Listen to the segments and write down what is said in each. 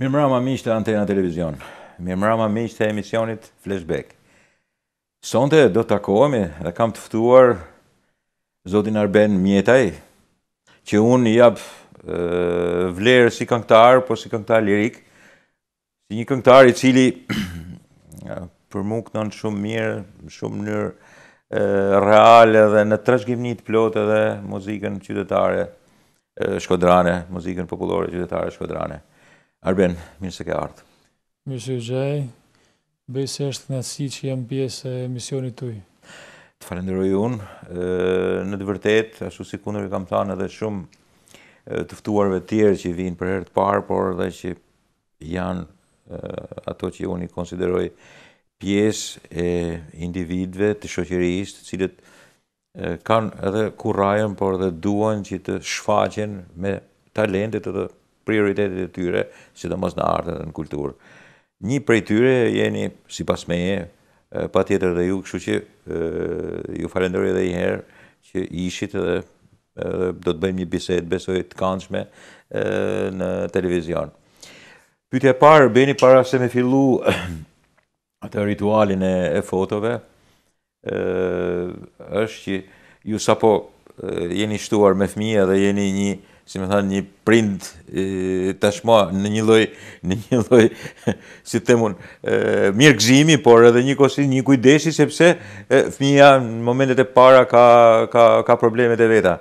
Mirë mërama miqë të antena televizion, mirë mërama miqë të emisionit Flashback. Sonte do të takohemi dhe kam tëftuar Zotin Arben Mjetaj, që unë jap e, vlerë si këngtar, po si këngtar lirik, si një këngtar i cili për mu këtë në shumë mirë, shumë mënyrë reale dhe në të plotë dhe muzikën qytetare shkodrane, muzikën populore qytetare shkodrane. Arben, mirë se ke ardhë. Mirë se u gjej, bëjë se është knasi që jam pjesë e misioni tuj. Të falenderoj unë, në të vërtet, ashtu si kundër kam thanë edhe shumë tëftuarve tjerë që vinë për herë të parë, por dhe që janë ato që unë i konsideroj pjesë e individve të shoqërisë, të cilët kanë edhe kurajën, por dhe duan që të shfaqen me talentet edhe prioritetet e tyre, si të mos në artën dhe në kulturë. Një prej tyre jeni, si pas meje, pa tjetër dhe ju, kështu që ju falenderoj edhe i herë që ishit dhe do të bëjmë një biset, besoj të kanëshme në televizion. Pytje parë, beni para se me fillu atë ritualin e, fotove, është që ju sapo po jeni shtuar me fëmija dhe jeni një si më thënë, një prind të në një loj, në një loj, si të temun, mirë gëzimi, por edhe një kosin, një kujdeshi, sepse fëmija në momentet e para ka problemet e veta.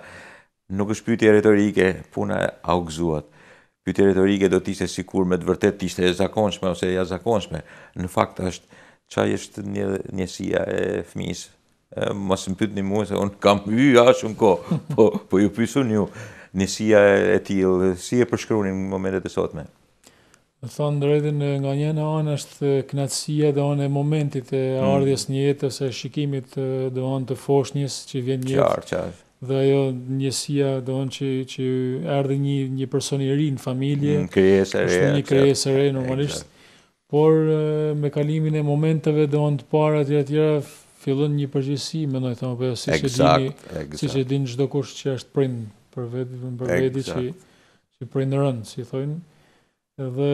Nuk është pyti e retorike, puna e augzuat. Pyti e retorike do t'ishtë e sikur me të vërtet t'ishtë e zakonshme ose e jazakonshme. Në fakt është qa është një njësia e fëmijës. Masë më pyti një muë, se unë kam yja shumë ko, po ju pysu një. Njësia e, e tillë si e përshkruani në momentet e sotme do të thonë drejtën nga një anë është knatësia dhe anë e momentit e mm. ardhjes një jetë ose shikimit do të të foshnjës që vjen një qarë qarë dhe ajo njësia do të që që erdhi një një person i ri në familje mm, krijesë re është një krijesë re normalisht por me kalimin e momenteve do të para të tjera, tjera fillon një përgjegjësi mendoj thonë apo si që dini si që dinë çdo kush që është prind për vetë për vetë që që prindërin, si thonë, dhe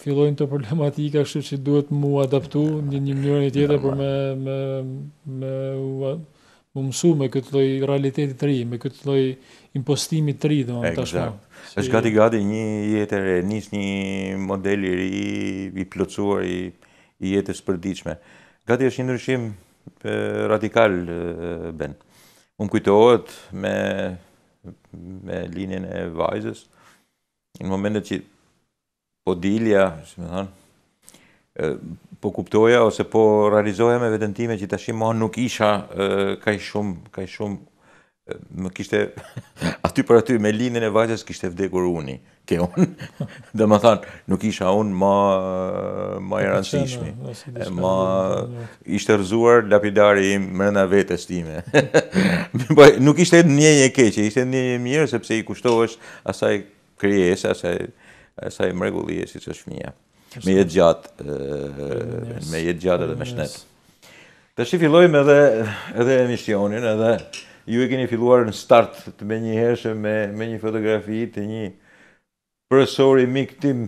fillojnë të problematika, kështu që duhet mu adaptu një një mënyrën e tjetër për me me me u më mësu me këtë loj realitetit të ri, me këtë loj impostimit të ri, dhe më të shumë. Si... gati gati një jetër e njës një model i ri, i plëcuar, i, i jetës përdiqme. Gati është një ndryshim radikal, Ben. Unë kujtohet me me linjen e vajzës. Në momentet që po dilja, si me thonë, po kuptoja ose po realizoja me vetën time që tashim mua nuk isha ka shumë, ka shumë, më kishte aty për aty me linjen e vajzës kishte vdekur uni ke unë. dhe më thanë, nuk isha unë ma, ma e rëndësishmi. Ma ishte rëzuar lapidari im mërëna vetës time. nuk ishte një një keqe, ishte një një mirë, sepse i kushtohesh asaj kryes, asaj, asaj mregullie si që shmija. Me jetë gjatë, me jetë gjatë edhe me shnetë. Të shi edhe, edhe emisionin, edhe ju e keni filluar në start të me një hershe me, me një fotografi të një përësori mi këtim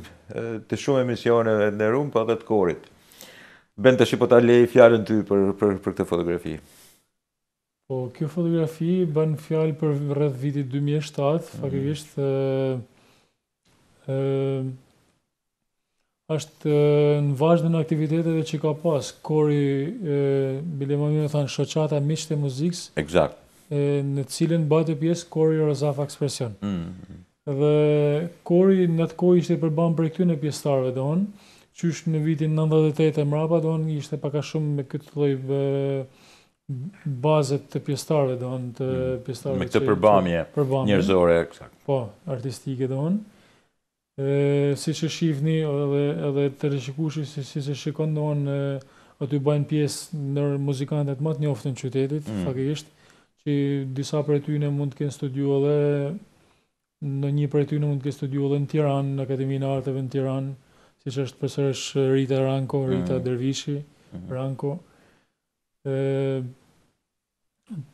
të shumë emisioneve në rumë, pa po dhe të korit. Ben të shqipo ta lejë fjallën ty për, për, për këtë fotografi. Po, kjo fotografi bën fjallë për rrëth vitit 2007, mm -hmm. fakivisht, e, e, është në vazhdën aktiviteteve që ka pas, kori, e, bile më më thanë, shoqata miqë të muzikës, exact. në cilën bëjtë pjesë kori Rozaf Ekspresion. Mm -hmm dhe kori në të kohë ishte përbam për e këtyne pjestarve dhe onë, që është në vitin 98 e mrapa dhe onë, ishte paka shumë me këtë lojbë bazët të pjestarve dhe onë, të pjestarve mm. Me këtë përbamje, njërzore, eksakt. Po, artistike dhe onë. Si që shifni edhe të rëshikushi, si që shikon dhe onë, o të bajnë pjesë nërë muzikantet matë një oftën qytetit, mm. fakë ishtë, që disa për e ty mund të kënë studiu edhe në një prej tyre mund të ke studiu edhe në Tiranë, në Akademinë e Arteve në Tiranë, siç është përsërish Rita Ranko, Rita mm. Dervishi, mm. Ranko. ë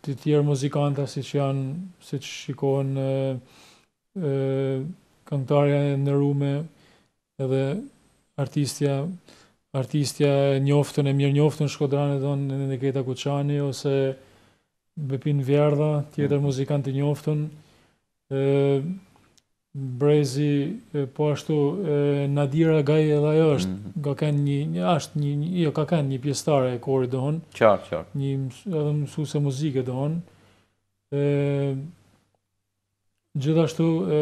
të tjerë muzikanta siç janë, siç shikohen ë këngëtarja e ndërume edhe artistja artistja e njoftën e mirë njoftën Shkodran e don Nikita Kuçani ose Bepin Vjerdha, tjetër mhm. muzikant i njoftën, Brezi, po ashtu, Nadira Gaj edhe ajo është, mhm. ka kanë një, është një, jo, ka kanë një pjestare e kori dohon. Qarë, Një edhe mësu se muzike dohon. Gjithashtu, e,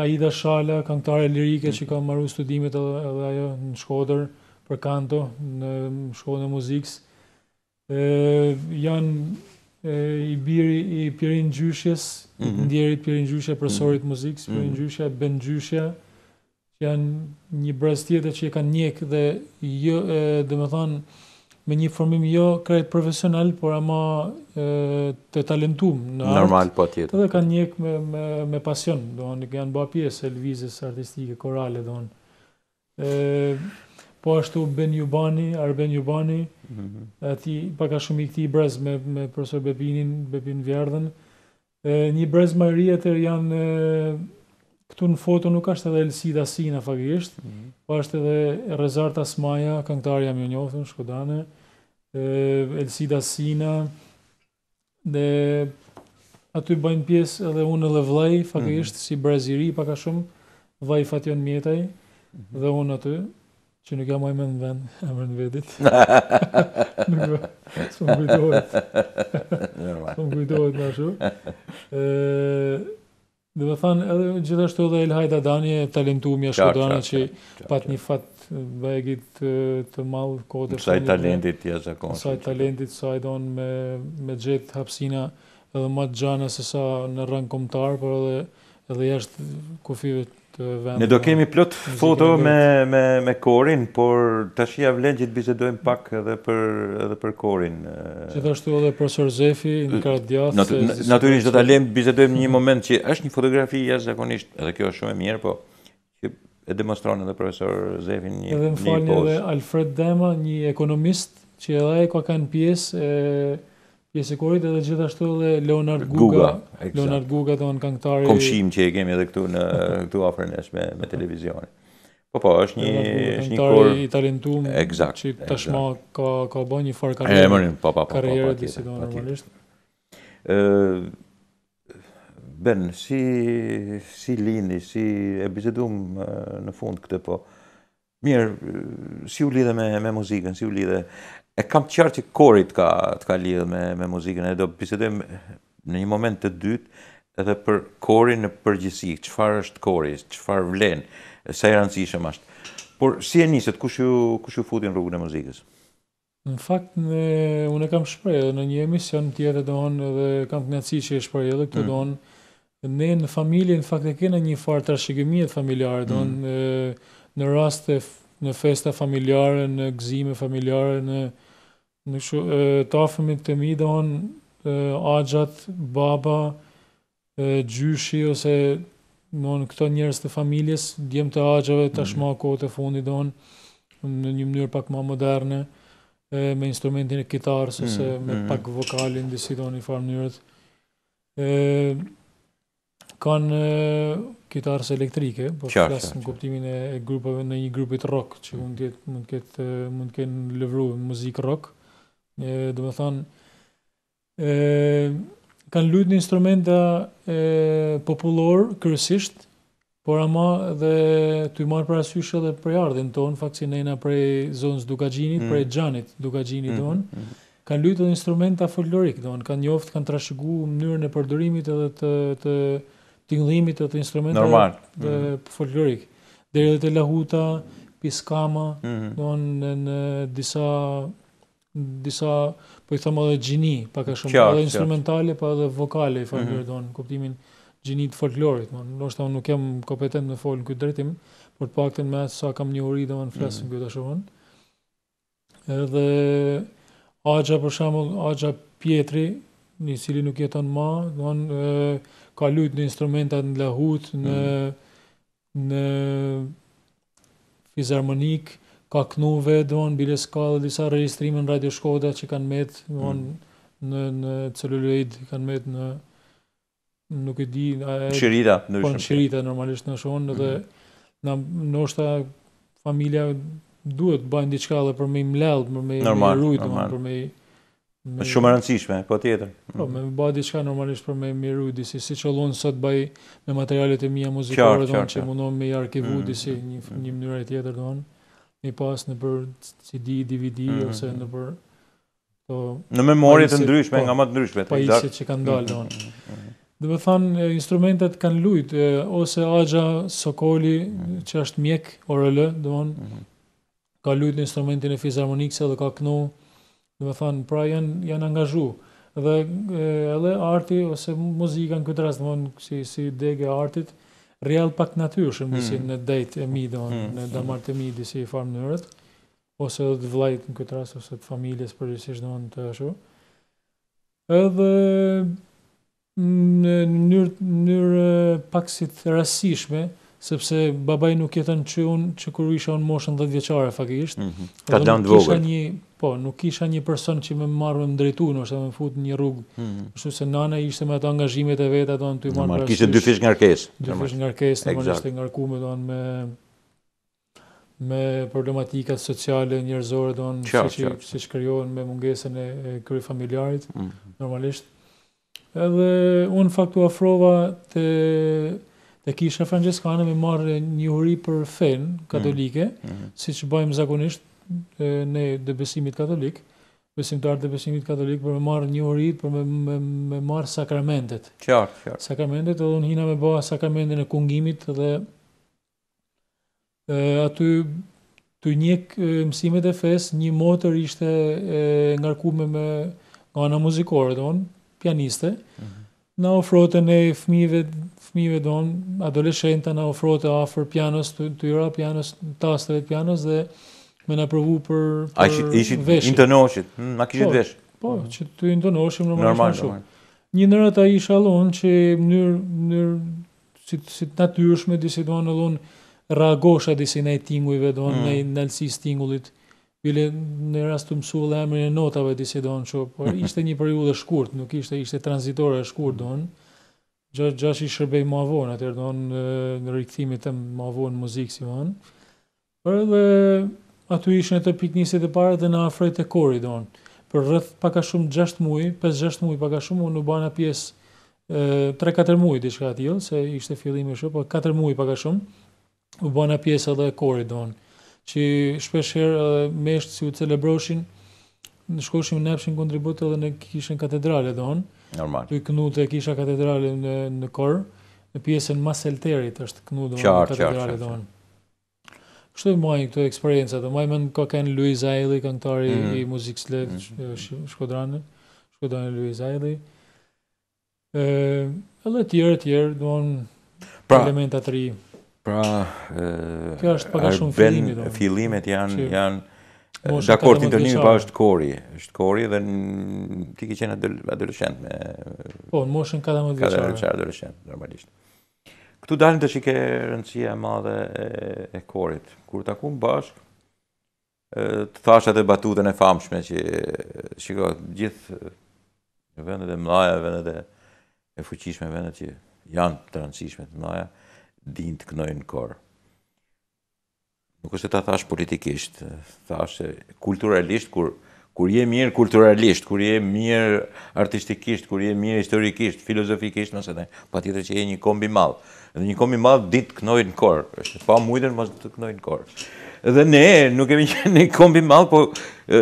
Aida Shala, këngëtare lirike që ka marru studimet edhe, edhe ajo në shkodër për kanto, në shkollën e muzikës. E, janë i biri i Pirin Gjyshjes, mhm. ndjerit Pirin Gjyshja, profesorit mhm. muzikës, mhm. Pirin Gjyshja, Ben Gjyshja, që janë një brez tjetër që i kanë njek dhe jo, dhe me thanë, me një formim jo krejt profesional, por ama e, të talentum në art. Normal, po tjetër. Dhe kanë njek me, me, me pasion, do në kanë bëa pjesë Elvizis, artistike, korale, do në. Po ashtu Ben Jubani, Arben Jubani, mm -hmm. ati paka shumë i këti i brez me, me profesor Bebinin, Bebin Vjardhen. E, një brez më rrije të janë, e, këtu në foto nuk ashtë edhe Elsi dhe Asina mm -hmm. po ashtë edhe Rezart Asmaja, këngtar jam ju njofëtën, shkodane, Elsi dhe Asina, dhe aty bëjnë pjesë edhe unë edhe vlaj, fakisht, mm -hmm. si brez i rri paka shumë, vlaj fation mjetaj, mm -hmm. dhe unë aty, që nuk jam ojmë në vend, emër në vedit. nuk më, së më kujtohet. së më kujtojt në shumë. Dhe më thanë, edhe gjithashtu edhe Elhaj Dadani, talentu mja shkodani që pat një fat vegit të, të malë kodër. Nësaj talentit tja zakonë. Nësaj talentit, sa i donë me, me gjithë hapsina edhe ma të gjana se sa në rënë komtarë, por edhe, edhe jashtë kufive të të Ne do kemi plot foto me me me Korin, por tash ia vlen që të bisedojmë mm. pak edhe për edhe për Korin. Gjithashtu edhe profesor Zefi në Kardias. Natyrisht do ta lëm bisedojmë një moment që është një fotografi jashtëzakonisht, edhe kjo është shumë e mirë, po që e demonstron edhe profesor Zefi një edhe më falni edhe Alfred Dema, një ekonomist që edhe ai ka kanë pjesë e Jesse korit edhe gjithashtu edhe Leonard Guga. Guga Leonard Guga do në kanktari... Komshim që e kemi edhe këtu në këtu afrënesh me, me televizionin. Po po, është një është një kor i talentuar exact, që tashmë ka ka bën një farë karrierë. Emrin, po po po. Karriera e si do normalisht. Ë Ben, si si lini, si e biseduam në fund këtë po. Mirë, si u lidhe me me muzikën, si u lidhe? E kam qartë që kori të ka, ka lidhë me, me muzikën, e do pisetem në një moment të dytë edhe për kori në përgjësi, qëfar është kori, qëfar vlenë, sa i rëndësishëm ashtë. Por si e niset, kush ju, kush ju futin rrugën e muzikës? Në fakt, në, unë e kam shprej edhe në një emision tjetë do onë, edhe kam të njëtësi që e shprej edhe këtë mm. do onë, ne në familje, në fakt, e kena një farë të rëshikimit familjarë, mm. në rast e në festa familjare, në gëzime familjare, në në shu, e, tafëmi të midon, agjat, baba, e, gjyshi, ose mon, këto njerës të familjes, djem të agjave, mhm. tashma mm -hmm. kote fundi don, në një mënyrë pak ma moderne, e, me instrumentin e kitarës, mhm, ose mm -hmm. me mhm. pak vokalin, në disi don, një farë mënyrët. E, kanë kitarës elektrike, po të në kuptimin e, e grupëve në një grupit rock, që mund të ketë mund të ketë lëvru muzikë rock e do të thonë e kanë luajtur instrumenta e popullor kryesisht por ama dhe ty marr për syshë edhe për ardhin ton faksinena prej zonës Dukagjinit mm. prej Xhanit Dukagjinit mm mm-hmm, ton mm-hmm. kanë luajtur instrumenta folklorik do kanë njoft kanë trashëguar mënyrën e përdorimit edhe të të tingëllimit të, të, të instrumenteve mm mm-hmm. të folklorik deri dhe të lahuta piskama mm -hmm. do në në disa disa po i them edhe xhini, pak a shumë, edhe instrumentale, pa po edhe vokale i fakt mm -hmm. kuptimin xhini të folklorit, më po, ndoshta unë nuk jam kompetent në folën këtë drejtim, por të paktën me sa kam njohuri dhe unë flasim mm -hmm. këtë shumë. Edhe Aja për shembull, Aja Pietri, i cili nuk jeton më, do ka luajtur në instrumenta në lahut, në mm -hmm. në fizharmonik, ë ka knuve, dhe bilis ka dhe disa registrime në Radio Shkoda që kanë met, dhe mm. në, në celluloid, kanë met në, nuk e di, a, e, shirita, në po, në shirita, normalisht në shonë, mm. dhe në nështë familja duhet bajnë diçka dhe për me i mlelë, për me i rrujtë, për më Me... Shumë rëndësishme, po tjetër. Po, mm. me bajnë diçka normalisht për me i mirrujtë, disi, si që lonë sot bajnë me materialet e mija muzikore, kjart, që mundon me i arkivu, mm. disi, mm, një, mm. një e tjetër, do në një pas në për CD, DVD, mm -hmm. ose në mhm. për... To, në memorje të ndryshme, po, nga më të ndryshme. Pa ishe që kanë dalë, mm -hmm. donë. Dhe me thanë, instrumentet kanë lujtë, ose Aja Sokoli, mm -hmm. që është mjek, orële, do mm -hmm. ka lujtë në instrumentin e fizharmonikës dhe ka kënu, dhe me thanë, pra janë, janë angazhu. Dhe e, edhe arti, ose muzika në këtë rast, donë, si, si degë e artit, real pak natyrshëm mm. si hmm. në date e mi don mm. në damart e mi di si farm nerd ose dhe të vllai në këtë rast ose të familjes për si don të ashtu edhe mm, në mënyrë në pak si të rastishme sepse babai nuk i thënë që unë që kur isha unë moshën 10 vjeçare fakisht. Mhm. Ka mm -hmm. lënë vogël. Isha një, po, nuk kisha një person që më marrë në drejtun ose më fut në një rrugë. Mm -hmm. se nana ishte me ato angazhimet e vet, ato an ty marrë. Normal, kishte dy fish ngarkesë. Dy fish ngarkesë, nuk ishte ngarkuar domethënë me me problematika sociale njerëzore don si si shkrijohen me mungesën e kryef familjarit mm -hmm. normalisht edhe un fakt u ofrova te Dhe kisha franceskane me marrë një huri për fen katolike, mm -hmm. Mm, si që bëjmë zakonisht ne dhe besimit katolik, besimtarë dhe besimit katolik, për me marrë një huri, për me, me, me marrë sakramentet. Qartë, qartë. Sakramentet, edhe unë hina me ba sakramentin e kungimit dhe e, aty të një mësimet e fes, një motër ishte e, me nga në muzikore, dhe unë, pianiste, mm -hmm na ofrote ne fëmijëve fëmijëve don, adoleshenta, na ofrote afer pianos të të pianos të tastëve të pianos dhe me na provu për, për A ishit intonoshit, hm, ma kishit po, vesh? Po, që të intonoshim në më në shumë. Një nërë ata i shalon që mënyrë, mënyrë, si të si, natyrshme, disi do në lonë, ragosha disi nëjë tingujve, do hm. në nëjë nëlsis stingullit Bile në rast të mësu dhe emrin e notave disi do në që, por ishte një periud e shkurt, nuk ishte, ishte transitore e shkurt do në, gjash, gjash i shërbej ma vonë atër do në në rikëthimit e më muzikë si më por edhe dhe aty ishën e të piknisit e pare dhe në afrejt e kori do në, për rrëth paka shumë 6 mui, 5-6 mui paka shumë, unë në bana pjesë 3-4 mui, dishka atil, se ishte fillimi shumë, por 4 mui paka shumë, u bana pjesë edhe e kori do në, që shpesh herë meshtë si u celebroshin, në shkoshim në epshin kontribut edhe në kishën katedrale dhe onë. Normal. Tu i kënu kisha katedrale në, në korë, në pjesën mas është kënu dhe onë katedrale dhe onë. Kështu i muaj këto eksperiencë të muaj më në ka kënë Luiz Aili, këngëtari mm -hmm. i mhm. muzikës le mm -hmm. shkodrane, shkodrane Luiz Aili, E, edhe tjerë, tjerë, dhe onë pra, elementa të Pra, e, kjo është pak a shumë fillimi. Do, fillimet janë, janë, Dhe akor, ti të një pa është kori, është kori dhe në, ti ki qenë adolescent me... Po, në moshën kada më të vjeqare. Kada të adolescent, normalisht. Këtu dalin të që ke rëndësia madhe e, e korit. Kur të akumë bashk, të thash atë batutën e famshme që, shiko, gjithë vendet e mlaja, vendet e, e fuqishme, vendet që janë të rëndësishme të mlaja, din të kënojnë në korë. Nuk është të thash politikisht, thash kulturalisht, kur, kur je mirë kulturalisht, kur je mirë artistikisht, kur je mirë historikisht, filozofikisht, nëse dhe, pa tjetër që je një kombi malë. Dhe një kombi malë dit të kënojnë në korë, është pa mujden mështë të kënojnë në korë. Dhe ne, nuk kemi një një kombi malë, po e,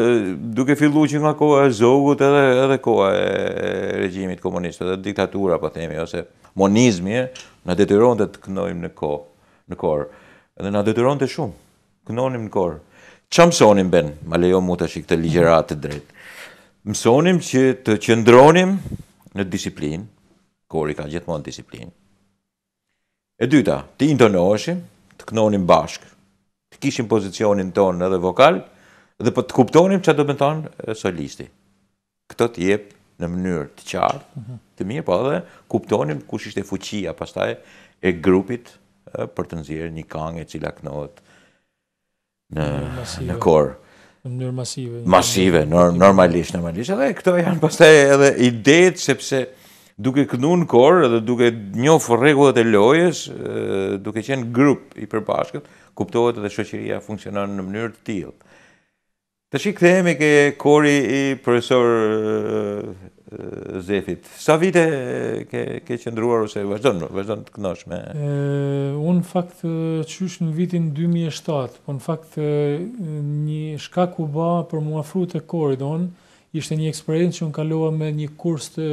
duke fillu që nga koha e zogut edhe, edhe koha e regjimit komunistë, edhe diktatura, po themi, ose monizmi eh, na detyronte të kënojmë në kohë, në korë. Edhe na detyronte shumë. Kënonim në korë. Ç'a mësonim ben? Ma lejo mua tash këtë ligjërat të drejt. Mësonim që të qëndronim në disiplinë. Kori ka gjithmonë disiplinë. E dyta, të intonoheshim, të kënonim bashkë, të kishim pozicionin tonë edhe vokal, dhe për po të kuptonim që do bëndonë eh, solisti. Këto të jepë në mënyrë të qartë, të mirë, po edhe kuptonim kush ishte fuqia pastaj e grupit për të nxjerrë një këngë e cila kënohet në në kor në mënyrë masive. Masive, normalisht, normalisht. Edhe këto janë pastaj edhe idet sepse duke kënduar kor edhe duke njohur rregullat e lojës, duke qenë grup i përbashkët, kuptohet edhe shoqëria funksionon në mënyrë të tillë. Të shi këtë jemi ke kori i profesor Zefit. Sa vite ke qëndruar ose vazhdojnë të knosh me? Unë faktë qysh në vitin 2007, po në faktë një shka ku ba për mua fru të kori dhe unë, ishte një eksperiencë që unë kaloha me një kurs të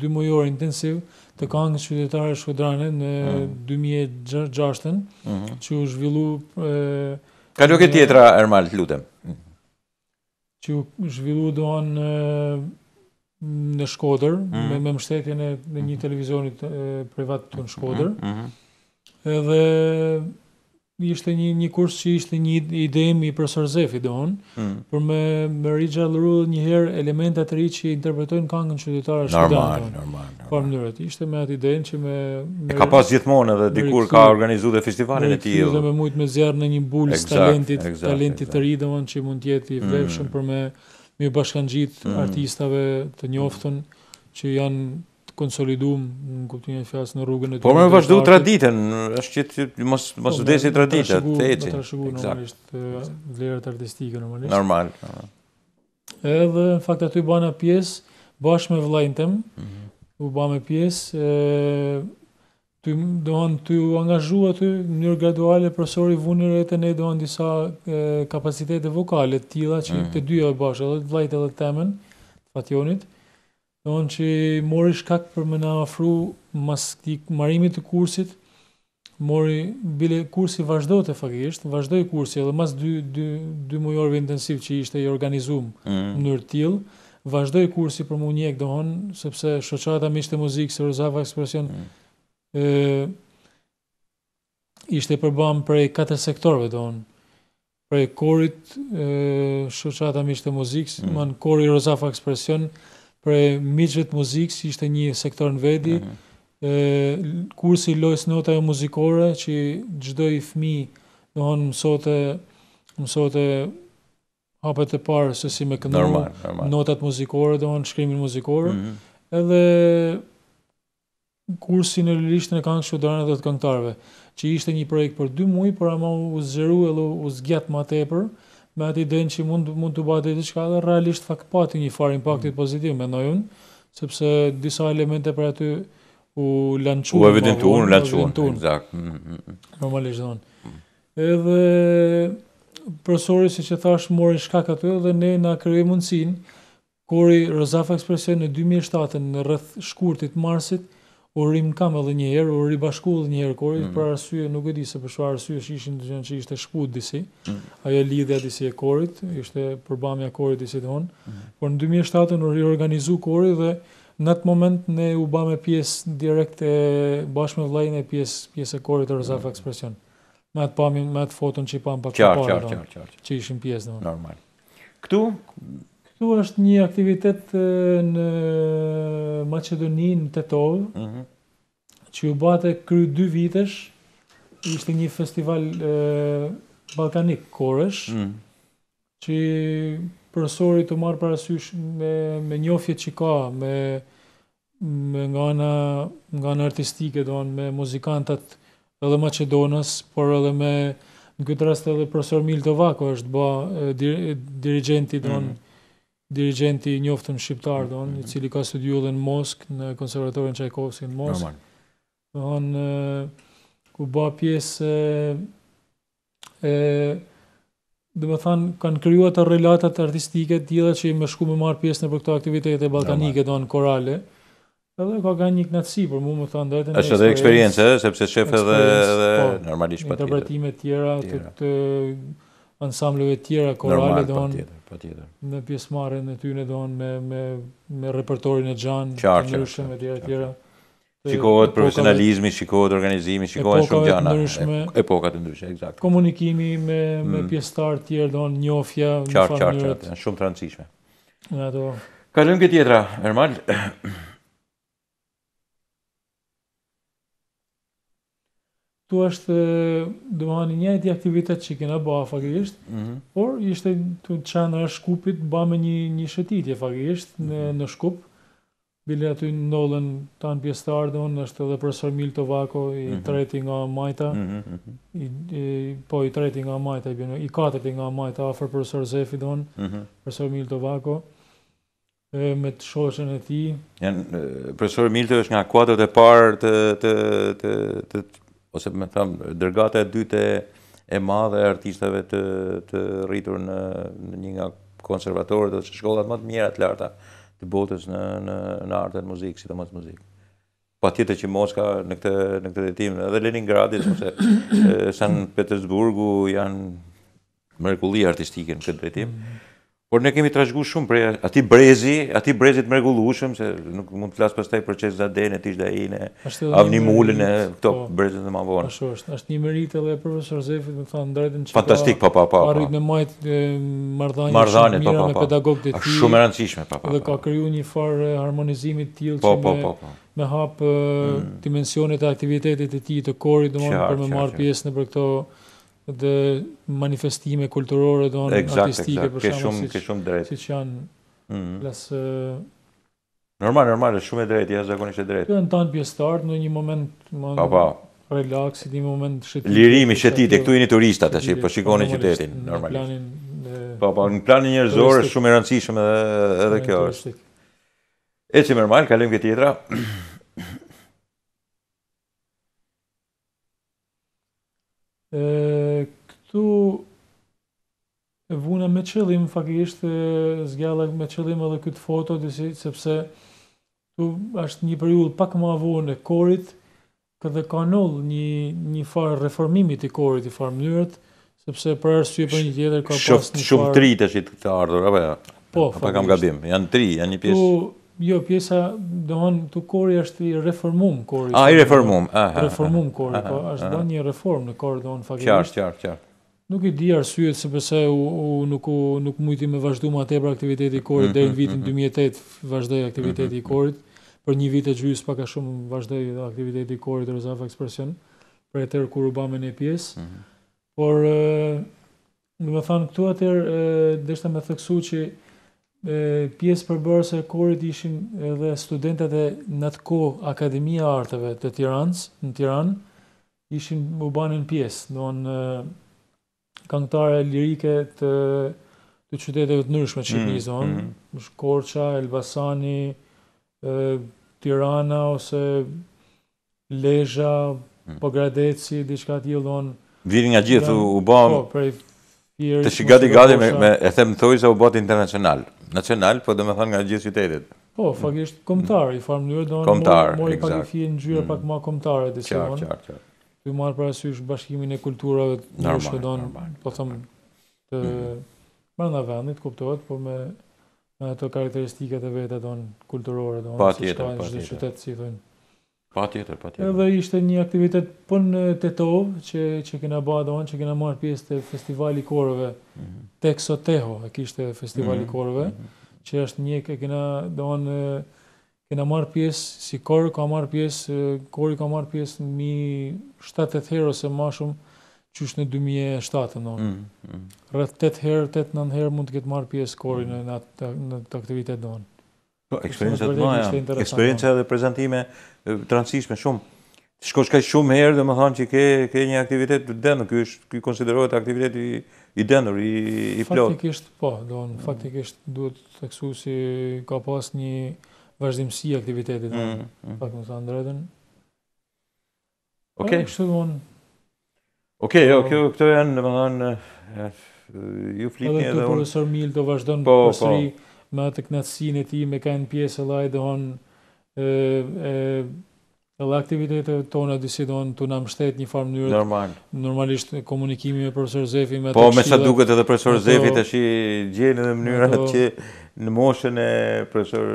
dy mujor intensiv të kangës qytetare shkodrane në 2006-ën, mm. mm-hmm. që u zhvillu... Ka ke tjetra, Ermal, të lutem që u zhvillu do anë në Shkodër, mm. me, me mështetjen e një televizionit e, privat të në Shkodër, mm -hmm. edhe ishte një një kurs që ishte një ide im i profesor Zefi don, mm. për me me rigjalluru një herë elementa të ri që interpretojnë këngën shqiptare shqiptare. Normal, normal, normal. Po mënyrë, ishte me atë idenë që me, me e ka pas gjithmonë edhe dikur ka organizuar festivalin e tij. Ishte me shumë me zjarr në një bulë talentit, exact, talentit exact. të ri domon që mund të jetë i hmm. vlefshëm mm. për me me bashkangjit mm. artistave të njoftun që janë konsoliduam në kuptimin e fjalës në rrugën e tyre. Por më vazhdu traditën, është që mos po, mos vdesë tradita, të eci. Normalisht vlerat artistike normalisht. Normal. Edhe në fakt aty bëna pjesë bashkë me vëllain tim. Mhm. U bëm pjesë ty doan të angazhuat angazhu aty në mënyrë graduale profesori vuni rete ne doan disa e, kapacitete vokale të tilla që mm -hmm. të dyja bashkë, edhe vllajt edhe temën Fationit. Mm Dhe onë që mori shkak për me na afru mas të marimit të kursit, mori bile kursi vazhdoj të fakisht, vazhdoj kursi edhe mas dy, dy, dy mujorve intensiv që ishte i organizum mm. në rëtilë, vazhdoj kursi për mu njek do onë, sepse shoqata mi ishte muzikë, se rëzava ekspresion, mm. e, ishte përbam për e katër sektorve do prej për e korit shoqata mishte muzikës, mm. më në kori Rozafa Ekspresion, për miqët muzikë, si ishte një sektor në vedi, uh mhm. -huh. e, kursi lojës nota e muzikore, që gjdo i fmi, do honë mësote, mësote hapet e parë, se si me këndu, normal, normal. notat muzikore, do honë shkrimin muzikore, mhm. edhe kursi në lirishtën e kanë shudrane dhe të këngtarve, që ishte një projekt për dy muj, por ama u zëru, e u zgjat ma tepër, me ati dhenë që mund, mund të bati të qka dhe realisht fakt pati një farë impaktit mm. pozitiv me nojën, sepse disa elemente për aty u lanquën. U unë, u lanquën, exakt. Mm, mm, mm. Normalisht dhe unë. Mm. Edhe profesori si që thash mori shkak aty dhe ne na krijoi mundsinë kur i Rozaf në 2007 në rreth shkurtit marsit Urim kam edhe një herë, urim bashku edhe një herë korit, mm. për arsye, nuk e di se për arsye që ishin të gjenë që ishte shkut disi, mm. ajo lidhja disi e korit, ishte përbamja korit disi të honë, mm. por në 2007 në riorganizu korit dhe në atë moment ne u bame pjesë direkt e bashkë me vlajnë e pjesë, pjesë e korit e rëzafë mm. ekspresion. Me atë, pamin, me atë foton që i pamë pak të parë, që ishin pjesë dhe honë. Normal. Këtu, Kjo është një aktivitet në Macedoninë të tovë, mhm. uh -huh. që ju bate kry dy vitesh, ishte një festival e, balkanik koresh, uh mhm. -huh. që profesori të marë parasysh me, me njofje që ka, me, me nga në, nga në artistike, donë, me muzikantat edhe Macedonës, por edhe me në këtë rast edhe profesor Milto Vako është ba e, dir, dirigenti, uh -huh mhm dirigenti i njoftëm shqiptar, do i cili ka studiu dhe në Mosk, në konservatorin Čajkovski në Mosk. Normal. Do ku ba pjesë, e, do të thanë, kanë kryua të relatat artistike tjela që i më shku me marë pjesë në për këto aktivitetet e balkanike, do në korale. Edhe ka ka një knatësi, për mu më thënë dhe është edhe eksperiencë, eh, sepse shef edhe, edhe po, normalisht pa Interpretime tjera, tjera. të, të tjera, korale, do në... Normal pa tjetër. Me pjesmarën e ty në donë, me, me, me repertorin e gjanë, qartë, të tjera e tjera tjera. Shikohet profesionalizmi, shikohet organizimi, shikohet shumë gjana. Ndryshme, epokat e ndryshme, exakt. Komunikimi me, me mm. pjestarë tjerë, do në njofja, në farë njërët. Qartë, qartë, shumë të rëndësishme. Në ato. Kalëm këtë tjetra, Ermal. Ktu është domani një ditë aktivitet që kena bëu afërisht, mm -hmm. por ishte këtu çana e Shkupit, bëmë një një shëtitje afërisht mm -hmm. në mhm. në Shkup. Bile aty ndollën tan pjesëtar don është edhe profesor Mil Tovako i mm -hmm. treti nga Majta. Mm -hmm. i, i, po i treti nga Majta, i, i katërti nga Majta afër profesor Zefi don, mm -hmm. profesor Mil Tovako me të shoshen e ti. Jan, profesor Milto është nga kuadrët e parë të, të, të, të ose me thamë dërgata e dyte e madhe e artistave të, të rritur në, në një nga konservatorët dhe shkollat më të mjera të larta të botës në, në, në artën muzikë, si të muzikë. Pa tjetër që Moska në këtë, në këtë detim, edhe Leningradit, ose San Petersburgu janë mërkulli artistike në këtë detim, Por ne kemi trashgu shumë prej ati brezi, ati brezi të mregullushëm, se nuk mund të lasë pastaj për qesë zadejnë, të ishda ine, avë një mullën e këto po. brezi të mavonë. Ashtu është, është një merit edhe le profesor Zefi, më thamë, ndrejtën që Fantastik, arrit me majtë mardhanje shumë mira me pedagog të ti. shumë e rëndësishme, pa, pa, pa. Dhe ka kryu një farë harmonizimit tjilë po, që po, me, me hapë mm. dimensionet e aktivitetit e ti të korit, dhe për me marë pjesë në për këto dhe manifestime kulturore dhe artistike exact, exact. për shkak të shumë ke shumë drejt. që janë plus mm -hmm. normal normal është shumë e drejtë, jashtë zakonisht e drejtë. Kënd në një moment më pa pa relaksi në një moment shëtitje. Lirimi shëtitje këtu jeni turistat tash, po shikoni qytetin normalisht. Në planin e Po po, në planin njerëzor është shumë e rëndësishme edhe edhe kjo është. ecim normal, kalojmë te tjetra. E, këtu e vuna me qëllim, fakisht, zgjallë me qëllim edhe këtë foto, disi, sepse këtu është një periull pak më avon e korit, këtë ka nëllë një, një farë reformimit i korit i farë mënyrët, sepse për arsye për një tjetër ka pas një farë... Shumë tri të shqitë këtë ardhur, apo ja? Po, fakisht. Pa kam gabim, janë tri, janë një pjesë... Jo, pjesa, dohon, të kori është i reformum kori. A, ah, i reformum. Reformum kori, po, është do një reform në kori, dohon, fakirisht. Qarë, qarë, qarë. Nuk i di arsyet se përse nuk mujti me vazhdu ma tebra aktiviteti kori mhm, dhe në mhm, vitin 2008 mhm. vazhdoj aktiviteti kori. Për një vit e gjyës paka shumë vazhdoj aktiviteti kori të rëzaf ekspresion për e tërë kur u bame në pjesë. Por, në më thanë këtu atër, dhe shtë me thëksu që e, pjesë përbërës e korit ishin edhe studentet e në të kohë Akademia Arteve të Tiranës, në Tiranë, ishin u banin pjesë, do në kanëtare lirike të, të qyteteve të nërshme që i mm, mm Shkorqa, Elbasani, e, Tirana, ose Lezha, mm. Pogradeci, diçka t'i do në... Vini nga gjithë, u banë... Po, prej... të shigati gati me, me, e them thoi se u bot internacional. Nacional, po do me thonë nga gjithë qytetit. Po, fakisht, kombëtar, i farë mënyrë, do në mori pak i fje në gjyre mm. pak ma komtare të qarë, qarë, qarë. Tu i marë parasysh bashkimin e kulturave të në do në, po thëmë, të mm. mërë në vendit, kuptohet, po me, ato karakteristikat e vetë do në kulturore, do në, si shkajnë qytetë, si thënë. Pa tjetër, pa tjetër. Edhe ishte një aktivitet pun të tovë, që, që kena ba do që kena marrë pjesë të festivali korëve, mm -hmm. Soteho, e kishte festivali mm -hmm. korëve, mhm. që është një ke kena do kena marrë pjesë, si korë ka marrë pjesë, korë ka marrë pjesë në mi 7-8 herë ose ma shumë, qysh në 2007, no. Mm -hmm. 8 herë, 8-9 herë mund të këtë marrë pjesë korë mm -hmm. në, në, në po, të aktivitet do Po, eksperiencët më ja. eksperiencët dhe prezentime, të rëndësishme shumë. Shkosh ka shumë herë dhe më thanë që ke, ke një aktivitet të denë, kjo është kjo konsiderohet aktivitet i, i denër, i, i plotë. Faktikisht, po, do në faktikisht duhet të kësu si ka pas një vazhdimësi aktivitetit, mm, mm. pak më thanë dredën. Okej. Okay. Po, kështu dhe Okej, okay, jo, këto janë, dhe më thanë, eh, ju flitni edhe unë. Edhe të profesor Mil po, të vazhdojnë po, po. me atë knatësin e ti, me kajnë pjesë e lajë, dhe honë, e e la aktivitetet tona disi don tu në mbështet në formë mënyrë normal normalisht komunikimi me profesor Zefi me Po me sa duket edhe profesor Zefi tash shi gjen edhe mënyra që në moshën e profesor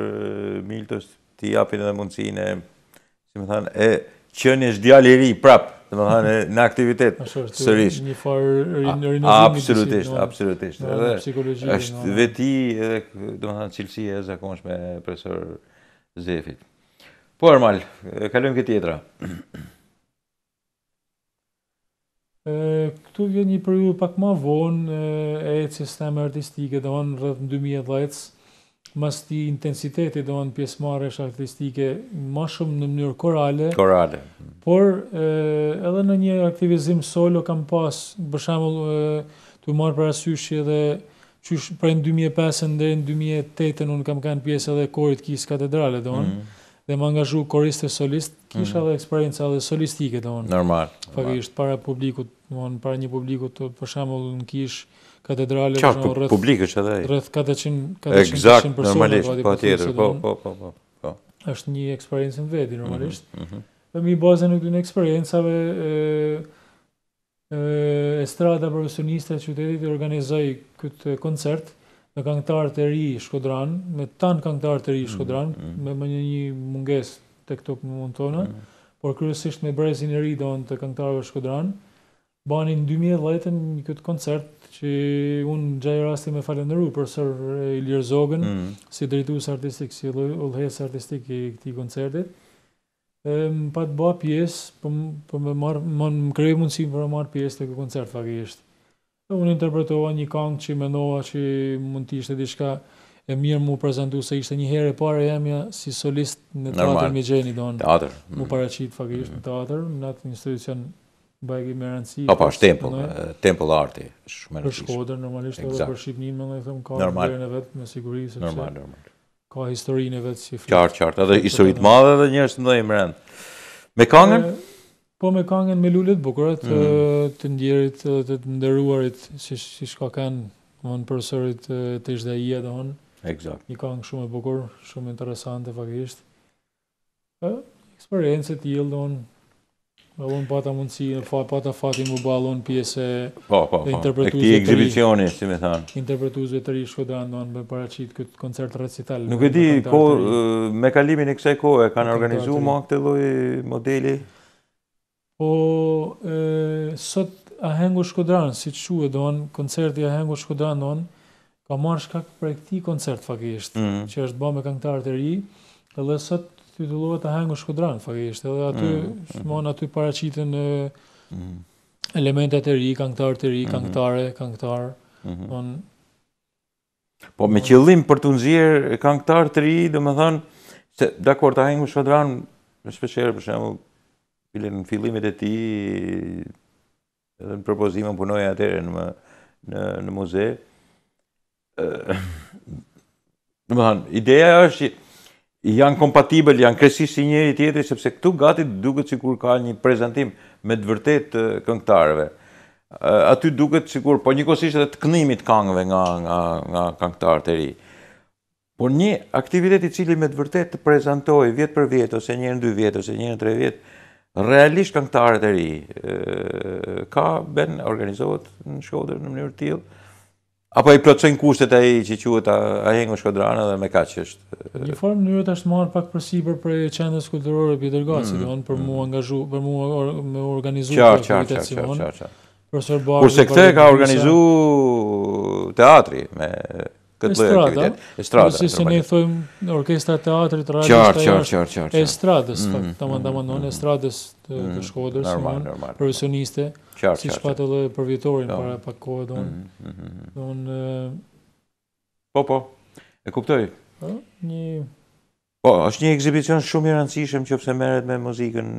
Miltos ti japin edhe mundësinë si më thanë e qenies djalë i ri prap do të thonë në aktivitet sërish një farë rinovimi absolutisht absolutisht edhe psikologjia është veti edhe do cilësia e zakonshme me profesor Zefit. Po, Ermal, kalujmë këtë tjetra. Këtu vjen një periudhë pak më vonë e ecjes së artistike, do të thonë rreth 2010-s, ti të intensitetit do të artistike më shumë në mënyrë korale. Korale. Por e, edhe në një aktivizim solo kam pas, për shembull, të marr parasysh edhe qysh prej 2005 deri dhe në 2008-ën unë kam kanë pjesë edhe korit kisë katedrale, don. mm dhe më angazhu koriste solist, kisha mm eksperiencë, dhe solistike, don. unë. Normal. Fakisht, para publikut, don para një publikut, të, për shembull në kishë katedrale, Qa, për shumë, rrëth, publikë që 400, 400, personë. Eksakt, normalisht, po tjetër, po, po, po, po, po, po. është një eksperiencë në vedi, normalisht. Mm mm -hmm. Dhe mi bazën në këtë eksperiencave, e strada profesioniste e qytetit e organizoj këtë koncert me kangëtarë të ri shkodran, me tanë kangëtarë të ri mm, shkodran, mm -hmm. me më një një munges të këto për mund mm -hmm. por kërësisht me brezin e ri do në të kangëtarëve shkodran, banin 2010 letën një këtë koncert që unë gjajë rasti me falen në për sër i Zogën, mm -hmm. si drejtus artistik, si ullhesë artistik i këti koncertit, Më pa të bëj pjesë, po po më marr më krijoj mundësi për të marr pjesë të ky koncert fakisht. Unë interpretova një këngë që ndoha se mund të ishte diçka e mirë më prezentu, se ishte një herë e parë jamja si solist në teatrin e Gjenit don. Teatër. Mu mm. paraqit fakisht në mm. teatër në atë institucion bajgë me rancë. tempo, po, shtempo, Temple Arti, shumë e rëndësishme. Në Shkodër normalisht edhe për Shqipnin, më ndonjë kam kohë në me siguri se. Normal, normal ka historinë e vetë si flitë. Qartë, qartë, edhe historit madhe dhe njërës në dojmë rëndë. Me kangën? Po me kangën me lullet bukurat të, mm. të ndjerit, të, të ndërruarit si, si shka kanë, më në përësërit të ishde i edhe onë. Exact. Një kangë shumë e bukur, shumë interesante, fakisht. Eksperiencët i jildonë, Me lënë pata mundësi, pata fati më balon pjese... Po, po, po, e këti ekzibicioni, si me thanë. Interpretu të rishë, këtë anë me paracit këtë koncert recital. Nuk e di, me kalimin e kësaj kohë, e kanë organizu ma këtë loj modeli? Po, sot a hengu Shkodran, si që e doanë, koncerti a hengu shkodranë ka marrë shkak për e këti koncert, fakisht, mhm. që është ba me këngëtarë të ri, dhe dhe titulluva të hangu shkodran, fakisht, edhe aty, mm -hmm. shmon aty paracitën në mm -hmm. elementet e ri, kanktar të ri, mm-hmm. kanktare, kanktar, mm -hmm. Po, me qëllim për të nëzirë këngëtar të ri, dhe më thënë, se dakor të hangu shkodran, në shpesherë, për shemë, pëllin në fillimet e ti, edhe në propozime punoja punoj në, në, në muze, në më thënë, ideja është që, janë kompatibel, janë kresisht si njeri tjetëri, sepse këtu gati duket që kur ka një prezentim me të vërtet të këngtarëve. Aty duket që kur, po njëkosisht edhe të kënimit të kangëve nga, nga, nga këngtarë të ri. Por një aktivitet i cili me të vërtet të prezentoj vjetë për vjetë, ose njërë në dy vjetë, ose njërë në tre vjetë, realisht këngtarët e ri, ka ben organizohet në shkodër në mënyrë tjilë, Apo i plotësojnë kushtet ai që quhet Ahengu Shkodrana dhe me kaq është. Në formë mënyrë tash marr pak përsipër për qendrën kulturore e Pietergacit, mm, mm-hmm. domthonë për mm. mua mm-hmm. angazhu, për mua or, me organizuar këtë qartë, qartë, qartë, qartë. Kurse këtë ka organizu teatri me këtë lloj Estrada. Ose si ne thojmë orkestra teatrit, radio, qar, estradës, mm, më mm, tamam, tamam, mm, mm. estradës të, mm, të Shkodrës, normal, normal. profesioniste, qar, si shpatë edhe për vitorin, para pak kohë, do në... po, po, e kuptoj. Një... Po, është një ekzibicion shumë i rëndësishëm që përse meret me muzikën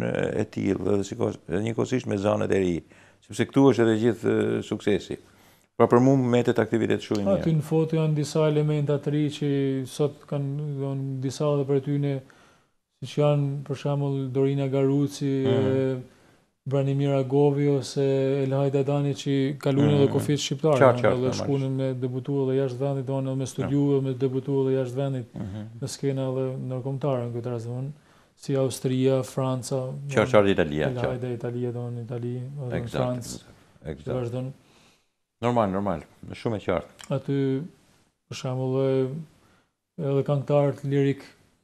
e tilë, dhe, dhe, dhe, dhe, dhe, dhe, dhe, dhe, dhe, dhe, dhe, dhe, dhe, dhe, Pra për mu metet aktivitet shumë i mirë. Aty në foto janë disa elementa të ri që sot kanë janë disa dhe për ty në që janë për shambull Dorina Garuci, mhm. Branimira -hmm. Branimir Agovi ose Elhaj Dadani që kalunë dhe mhm. kofit shqiptarë. Qartë, qartë. Dhe shkunë me debutu dhe jashtë vendit, dhe me studiu dhe me debutu dhe jashtë vendit mhm. në skena dhe nërkomtarë në këtë razëmën si Austria, Franca, Qarqar Italia, Qarqar Italia, Italia, Italia, Italia, Francë, Exact. Vazhdon. Normal, normal, në shumë e qartë. Aty, për shambull, edhe kanë të lirik,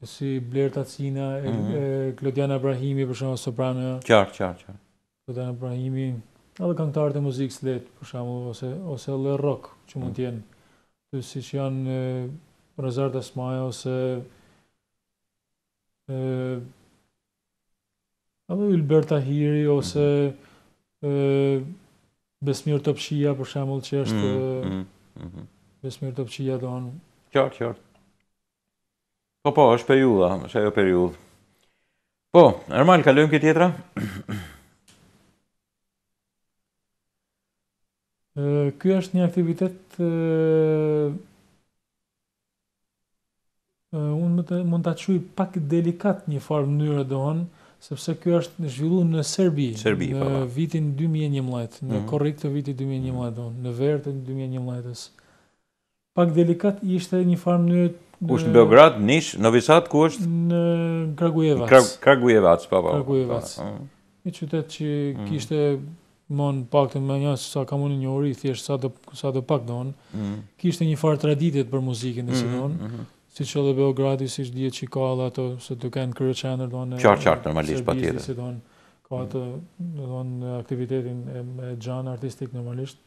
si Blerë Tatsina, mm -hmm. e mhm. Klodian Abrahimi, për shambull, soprano. Qartë, qartë, qartë. Klodian Abrahimi, edhe kanë të e muzikës letë, për shambull, ose, ose le rock, që mm -hmm. mund tjenë. Të si që janë e, Rezard ose... E, edhe Ylbert Hiri, ose... Mm -hmm. e, Besmir Topçija për shembull që është mm -hmm. Mm -hmm. Besmir Topçija don. Kjo kjo. Po po, është periudha, është ajo periud. Po, normal kalojmë këtë tjetra. Ëh, ky është një aktivitet ëh Uh, unë mund të mund ta çuj pak delikat një farë mënyrë doon, ëh, sepse ky është zhvillu zhvilluar në Serbi në pa, po, po. vitin 2011, mm -hmm. në mhm. korrik të vitit 2011 në mm -hmm. në verë të 2011-s. Pak delikat ishte një farë në një në Beograd, Nish, Novi Sad ku është në Kragujevac. Krag, Kragujevac, po po. Kragujevac. Po, një qytet që mm -hmm. kishte mon pak të mënyrës sa kam unë një ori thjesht sa do sa do pak don. Mm -hmm. Kishte një farë traditet për muzikën dhe si -hmm. sinon. Mm -hmm si që dhe Beogradi, si që dhjet që ka allë ato, se të kanë kërë qenër, do në Serbisi, si do në ka mm. atë, dhe në aktivitetin e, e gjanë artistik normalisht,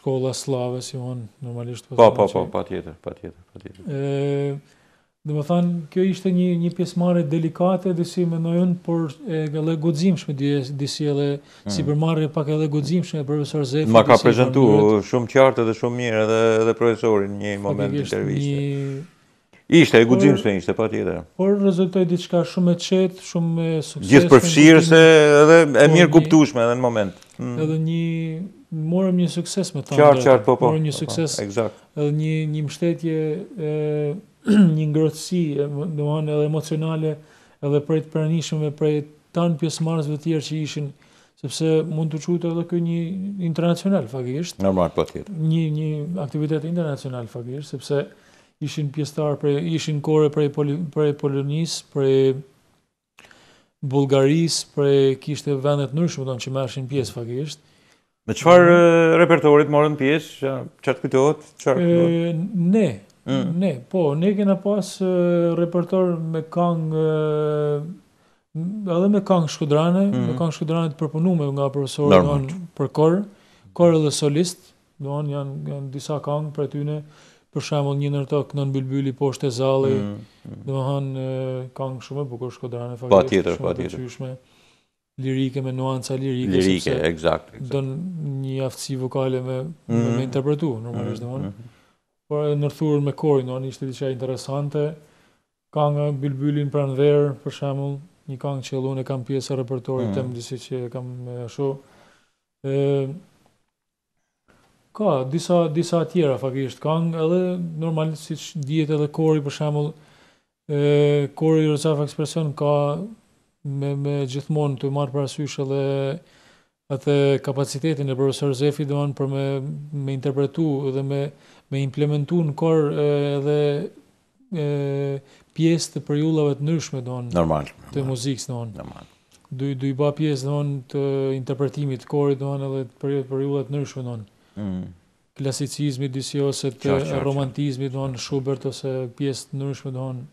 shkolla slave, si dhe në normalisht. Po, po, po, po pa tjetër, pa tjetër, pa tjetër. Dhe më thanë, kjo ishte një, një pjesmare delikate, dhe si me nojën, por e gale godzimshme, dhe disi edhe, mm. si përmarë pak edhe godzimshme, e profesor Zefi. Ma ka prezentu shumë qartë dhe shumë mirë edhe, edhe profesorin një moment të interviste. Një... Ishte, e gudzim se ishte, pa tjetër. Por rezultoj diçka shumë e qetë, shumë e sukses. Gjithë përfshirë se edhe e mirë kuptushme edhe në moment. Mm. Edhe një, morëm një sukses me thamë. Qartë, po, po. Morëm një sukses. Po, po, Edhe një, një mështetje një ngrohtësi, domethënë edhe emocionale, edhe për të pranishur me për tan pjesëmarrësve të tjerë që ishin, sepse mund të quhet edhe kjo një ndërkombëtar fakisht. Normal po thjet. Një një aktivitet ndërkombëtar fakisht, sepse ishin pjesëtar për ishin korë për për Polonisë, për Bullgarisë, për kishte vende të ndryshme, domethënë që marrin pjesë fakisht. Me qëfar repertorit morën pjesë, qartë kujtojtë, qartë kujtojtë? Ne, Mm. Ne, po, ne kena pas e, repertor me kang edhe me kang shkudrane, mm. me kang shkudrane të përpunume nga profesor doan, për kor, kor dhe solist, doan, janë, janë disa kang për tyne, për shemull një nërto kënën bilbyli poshte zali, mm. kangë mm. kang shumë, bukur shkudrane, fakt, pa tjetër, pa tjetër. lirike me nuanca lirike. Lirike, eksakt. Don një aftësi vokale me, mm. me, me interpretu, normalisht, mm. Mm. mm por edhe nërthurën me një në ishte diqa interesante, nga bilbylin pra në verë, për shemull, një kang që lune kam pjesë e repertorit, mm. temë disi që kam me asho. E, ka, disa, disa tjera fakisht kang, edhe normalisht si që djetë edhe kori, për shemull, kori i Rëzaf Ekspresion ka me, me gjithmonë të marë parasysh edhe atë kapacitetin e profesor Zefi dhe për me, me interpretu dhe me, me implementu në kor edhe pjesë të përjullave të nërshme, do në, normal, të muzikës, do në. Normal. Du, du i ba pjesë, do në, të interpretimit të korit, do në, edhe të përjullave të nërshme, do në. Mm. Klasicizmi, disi ose të romantizmi, do në, Schubert, ose pjesë të nërshme, do në.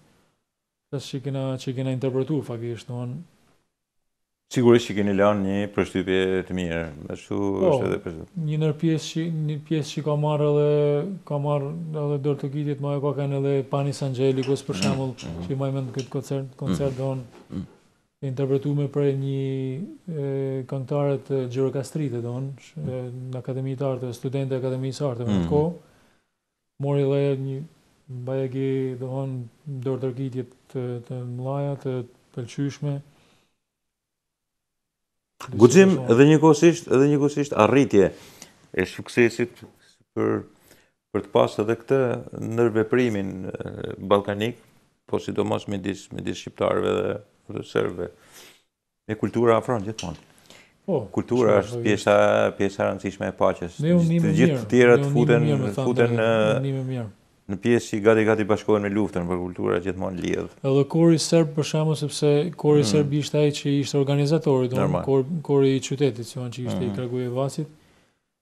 Tësë që kena, që kena interpretu, fakisht, do në. Sigurisht që keni lanë një përshtypje të mirë, me shu po, është edhe përshtypje. Një nërë pjesë që, një pjesë që ka marrë edhe, ka marrë edhe dërë të kitit, ma e ka kanë edhe Panis Angelikus, për mm, shemëll, mm, mm. që i majmë në këtë koncert, koncert do në, e interpretu me prej një këngtarët Gjero Kastrite do në, në akademi të artë, studentë e akademi së artë, me të ko, mori dhe një bajegi do në dërë të kitit të mlajat, të pëlqyshme, Gudzim edhe njëkohësisht edhe arritje e suksesit për për të pasur edhe këtë nërveprimin balkanik, po sidomos midis midis me disë, shqiptarëve dhe serbëve. me kultura afron, gjithmonë. Po, Kultura është pjesa, pjesa rëndësishme e paches. Të gjithë një më mjërë, futen unë në pjesë që i gati gati bashkohen me luftën për kultura gjithmonë lidh. Edhe kori serb për shkakun sepse kori hmm. serb ishte ai që ishte organizatori don kor kori i qytetit, që ishte hmm. i kragujë vasit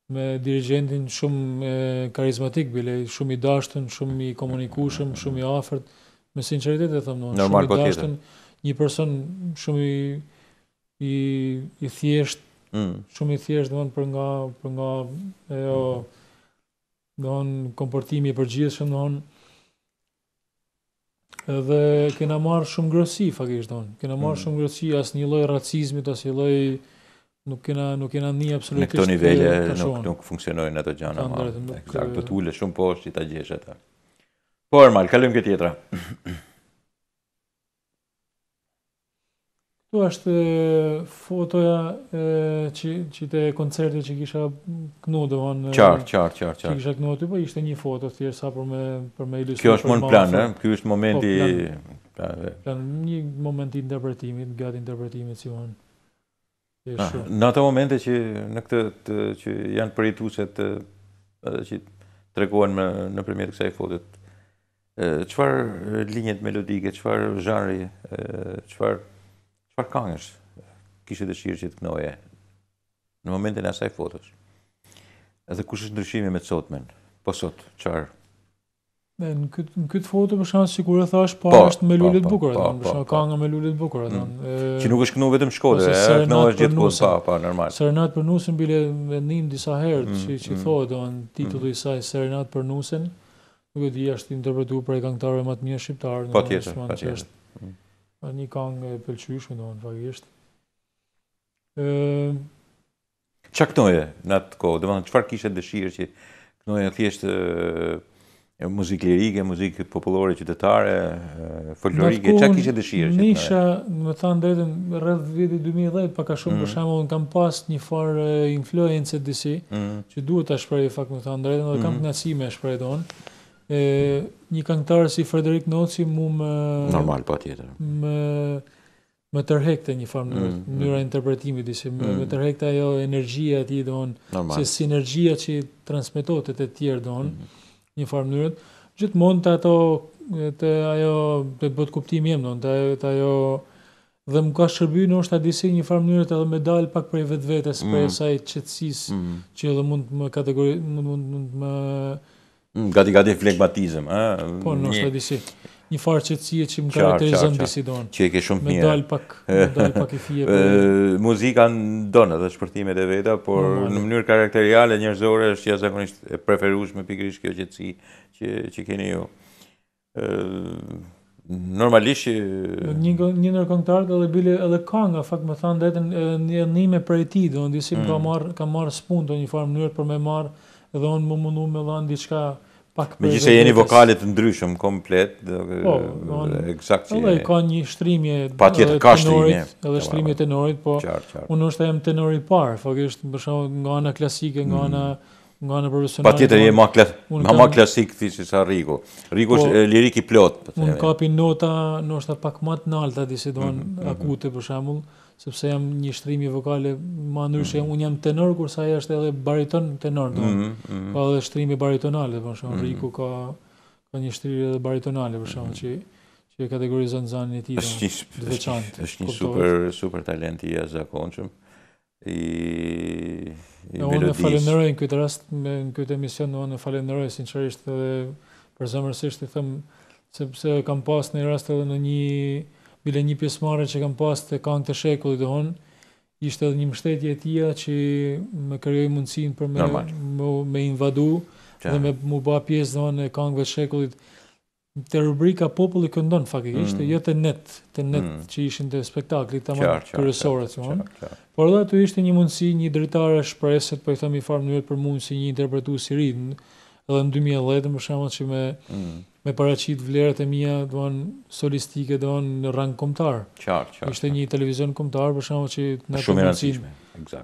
me dirigjentin shumë e, karizmatik bile, shumë i dashur, shumë i komunikueshëm, hmm. shumë i afërt me sinqeritet e thonë, shumë i po dashur, një person shumë i i i thjesht, mm. shumë i thjesht domthonë për nga për nga ajo mm don komportimi i përgjithshëm don edhe kena marr shumë ngrohtësi fakisht don kena marr mm. shumë ngrohtësi as një lloj racizmit as një lloj nuk kena nuk kena ndihmë absolutisht në këto nivele nuk nuk funksionojnë ato gjëra më eksakt do të ulë shumë poshtë ta djesh atë por mal kalojmë te tjetra Tu është fotoja e, që, që të koncerti që kisha knu dhe vonë. Qarë, qarë, qarë, Që kisha knu po ishte një foto të tjerë sa për me, për me ilustru. Kjo është mund plan, e? Eh? Kjo është momenti... Po, plan, pra, plan, një moment i interpretimit, gati interpretimit që vonë. Ah, në ato momente që në këtë të, që janë përjetuset që tregohen në nëpërmjet kësaj fotot. Ë çfarë linjet melodike, çfarë zhanri, ë çfarë Qëfar ka Kishe dëshirë që të kënoje në momentin e asaj fotës. Edhe kush është ndryshimi me të sotë Po sotë, qarë? Në këtë fotë, për shanë, si kur e thash, pa po, po, është me po, lullit bukur, për shanë, ka nga me lullit bukurat. Mm. Që nuk është kënuve vetëm më shkote, e kënuve është gjithë kësë, pa, pa, nërmaj. Serenat për nusën, bile me njëm disa herë, mm, që i mm. thotë, o në titullu i saj, Serenat për nusën, nuk e di, është interpretu për e kanktarëve të mjë shqiptarë. Pa tjetër, pa tjetër. Pra një kangë e pëlqyshme, do në fakisht. Qa këtoje në atë kohë? Dhe më qëfar kishe dëshirë që këtoje në thjeshtë e, e, muzikë lirike, muzikë popullore, qytetare, folklorike, qa kishe dëshirë që këtoje? Nisha, me thanë drejtën, rrëdhë viti 2010, pa ka shumë mm. për shemë, unë kam pas një farë influence e disi, mm. që duhet të shprej, fakt, me thanë drejtën, dhe kam mm. knasime e shprej e një këngëtar si Frederik Noci mu më normal po tjetër më më tërhekte një farë mm, në mm, mm. e interpretimit disi më, mm. më tërhekte ajo energjia e tij don se sinergjia që transmetohet te të tjerë don mm, mm. një farë mënyrë gjithmonë të ato të ajo të bëhet kuptim jem don të ajo të ajo dhe më ka shërbyrë në është a disi një farë mënyrët edhe me dalë pak prej vetë vetës, mm. prej saj qëtsis, mm. që edhe mund më kategori, mund, mund, mund më Mm, gati gati flegmatizëm, ë. Po, nuk është di si. Një farë qetësie që më karakterizon disi don. Që e ke shumë mirë. Më dal pak, dal pak e fije. Ë, muzika ndon edhe shpërtimet e veta, por në mënyrë karakteriale njerëzore është jashtëzakonisht e preferueshme pikërisht kjo qetësi që që keni ju. Ë normalisht një një ndër këngëtar edhe bile edhe ka nga fakt më thanë vetëm një ndihmë për e tij, do të thënë si mm. ka marr ka marr spunt në një farë mënyrë për më marr dhe unë më mundu me dhanë diçka pak për... Me gjithë se jeni vokalit të ndryshëm, komplet, dhe po, eksakt që jeni... Ka një shtrimje... Pa tjetë ka shtrimje... Edhe shtrimje të nërit, po... Unë është e më të nërit parë, fakisht, nga ana klasike, nga mm. ana nga në profesional. Pa tjetër je ma, klas, ma, klasik ti që sa Riku. Riku është po, lirik i plot. Po unë kapi nota në është pak matë në alta, di se doan mhm, mhm. akute për shemull, sepse jam një shtrimi vokale ma nërshë, mhm. unë jam tenor, kursa e është edhe bariton tenor, doan, Pa -hmm, edhe shtrimi baritonale, për shemull, Riku ka, ka një shtrimi edhe baritonale, për shemull, që që e kategorizën zanin e ti, është një, një super, super talenti i zakonqëm i Belodish. Në unë në falenërojë në këtë rast, në këtë emision, në unë në sinqerisht dhe përzemërsisht i thëmë, sepse kam pas në rast edhe në një, bile një pjesmarë që kam pas të kanë të shekullit dhe honë, ishte edhe një mbështetje e tia që me kërjoj mundësin për me invadu dhe me mu ba pjesë dhe honë e kanë të shekullit të rubrika populli këndon faktikisht, mm. jo të net, të net mm. që ishin të spektaklit të marë kërësore, të Por edhe të ishte një mundësi, një dritare e shpreset, po i i farë mënyrë për mundësi si një interpretu si rritën, edhe në 2010, më shumë që me, mm. me paracit vlerat e mija, doan solistike, doan në rang kombëtar Qarë, Ishte një televizion kombëtar për shumë që në të mundësi,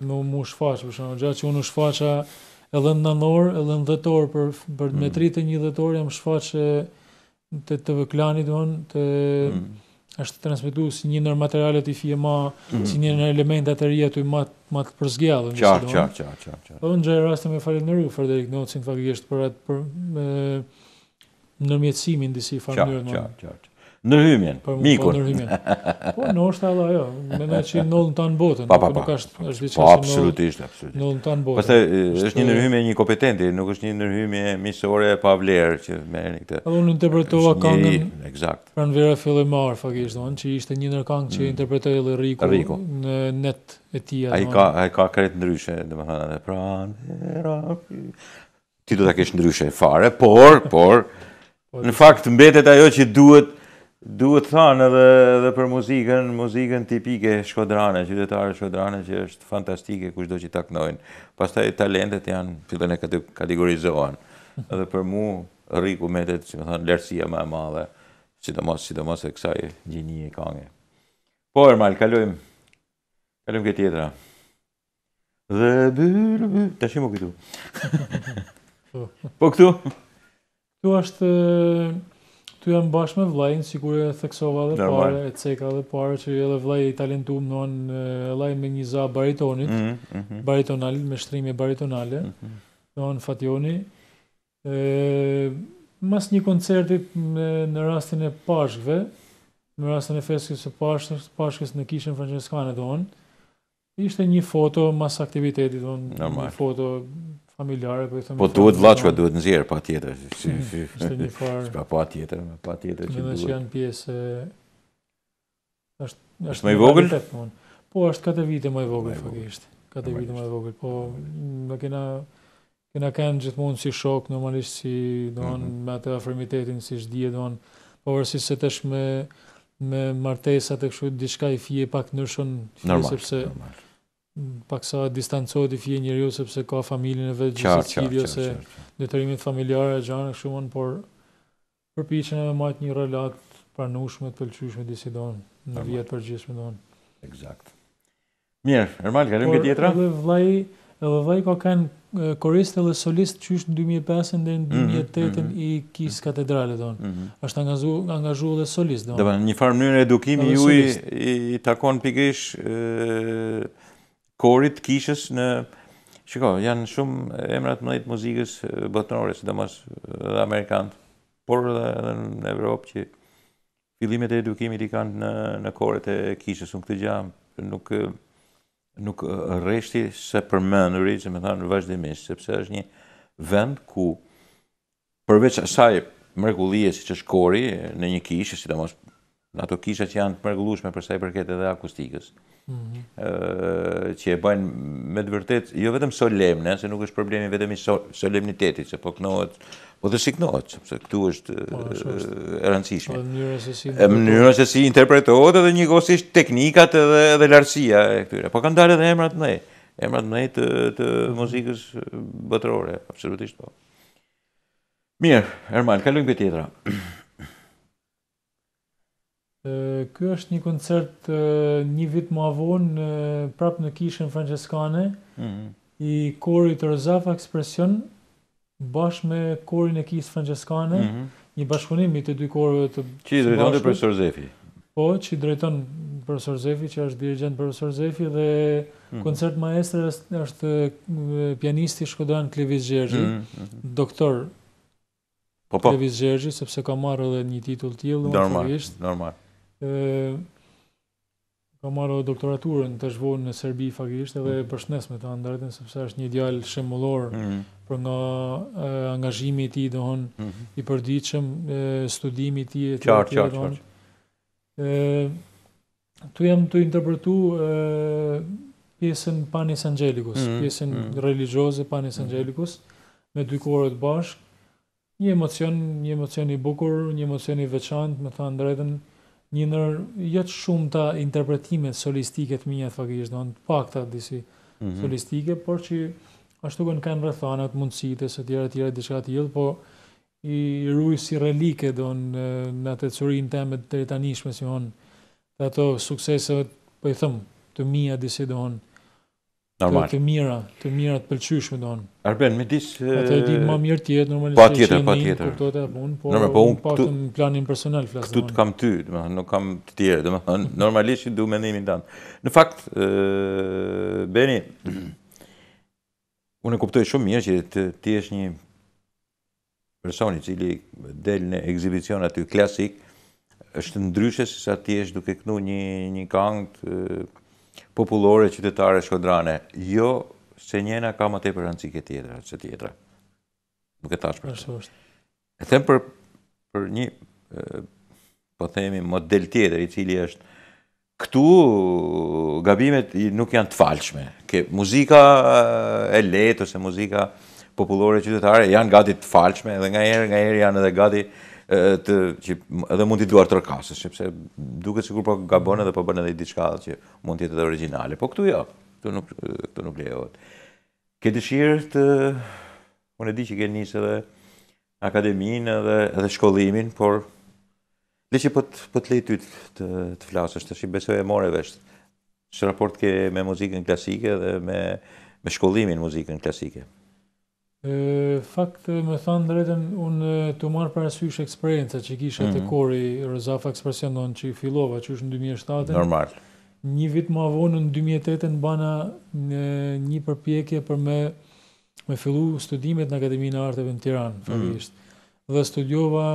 në mu shfaq, për shembull gjatë që unë shfaqa edhe në nënor, edhe në dhe për, për mm. me 31 dhe jam shfaqe të të vëklani, të mënë, të mm. është transmitu si një nërë materialet i fje ma, mm. si një nërë element atë rria të i matë ma të përzgjallë. Qar, qar, qar, qar, qar. Po në gjerë rastë me falit nëru, Frederik Nocin, fakt i për atë për me, nërmjetësimin disi farë njërë. Qar, qar, qar, Nërhymjen, po, po, mikun. Po, në është edhe ajo, mendoj që nëllën të në botën. Pa, pa, pa. Po, absolutisht, absolutisht. Nëllën të në botën. Pëse, është një nërhymje një kompetenti, nuk është një nërhymje misore pa vlerë që merën i këtë. Edhe unë interpretova kangën për në vera fillë e marë, fakisht, doon, që ishte një nërë kangë që mm. interpretoj e lë Riku në net e tia. A i ka kret ndryshe, dhe më thënë, dhe ti do të kesh ndryshe fare, por, por, po, në fakt mbetet ajo që duhet Duhet thënë thanë edhe, edhe për muzikën, muzikën tipike Shkodrane, qytetare Shkodrane që është fantastike kushdo do që taknojnë. Pastaj Pas talentet janë të e kategorizohen. Edhe për mu, rriku me të që më thanë lërësia më e madhe, që të mos, që të mos e kësaj gjinje e kange. Po, Ermal, kalujmë. Kalujmë këtë tjetra. Dhe bërë bërë... Të shimu po këtu. Po këtu? Këtu është këtu jam bashkë me vllajin, sikur e theksova edhe para, e ceka edhe para që edhe vllai i talentuar më von vllai me një za baritonit, mm -hmm. baritonal me shtrimje baritonale. Mm -hmm. Don Fationi. ë Mas një koncerti me, në rastin e Pashkëve, në rastin e Festës së Pashkës, Pashkës në Kishën Franceskane don. Ishte një foto mas aktiviteti don, një foto familjare, po i them. Po duhet vllaçka, duhet nxjerr patjetër. Si si. Hmm, është një farë. Pa patjetër, patjetër që duhet. Ne janë pjesë është është më i vogël. Po është katë vite më i vogël fakisht. Katë vite më i vogël, po më kena kena kanë gjithmonë si shok, normalisht si doan mhm. me atë afrimitetin siç dihet doan. Po vërsi se tash me me martesat e kështu diçka i fije pak ndryshon, sepse normal paksa distancohet i fije njëriu sepse ka familjen e vetë gjithë sikur se qar, qar. detyrimet familjare e gjana kështu mund por përpiqen një relat pranueshëm të pëlqyshme, disi do në vija të përgjithshme don. Eksakt. Mirë, Ermal, kalojmë te tjetra. Edhe vlaj, edhe vlaj, ka kanë korist edhe solist qysh në 2005 deri në 2008 mhm, mm mhm. i kis katedrale don. Mhm. Është angazhu -hmm. angazhuar angazhuar edhe solist don. Do pra, në një farë mënyrë edukimi ju i, i takon pikërisht ë korit kishës në Shiko, janë shumë emrat më të muzikës botërore, sidomos dhe amerikant, por edhe në Evropë që fillimet e edukimit i kanë në në të e kishës, unë këtë gjë nuk nuk rreshti se përmendur, që më thanë vazhdimisht, sepse është një vend ku përveç asaj mrekullie siç është kori në një kishë, sidomos në ato kisha që janë mërgullushme për sa i përket edhe akustikës që e bajnë me të vërtet, jo vetëm solemne, se nuk është problemi vetëm i solemnitetit, se po kënohet, po dhe si kënohet, se këtu është po, rëndësishme. Po, në mënyrën se si interpretohet edhe një teknikat edhe lartësia e këtyre, po kanë dalë edhe emrat në e, emrat në e të mhm. muzikës bëtërore, absolutisht po. Mirë, Erman, kalujnë për tjetra. Ky është një koncert një vit më avon prapë në kishën Franceskane mm -hmm. i kori të Rozafa Ekspresion bashkë me kori në kishën Franceskane mm -hmm. një bashkëpunim i të dy kori të që i drejton të profesor Zefi po që i drejton profesor Zefi që është dirigent profesor Zefi dhe mm -hmm. koncert maestrë është, është pianisti Shkodran Klevis Gjergi mm -hmm. doktor po, po. Klevis Gjergi sepse ka marrë edhe një titull tjilë. normal, normal ka marrë doktoraturën të zhvonë në Serbi fakisht edhe mm. përshnes me të andretin sepse është një djalë shemullor mhm. për nga angazhimi ti dhe hon i mhm. përdiqëm, e, studimi ti e të qartë, Tu jam të interpretu pjesën Panis Angelikus, mm pjesën mm Panis mhm. Angelikus, mm me dy korët bashkë, një emocion, një emocion i bukur, një emocion i veçantë, me të andretën, një ndër jetë shumë të interpretimet solistike të minjet fakisht, në pak të disi mm -hmm. solistike, por që ashtu kënë kanë rëthanat, mundësit e së tjera tjera, diçka tjilë, po i rrujë si relike, do në në të curin të emet të retanishme, si on të ato sukseset, po i thëmë, të mija disi do në, Normal. Të mira, të mira të pëlqyeshme don. Arben, më disë... Atë të di më mirë ti normalisht. Po tjetër, po tjetër. Po tjetër pun, po. Normal, po unë pastë në planin personal flas. Tu të kam ty, domethënë, nuk kam të tjerë, domethënë, normalisht du mendimin tan. Në fakt, ëh, Beni. Unë kuptoj shumë mirë që ti ti je një person i cili del në ekzibicion aty klasik është ndryshe sesa ti je duke kënu një një këngë popullore, qytetare, shkodrane, jo se njena ka më tepër rëndësi ke tjetra, se tjetra. Më këtë ashtë për E them për, për një, po themi, model tjetër, i cili është, këtu gabimet nuk janë të falqme. Ke muzika e letë, ose muzika popullore, qytetare, janë gati të falqme, dhe nga erë, nga erë janë edhe gati të të që edhe mund t'i duar tërkasë, sepse duket kur po gabon edhe po bën edhe diçka që mund të jetë edhe origjinale, po këtu jo. Këtu nuk këtu nuk lejohet. Ke dëshirë të unë e di që ke njësë edhe akademinë edhe edhe shkollimin, por le që po të po të ty të të, të flasësh, tash i besoj e morë vesh. Çfarë raport ke me muzikën klasike dhe me me shkollimin muzikën klasike? Fakt, me thanë dretën, unë të marë për asyshë eksperienca që kisha të mhm. kori, Rëzafa ekspresionon që i filova, që është në 2007 Normal. Një vit më avonë në 2008-ën bana një përpjekje për me me fillu studimet në Akademi në Arteve në Tiranë, mhm. fërgjisht. Dhe studiova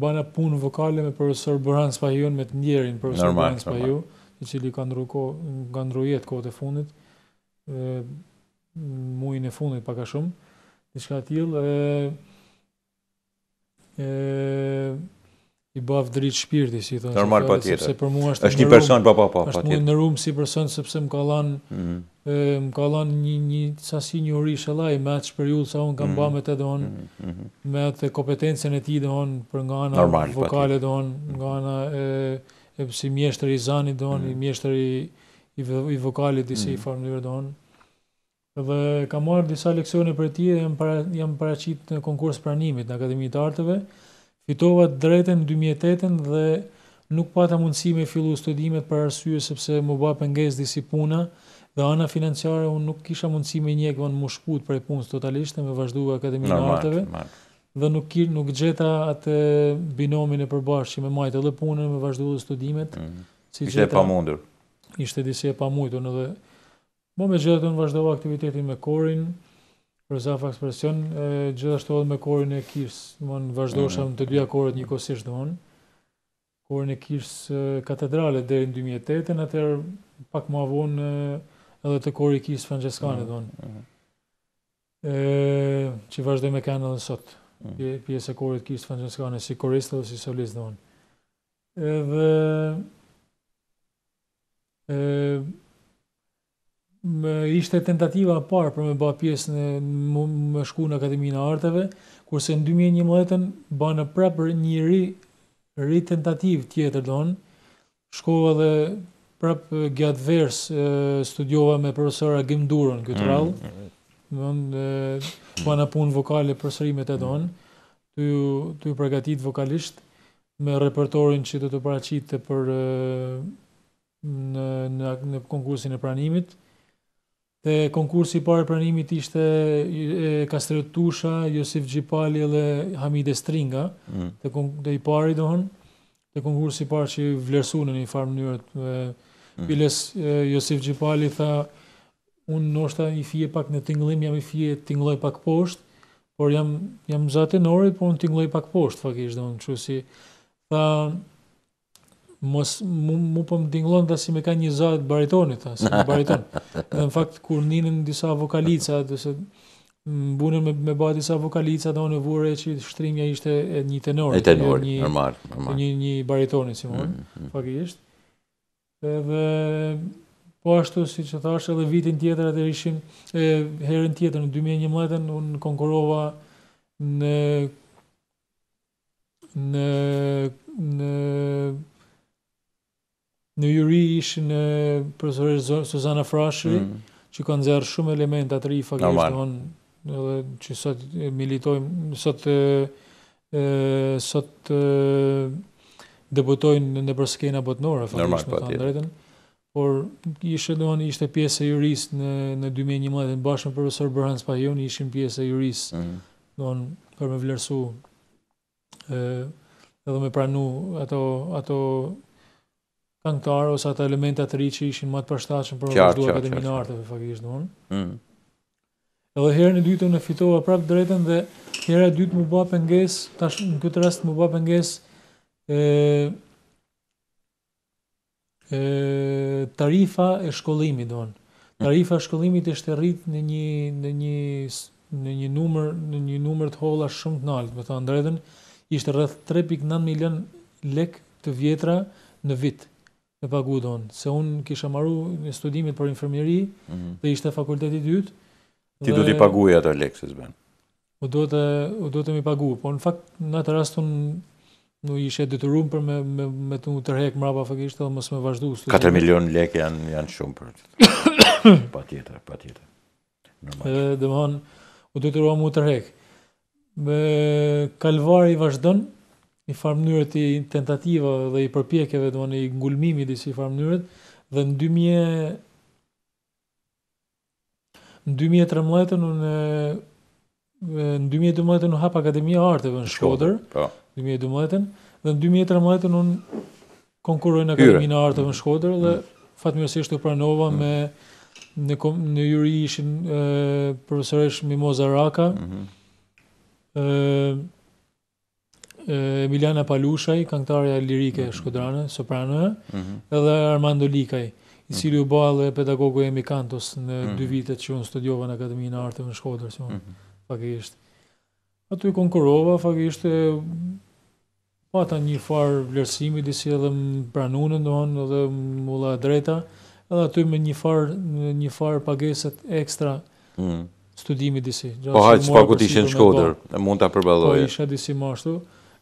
bana punë vokale me profesor Bërhan Spahion me të njerin, profesor Bërhan Spahion, dhe që li ka ndrujet kote fundit muin e fundit pak a shumë diçka të tillë e e i bav drit shpirti si thonë normal patjetër sepse për mua është është një person po po po patjetër është një ndërum si person sepse më ka dhënë ë mm -hmm. më ka dhënë një një sasi një uri inshallah me atë periudhë sa un kam mhm. bërë me të don mm -hmm. me atë kompetencën e tij don për nga ana vokale don nga ana e e si mjeshtri i zanit don mm -hmm. i mhm. mjeshtri i i vokalit disi mm -hmm. farmë don dhe kam marrë disa leksione për ti dhe jam paracit në konkurs pranimit në Akademi të Arteve. Fitova drejten në 2008 dhe nuk pata mundësi me fillu studimet për arsye sepse më ba penges disi puna dhe ana financiare unë nuk kisha mundësi me njekë në më shkut për e punës totalisht me vazhdu Akademi të Arteve. Dhe nuk, nuk gjeta atë binomin e përbash që me majtë edhe punën me vazhdu dhe studimet. Mm. Si ishte gjeta, e pa mundur. Ishte disi e pa mundur në Dhe Mo me gjithë të në vazhdova aktivitetin me korin, për zafë ekspresion, e, gjithashtu edhe me korin e kirës, më në vazhdojshëm në mm. të dyja korët një kosisht dhe unë, korin e kirës katedrale dhe në 2008, -të, në tërë pak më avon edhe të kori kirës Franceskane mm dhe unë, mm. e, që vazhdoj me kanë edhe sot, mm e korit kirës Franceskane, si korist dhe si solist dhe unë. Edhe... E, ishte tentativa e parë për me bë pjesë në më shku në Akademinë e Arteve, kurse në 2011-ën prapër një ri ri tentativë tjetër don, shkova dhe prap gjatë vers studiova me profesora Gimdurën Durën këtë mm, radhë. Mm, mm. Don po na punë vokale për shërimet e don. Ty ty përgatit vokalisht me repertorin që do të paraqitë për në në në konkursin e pranimit dhe konkursi i parë pranimit ishte Kastrio Tusha, Josif Gjipali dhe Hamide Stringa, mm. dhe, dhe i pari dohën, dhe konkursi i parë që vlerësu në një farë mënyrët, dhe mm. piles Josif Gjipali tha, unë nështë i fije pak në tinglim, jam i fije tingloj pak poshtë, por jam, jam zate në por unë tingloj pak poshtë, fakisht, dohën, unë si, tha, mos mu, mu po mdinglon ta si me ka një zot baritoni ta si me bariton. Dhe në fakt kur ninin disa vokalica ose mbunën me me bëj disa vokalica do unë vure që shtrimja ishte e një tenor, e tenor një, normal, normal. Një një baritoni si mund. Mhm. Faktikisht. Mm -hmm. Edhe po ashtu siç e thash edhe vitin tjetër atë ishin e, herën tjetër në 2011-ën un konkurova në në në në juri ishë në profesorë Suzana Frashri, mm. që kanë zërë shumë elementa të rifa, edhe, që sot militojnë, sot, e, sot e, debutojnë në nëpërskena botnore, fa, Normal, ishë, po, në por ishë, në ishte pjesë e juris në, në 2011, në bashkë me profesorë Bërhan Spahion, ishë në pjesë e juris, mm. në për me vlerësu, edhe me pranu ato, ato këngëtarë ose ato elementa të rinj që ishin më të përshtatshëm për vazhdu akademinë e arteve fakisht domun. Ëh. Mm. Edhe herën e dytë unë fitova prapë drejtën dhe hera e dytë më bua pengesë, tash në këtë rast më bua penges e... tarifa e shkollimit domun. Mm. Tarifa e shkollimit është rrit në një në një në një numër në një numër të holla shumë të lartë, më thon drejtën, ishte rreth 3.9 milion lek të vjetra në vit e pagu se unë kisha marru një studimit për infirmjeri mm -hmm. dhe ishte fakultetit dytë. Ti do t'i pagu e ato lekë, si zbenë? U do, të, u do të mi pagu, po në fakt në atë rast unë në ishe dytërum për me, me, me të më tërhek mraba fakisht dhe mos me vazhdu. Studimit. 4 milion lekë janë, janë shumë për të. pa tjetër, pa tjetër. Dhe, më hanë, u dytërua më tërhek. Me kalvari vazhdonë, një farë mënyrë të tentativa dhe i përpjekjeve, domthonë i ngulmimit të si farë mënyrë dhe në 2000 në 2013 unë në 2012-ën unë hap Akademia Arteve në Shkodër. Po. 2012-ën dhe në 2013-ën unë konkuroj në Akademinë e Arteve në mm. Shkodër dhe mm. fatmirësisht u pranova mm. me në në juri ishin profesoresh Mimoza Raka. Mm mm-hmm. ë Emiliana Palushaj, këngëtarja lirike e mhm. Shkodranë, soprano, mm -hmm. edhe Armando Likaj, i mhm. cili u bë edhe pedagogu i Mikantos në mm -hmm. dy vite që un studiova në Akademinë e Arteve në Shkodër, si Mm -hmm. Fakisht. Atu i konkurova, fakisht e pata një farë vlerësimi, disi edhe më pranunën, do hanë, edhe më la drejta, edhe aty me një farë, një farë pageset ekstra, mm studimi disi. Gjatë po haqë s'pa ku t'ishe në shkoder, e mund t'a përbaloje. Po isha disi mashtu. Mm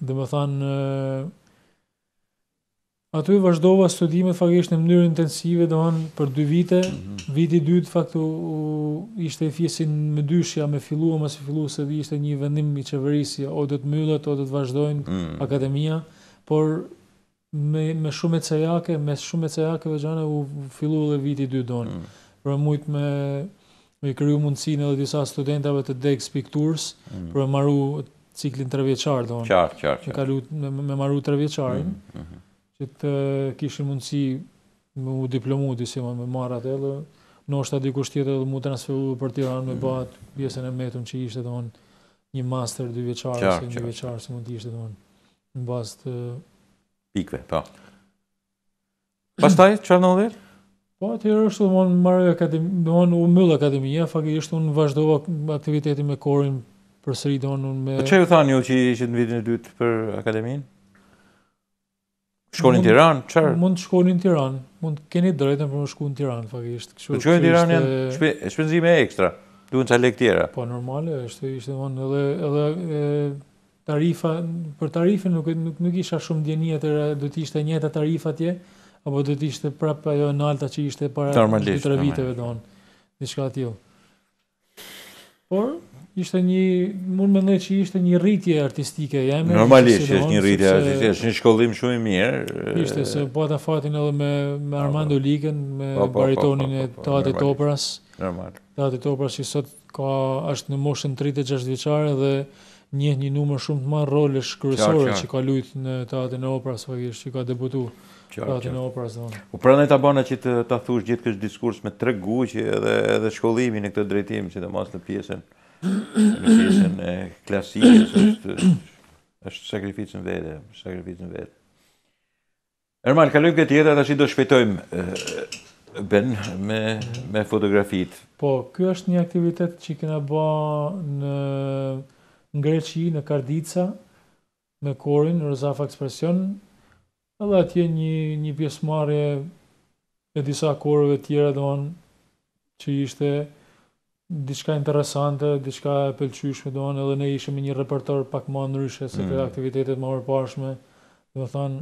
dhe më thanë, Atu i vazhdova studimet fakisht në mënyrë intensive dhe onë për dy vite. Mm -hmm. Viti dytë faktu u, ishte e fjesin më dyshja me filua, më si fillu, se ishte një vendim i qeverisja, o dhe të mëllët, o dhe të vazhdojnë mm -hmm. akademia, por me, me shumë e cajake, me shumë e cajake dhe u fillu dhe viti dytë do Mm -hmm. Pra mujtë me, me kryu mundësin edhe disa studentave të degës pikturës, mm -hmm. pra maru ciklin tre vjeçar do. Qartë, qartë. Që kalu me, me marru tre vjeçarin. Mm -hmm. Që të kishin mundësi me u diplomu ti si me marr atë edhe noshta dikush tjetër do mu transferu për Tiranë me mm pjesën e metun që ishte domon një master dy vjeçar ose një vjeçar si mund të ishte domon në bazë të pikëve, po. Pastaj çfarë ndodhi? Po atë është domon marrë akademi, domon u mbyll akademia, fakisht unë vazhdova aktivitetin me korin për sëri do në me... Po që e u thani ju që ishtë në vitin e dytë për akademin? në Tiran, qërë? Mund të në Tiran, mund të keni drejten për në shkollin Tiran, fakisht. Po që e Tiran janë shpenzime ekstra, duhen në qalek tjera? Po, normal, është ishte ishët në edhe tarifa, për tarifin nuk isha shumë djenia të do të ishte njeta tarifa tje, apo do të ishte prapë ajo në alta që ishte para të viteve të të të të ishte një, mund me ndaj që ishte një rritje artistike, normalisht që është një rritje artistike, është një shkollim shumë i mirë. Ishte se po ata fatin edhe me me po, po. Armando Ligën, me po, baritonin e Teatrit Operas. Normal. Teatri Operas që sot ka është në moshën 36 vjeçare dhe një një numër shumë të madh rolesh kryesorë që ka luajtur në Teatrin e Operas, po që ka debutuar. U prandaj ta bëna që të ta thuash gjithë këtë diskurs me tregu që edhe edhe shkollimin në këtë drejtim, sidomos në pjesën në fjesën e klasikës, është, është sakrificën vete, sakrificën vete. Ermal, kalujmë këtë jetë, atë që do shpetojmë ben me, me fotografit. Po, kjo është një aktivitet që i kena ba në Greqi, në Kardica, me korin, në Rëzaf Ekspresion, edhe atje një, një marje e disa korëve tjera, dhe që ishte diçka interesante, diçka e pëlqyeshme doon edhe ne ishim me një repertor pak më ndryshe se mm. këto mm. aktivitete më të Do të thon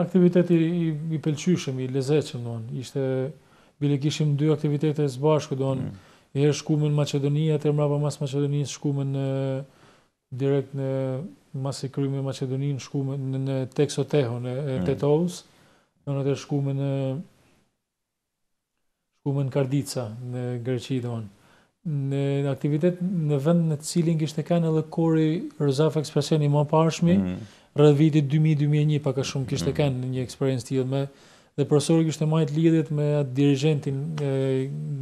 aktiviteti i i pëlqyeshëm, i lezetshëm doon. Ishte bile kishim dy aktivitete së bashku doon. Mm. Herë në Maqedoni, atë më mas Maqedonisë shkuën në direkt në mas i krymë Maqedoninë, shkuën në Texoteho në Tetovs. Doon atë në, në, mm. në, në, në Umën Kardica në Greqi do në në aktivitet në vend në të cilin kishte kanë edhe kori Rozaf Expressen i mëparshëm mhm. rreth vitit 2000-2001 pak a shumë kishte mhm. kanë në një eksperiencë tillë me dhe profesori kishte marrë lidhjet me atë dirigjentin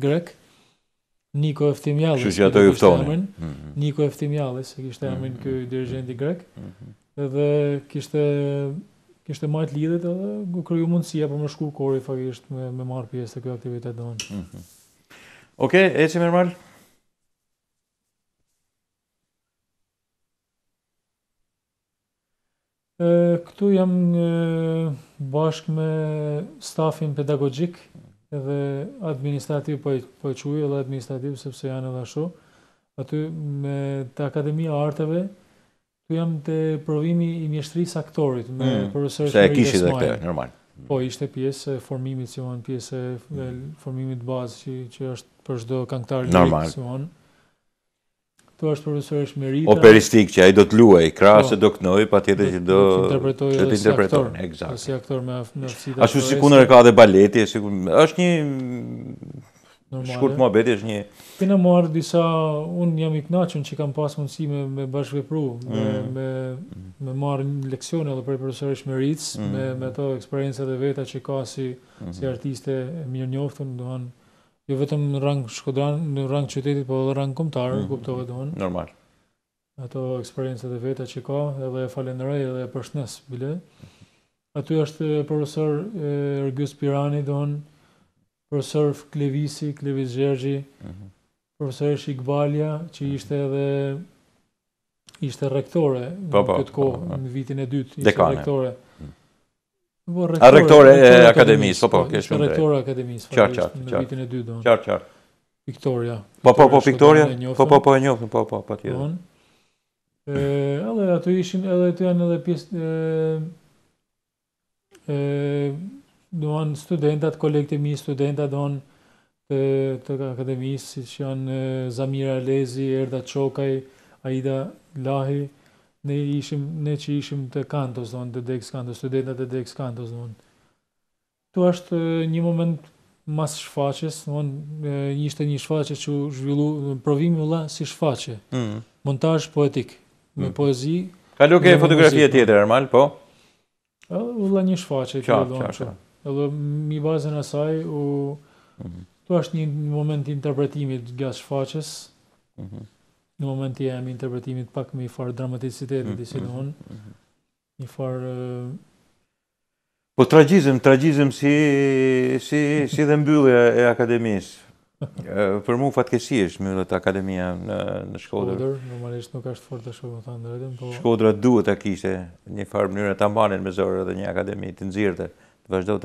grek Niko Eftimiali. Kështu që ato juftonin. Mhm. Niko Eftimiali e kishte emrin ky dirigjenti grek. Edhe kishte kishte majt lidhet edhe kriju mundësia për më shku kori fakisht me, me marrë pjesë të kjo aktivitet dhe unë. Mm -hmm. Oke, okay, e që mërë Këtu jam bashkë me stafin pedagogjik edhe administrativ po po quaj edhe administrativ sepse janë edhe ashtu. Aty me të Akademia e Arteve, Ky jam te provimi i mjeshtrisë aktorit me mm, profesorin. Se e kishit atë, normal. Hmm. Po ishte pjesë e formimit, si thonë, pjesë e hmm. formimit bazë që që është për çdo këngëtar lirik, si thonë. Tu është profesor Merita. Pra- Operistik që ai do të luajë, krahas po. se do knoj, patjetër që do të interpretojë, si Eksakt. Si aktor me me aftësitë. Ashtu sikur e ka edhe baleti, sikur është një Normal. Shkurt mua është një... Kena marrë disa... Unë jam i knaqën që kam pas mundësi me, me bashkëvepru, mm. me, me, marr marrë leksion edhe për profesorish me mm. me, me mm. to eksperiencët e veta që ka si, mm. si artiste mirë njoftën, do jo vetëm në rang shkodran, në rang qytetit, po edhe rang kombëtar, mm. kuptove domun. Normal. Ato eksperiencat e veta që ka, edhe e falenderoj edhe e përshnes bile. Aty është profesor Ergus Pirani domun profesor Klevisi, Klevis Gjergji, mm -hmm. profesor Shikbalja, që mhm. ishte edhe ishte rektore po, po, në këtë kohë, po, po. në vitin e dytë, ishte Dekane. rektore. Hmm. Po, rektore, A rektore, rektore e akademisë, po, po, po kesh shumë drejtë. Rektore akademisë, po, në vitin e dytë, donë. Qarë, qarë. Viktoria. Po, po, po, Viktoria? Po, po, po, e njofën, po, po, pa po, tjetë. Donë. Hmm. Ale, ato ishin, edhe ato janë edhe pjesë, e, doan studentat, kolegët mi studentat, doan të, të akademisë, si që janë Zamira Lezi, Erda Qokaj, Aida Lahi, ne, ishim, ne që ishim të kantos, doan të dekës kantos, studentat të dekës kantos, doan. Tu ashtë një moment mas shfaqes, doan njështë një shfaqe që zhvillu, provimi u la si shfaqe, mm. montaj poetik, me mm. poezi, Kalu ke fotografie tjetër, Armal, po? vëlla një shfaqe, që do edhe mi bazën e saj u mm -hmm. tu është një moment interpretimit gjatë shfaqës, mm -hmm. në moment të jemi interpretimit pak me i farë dramaticitetit mm -hmm. disi don mm -hmm. një farë uh... po tragizm tragizm si si, si dhe mbyllja e akademisë për mua fatkesi është mbyllur ta akademia në në Shkodër. normalisht nuk është fort ashtu më të drejtën, po Shkodra duhet ta kishte një farë mënyrë ta mbanin me zor edhe një akademi të nxirrte të vazhdo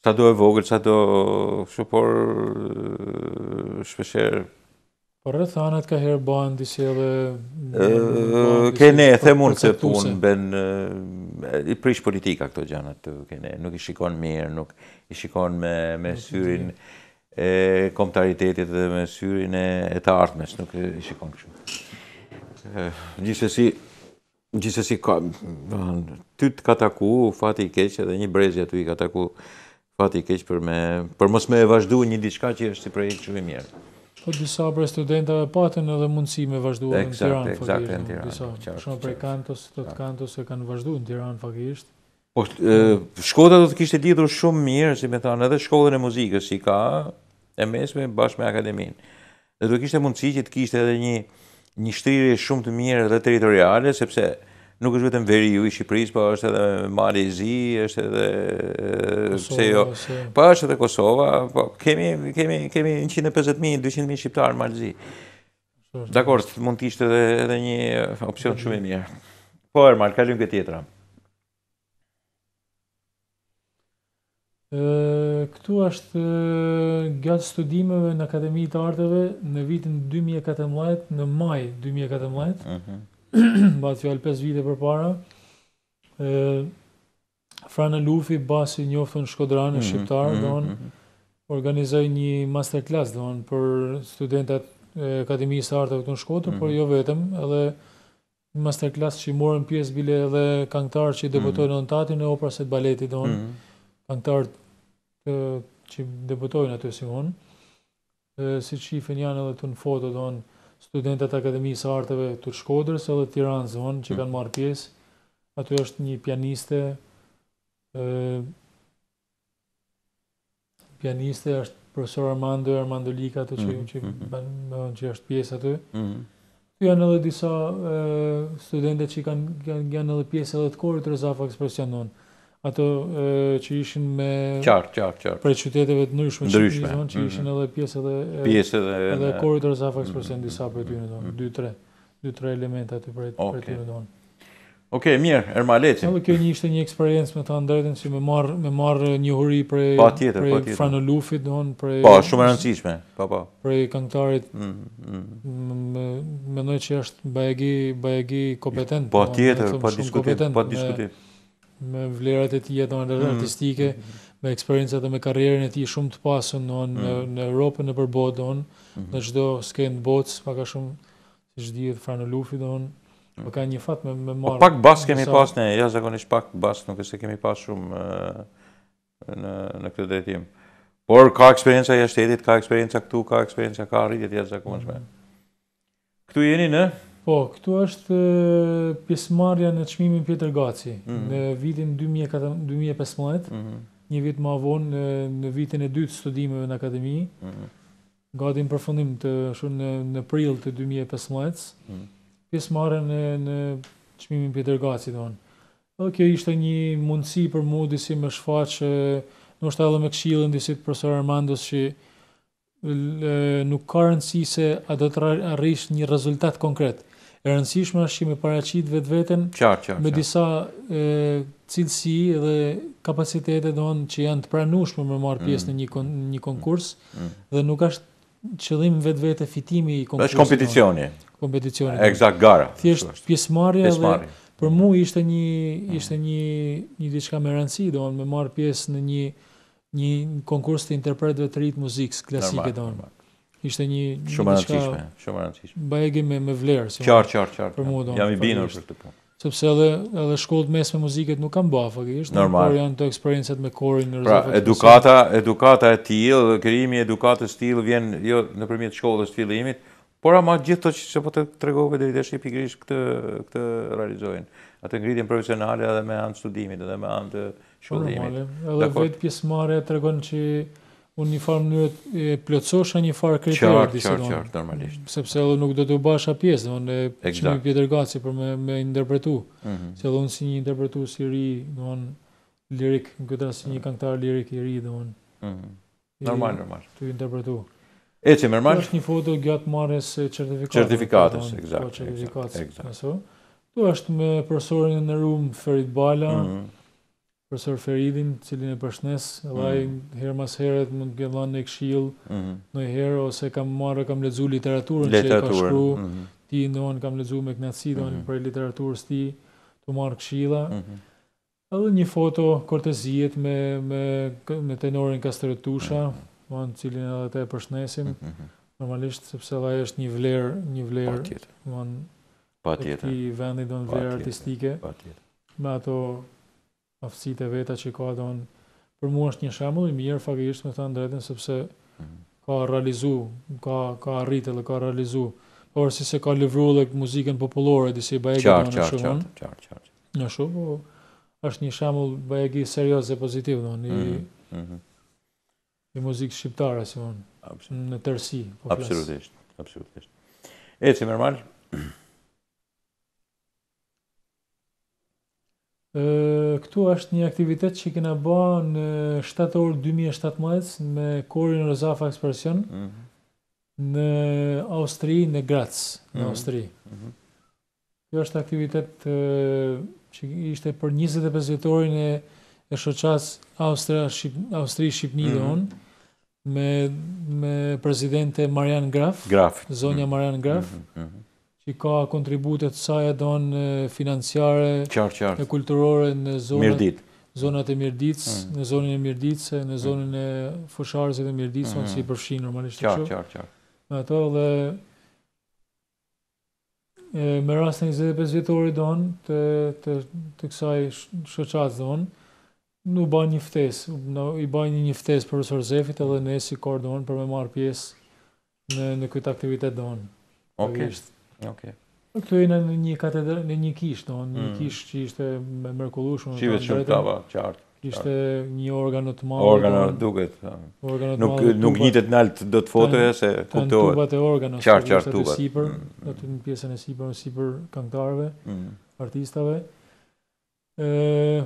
të do e vogël, s'a do... shupor por... Shpesher... Por dhe thanat ka herë banë disi edhe... Kene, e the mund se punë, ben... I prish politika këto gjanat të kene. Nuk i shikon mirë, nuk i shikon me syrin e komptaritetit dhe me syrin e të artmes. Nuk i shikon këshu. Gjithë e si gjithës si ka, ty të kataku, fati i keqë, edhe një brezja të i kataku, fati i keqë për, me, për mos me e vazhdu një diçka që është si prej që i mjerë. Po disa për studentave patën edhe mundësi me vazhdu në Tiranë, fakisht. në exakt, disa, qartë, shumë prej kantos, të të kantos e kanë vazhdu në Tiranë, fakisht. Po, shkoda do të kishte lidhur shumë mirë, si me thanë, edhe shkodën e muzikës si ka, e mesme bashkë me akademinë. Dhe do kishte mundësi që të kishte edhe një, një shtrirje shumë të mirë dhe teritoriale, sepse nuk është vetëm veri ju i Shqipërisë, po është edhe Malezi, është edhe pse jo. Po është edhe Kosova, po kemi kemi kemi 150.000, 200.000 Shqiptarë në Malezi. Dakor, mund të ishte edhe edhe një opsion shumë i mirë. Po, Ermal, kalojmë këtë tjetër. këtu është gjatë studimeve në Akademi të Arteve në vitin 2014, në maj 2014, uh -huh. bat fjallë 5 vite për para, e, Lufi, basi njofën Shkodranë, mm -hmm, Shqiptarë, mm mhm, mhm. organizoj një masterclass don, për studentat e Akademisë Arteve të në shkodrë, mm por mhm. jo vetëm, edhe masterclass që i morën pjesë bile edhe kanktarë që i debutojnë në tatin e operës e baletit, do në antarët të që debutojnë aty si unë, si që janë edhe të në foto, don studentat Akademisë Arteve të Shkodrës edhe Tiranë zonë që kanë marrë pjesë, aty është një pianiste, ë pianiste është profesor Armando, Armando Lika, të që, mm -hmm. që, është pjesë aty. Mm -hmm. Janë edhe disa studentet që kanë, janë edhe pjesë edhe të korë të rëzafë ekspresiononë ato e, që ishin me çar çar çar për qyteteve të ndryshme që ishin mhm. edhe pjesë edhe pjesë edhe edhe korridor sa faks për në mhm. disa për ty më don 2 3 2 3 elemente aty për okay. për ty më don Ok mirë Ermaleti Edhe kjo një ishte një eksperiencë me të ndërtën si më marr më marr një huri për pa tjetër pa tjetër lufit don për pa shumë e rëndësishme pa pa për këngëtarit mhm, mendoj që është bajegi bajegi kompetent Po, tjetër pa diskutim pa diskutim me vlerat e tij ato mm. artistike, mm -hmm. me eksperiencat dhe me karrierën e tij shumë të pasur në mm -hmm. në në Europë në përbot don, në çdo skenë të botës, pak a shumë siç dihet Franu Lufi don. Mm. Po ka një fat me me po marr. pak bas kemi sa... pas ne, ja zakonisht pak bas, nuk është se kemi pas shumë në në këtë drejtim. Por ka eksperiencë jashtë shtetit, ka eksperiencë këtu, ka eksperiencë ka arritjet të jashtëzakonshme. Mm -hmm. Këtu jeni në Po, këtu është pjesëmarrja në çmimin Pjetër Gaci mm. në vitin 2014, 2015, mm -hmm. një vit më vonë në, në vitin e dytë studimeve në akademi. Mm -hmm. Gati në përfundim të kështu në në prill të 2015. Mm. Pjesëmarrja në në çmimin Pjetër Gaci don. Po kjo ishte një mundësi për mua disi më shfaq ndoshta edhe me këshillin disi profesor Armandos që nuk ka rëndësi se a do të arrish një rezultat konkret e rëndësishme është që me paracit vetë vetën qar, qar, me disa e, cilësi dhe kapacitetet dhe që janë të pranushme me marë pjesë mm. në një, kon, një konkurs mm. mm, mm. dhe nuk është qëllim vetë vetë fitimi i konkursit. Dhe është kompeticioni. Dhe, kompeticioni. exact gara. Thjeshtë pjesë marja dhe për mu ishte një mm. ishte një një diçka me rëndësi dhe me marë pjesë në një një konkurs të interpretve të rritë muzikës klasike dhe Normal ishte një një shumë e rëndësishme, shumë rëndësishme. Bajegi me me vlerë, si. Qartë, qartë, qartë. Për mua do. Jam i binur për këtë punë. Sepse edhe edhe shkollët mes me muzikët nuk kanë bafa, kështu. Por janë të eksperiencat me korin në Pra, edukata, edukata e tillë, krijimi i edukatës tillë vjen jo nëpërmjet shkollës fillimit, por ama gjithë ato që se po të tregove deri tash pikërisht këtë këtë realizojnë. Atë ngritjen profesionale edhe me anë studimit, edhe me anë po, shkollimit. Edhe vetë pjesëmarrja tregon që Unë një farë mënyrët e plëtsosh një farë kriterë të Qartë, qartë, normalisht. Sepse edhe nuk do të basha pjesë, dhe më që një pjetër gaci për me, me interpretu. Mm -hmm. Se edhe unë si një interpretu si ri, dhe më lirik, në këtë si një kanktar lirik i ri, dhe më Mm -hmm. Normal, normal. Të interpretu. E që mërmash? Në është një foto gjatë marës certifikatës. Certifikatës, exakt. certifikatës, exact, Tu është me profesorin e në rumë, Ferit Bala, mm -hmm profesor Feridin, cilin e përshnes, vaj mhm. herë mas herët mund të dhënë në këshill, mm -hmm. në herë ose kam marrë kam lexuar literaturën që e ka shkruar, mm -hmm. ti ndon kam lexuar me kënaqësi mm -hmm. për literaturën ti të marr këshilla. Mm -hmm. Edhe një foto kortezijet me me me tenorin Kastretusha, mm -hmm. cilin edhe të e përshnesim. Mm -hmm. Normalisht sepse ai është një vlerë, një vlerë. Patjetër. Patjetër. Ti vendi don vlerë artistike. Patjetër. Me ato aftësitë veta që ka don për mua është një shembull i mirë fakisht me thënë drejtën sepse mhm. ka realizu, ka ka arritë dhe ka realizu. Por si se ka lëvru dhe muzikën popullore disi Bajegi në shumë. Qartë, qartë, qartë, qartë. Në shumë, po është një shembull Bajegi serios dhe pozitiv, në një mm -hmm. i mhm, mhm. muzikë shqiptare, si më në tërsi. Po Absolutisht, absolutisht. E, si Këtu është një aktivitet që i kena ba në 7 orë 2017 me Korin Rozafa Ekspresion mm -hmm. në Austri, në Graz, në mm -hmm. Austri. Mm -hmm. Kjo është aktivitet që ishte për 25 vjetorin e, e shoqas Austria, Shqip, Austri Shqipni mm -hmm. dhe mhm. me, me prezidente Marian Graf, Graf. zonja mm -hmm. Marian Graf, mm -hmm i ka kontributet sa e donë financiare, e kulturore në zonët, e mirdic, mm. në zonën e mirdic, në zonën e fësharës e dhe mirdic, që mm. si përshinë normalisht të që. Qartë, Në ato dhe e, me rast në 25 vjetori donë të, të, të kësaj shëqatë donë, nuk bajnë një ftesë, i bajnë një ftesë profesor Zefit edhe ne si kordonë për me marë pjesë në, në këtë aktivitet donë. Okay. Okej. Okay. Këtu janë në një katedrë, në një kishë, do, një mm. kishë që ishte me mrekullueshëm, me drejtava qartë. Ishte një organ të madh. Organ duket. të nuk nuk njitet nalt do të fotoj se kuptohet. Tubat e organos, qartë qartë tubat. Sipër, mm. do të pjesën e sipër, sipër këngëtarëve, mm. artistave. Ë,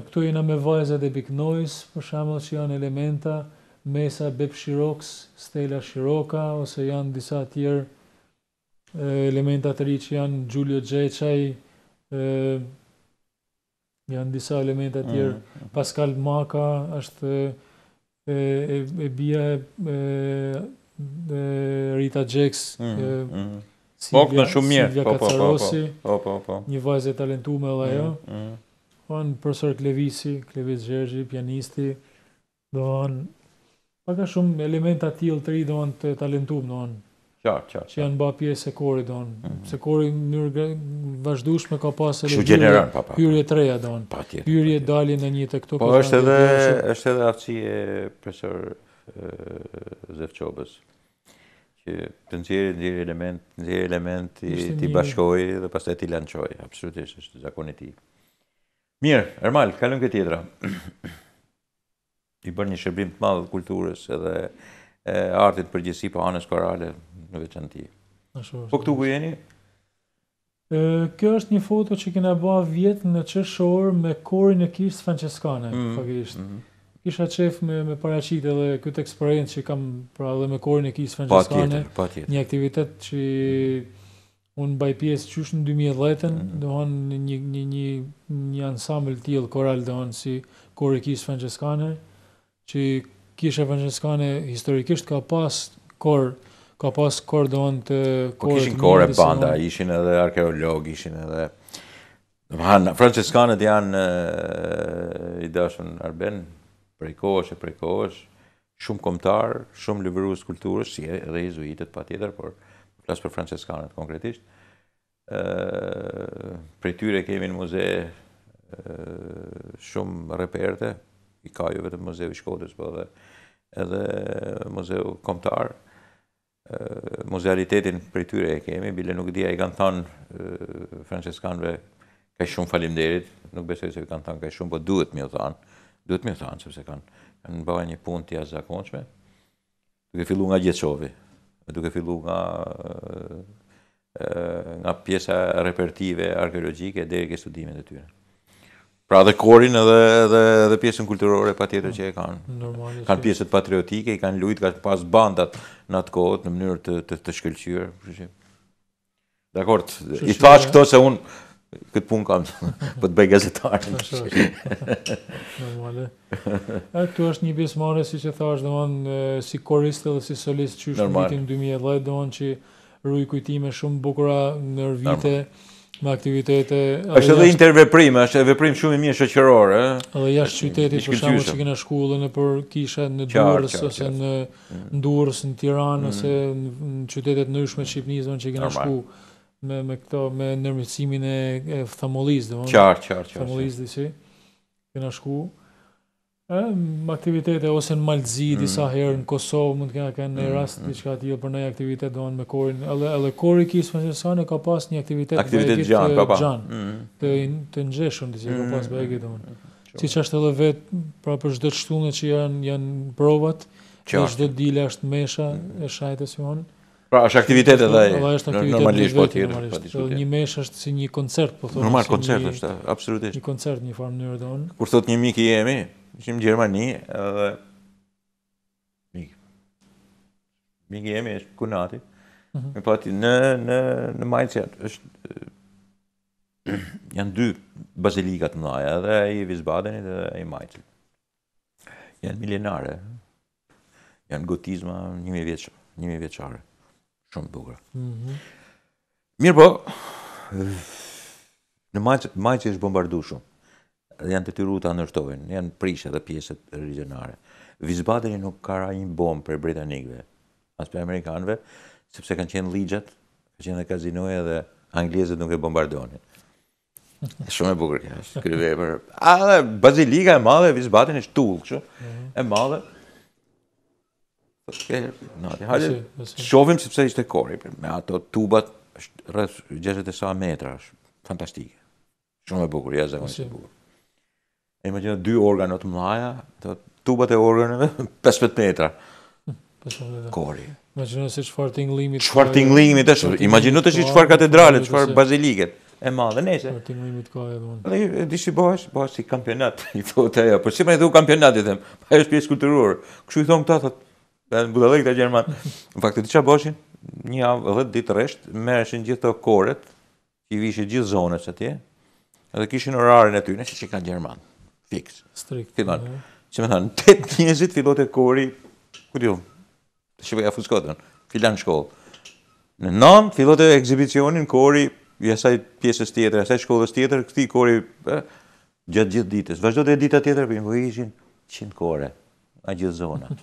këtu janë me vajza dhe big noise, për shembull, që janë elementa Mesa Shiroks, Stella Shiroka, ose janë disa tjerë elementat të ri që janë Gjulio Gjeqaj, janë disa elementat tjerë, mm. Pascal Maka, është e, e, bia e, Rita Gjeks mm, mm, Silvia, në shumë mirë, po, Kacarosi, po, po, po, po, po, po, po, një talentume dhe jo, mm, mm. Në profesor Klevisi, Klevis Gjergji, pianisti, do pak paka shumë elementat tjilë të ri do në të talentum, do në Qartë, qartë. Që janë bërë pjesë e korit mhm. Se kori në mënyrë vazhdueshme ka pasë edhe hyrje, gjeneran, të reja hyrje treja don. dalje dalin në një të këto. Po është edhe është edhe aftësi e profesor Zefçobës që të nëzirë nëzirë element, nxjerë element i ti bashkoi dhe pastaj ti lanqoj, Absolutisht është zakoni i tij. Mirë, Ermal, kalëm këtë tjetra. I bërë një shërbim të madhë kulturës edhe e, artit përgjësi për po anës korale, në ti. Po këtu ku jeni? E, kjo është një foto që kena ba vjetë në qëshor me korin e kisë franceskane, mm -hmm. fakisht. Mm -hmm. Kisha qef me, me paracit edhe këtë eksperiencë që kam pra edhe me korin e kisë franceskane. Pa tjetër, pa tjetër. Një aktivitet që unë baj pjesë qysh në 2010-ën, mm -hmm. dohon një, një, një, një ansambl tjilë koral dohon si kishë kisë franceskane, që kisha franceskane historikisht ka pas korë, Ka pas kore do të kore të Po kishin kore banda, ishin edhe arkeologi, ishin edhe... Franceskanët janë i dashën Arben, prej kohësh e prej kohësh, shumë komtarë, shumë lëvërus kulturës, si edhe jezuitet pa tjetër, por plasë për Franceskanët konkretisht. Prej tyre kemi në muze shumë reperte, i ka ju jo vetë muzeu i Shkodës, po edhe muzeu komtarë, muzealitetin për tyre e kemi, bile nuk dhja i kanë thanë franceskanve ka shumë falimderit, nuk besoj se i kanë thanë ka shumë, po duhet o thanë, duhet o thanë, sepse kanë, kanë bëha një pun tja zakonqme, duke fillu nga gjithësovi, duke fillu nga nga pjesa repertive arkeologjike dhe i studimet e tyre. Pra dhe korin edhe, edhe, edhe pjesën kulturore pa tjetër që e kanë. Normalisht. Kanë pjesët patriotike, i kanë lujtë, kanë pas bandat në atë kohët në mënyrë të, të, të shkëllqyër. D'akord, i thash këto se unë këtë punë kam për po të bëj gazetarën. Normalisht. Shush, shush. e këtu është një bjesë mare, si që thash, dohon, si koriste dhe si solist që është në vitin 2011, dohon që rrujë kujtime shumë bukura nër vite. Normal me aktivitete... është edhe interveprime, është e veprime shumë i mirë shëqërorë, e? Eh? Edhe jashtë qyteti, për shumë që kena shkullën e për kisha në Durës, mm. ose në Durës, në Tiranë, ose në qytetet në ishme Shqipnizën që kena shku me këto, me nërmësimin e thamolizë, dhe më? Qarë, qarë, qarë. Thamolizë, dhe si, kena shku. Në aktivitete ose në Malzi, mm. disa herë në Kosovë, mund të kena kena në mm, rast mm. një për nëjë aktivitet doan me korin. Edhe, edhe kori ki, së më qësë ka pas një aktivitet të bëjgjit të gjanë, pa, pa. Gjan, mm. të, in, të nxeshën, të që ka pas mm, bëjgjit mm, doan. Mm. Si që është edhe vetë, pra për shdo të shtunë që janë, janë provat, që është dhe dile është mesha mm. e shajtë e si honë. Pra, është aktivitet edhe ai. Po, normalisht po tirë, po diskutoj. Po, një mesh është si një koncert, po thonë. Normal koncert është, absolutisht. Një koncert në një farë mënyrë don. Kur thot një mik i jemi, ishim në Gjermani, edhe mik. Mik i jemi është Kunati. Me mhm. po në në në mindset është janë dy bazilika të mëdha, edhe ai i Visbadenit dhe ai i Majtit. Jan milenare. Jan gotizma 1000 vjeç, 1000 vjeçare shumë të bukur. Mhm. Mirë po, në majqë, që është bombardu shumë, dhe janë të tyru të anërtojnë, janë prishë dhe pjesët regionare. Vizbateri nuk ka ra një bombë për Britanikve, as për Amerikanve, sepse kanë qenë ligjat, kanë qenë dhe kazinoja dhe anglezët nuk e bombardonin. Shumë e bukur kjo është. A dhe bazilika e madhe e është tullë kështu. Mhm. E madhe. Okay, no, ti Shohim sepse ishte kori me ato tubat rreth 60 e sa metra, fantastike. Shumë e bukur, ja e bukur. E më gjenë dy organo të mlaja, tubat e organeve, 15 metra. 15 metra. Kori. Imagino se çfarë tinglimi. Qëfar tinglimit tash? Imagjino të shih qëfar katedrale, qëfar baziliket e madhe nese. Çfarë tinglimi të ka edhe unë. Dhe dishi bosh, bosh si kampionat, i thotë ajo. Po si i thua kampionat i them? Ajo është pjesë kulturore. kështu i thon këta thotë, në budalë këta gjerman. Në faktë, ti çfarë boshin? Një javë 10 ditë rresht merreshin gjithë korët, i vishin gjithë zonës atje. Edhe kishin orarin e tyre, po. që çka kanë gjerman. Fix, strict. Final. Si më thon, tet njerëzit fillot e kori, ku diu. Të shkojë afër filan shkollë. Në nom fillot e ekzibicionin kori i asaj pjesës tjetër, asaj shkollës tjetër, këtij kori e, gjatë gjithë ditës. Vazhdo të ditë tjetër për po invojishin 100 kore, a gjithë zonat.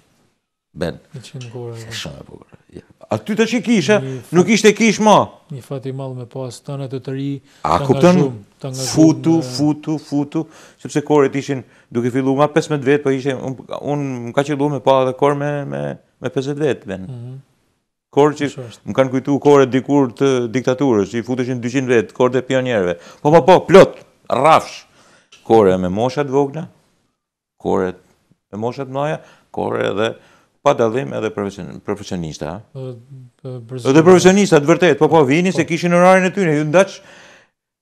Ben. Një qenë gore. Shumë e bukur. A ty të që nuk ishte kish ma. Një fat i malë me pas të në të të ri, A, të nga shumë. futu, futu, futu, sepse koret ishin duke fillu nga 15 vetë, po ishe, unë më ka qëllu me pa dhe kor me, me, me 50 vetë, ben. Mm që më kanë kujtu koret dikur të diktaturës, që i futëshin 200 vetë, kor të pionjerve. Po, po, po, plot, rafsh, kore me moshat vogna, kore me moshat mnaja, kore edhe... Dhe pa dalim edhe profesionista. Edhe profesionista, të vërtet, po po vini po. se kishin orarin e tyre, ju ndaq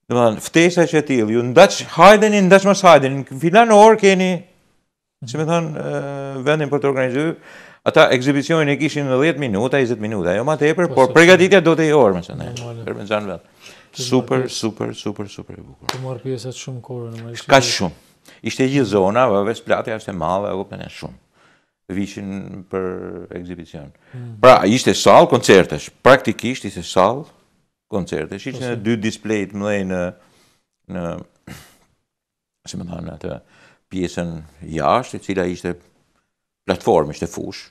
Do më dhanë, ftesa që tilë, ju ndaç hajdeni, ndaç mas hajdeni. Në filan orë keni, si më thon, vendin për të organizuar. Ata ekzibicionin e kishin në 10 minuta, 20 minuta, jo më tepër, por po, përgatitja do të i orë, më thënë. Për më zanë vet. Super, super, super, super e bukur. Të marr pjesa shumë kohë në Ka shumë. Ishte gjithë zona, vetë plati është e madhe, apo pënë shumë vishin për ekzibicion. Mm. Pra, ishte sallë koncertesh, praktikisht ishte sallë koncertesh, ishte në po, dy displejt mëlej në, në, se më thonë, në pjesën jashtë, e cila ishte platformë, ishte fush,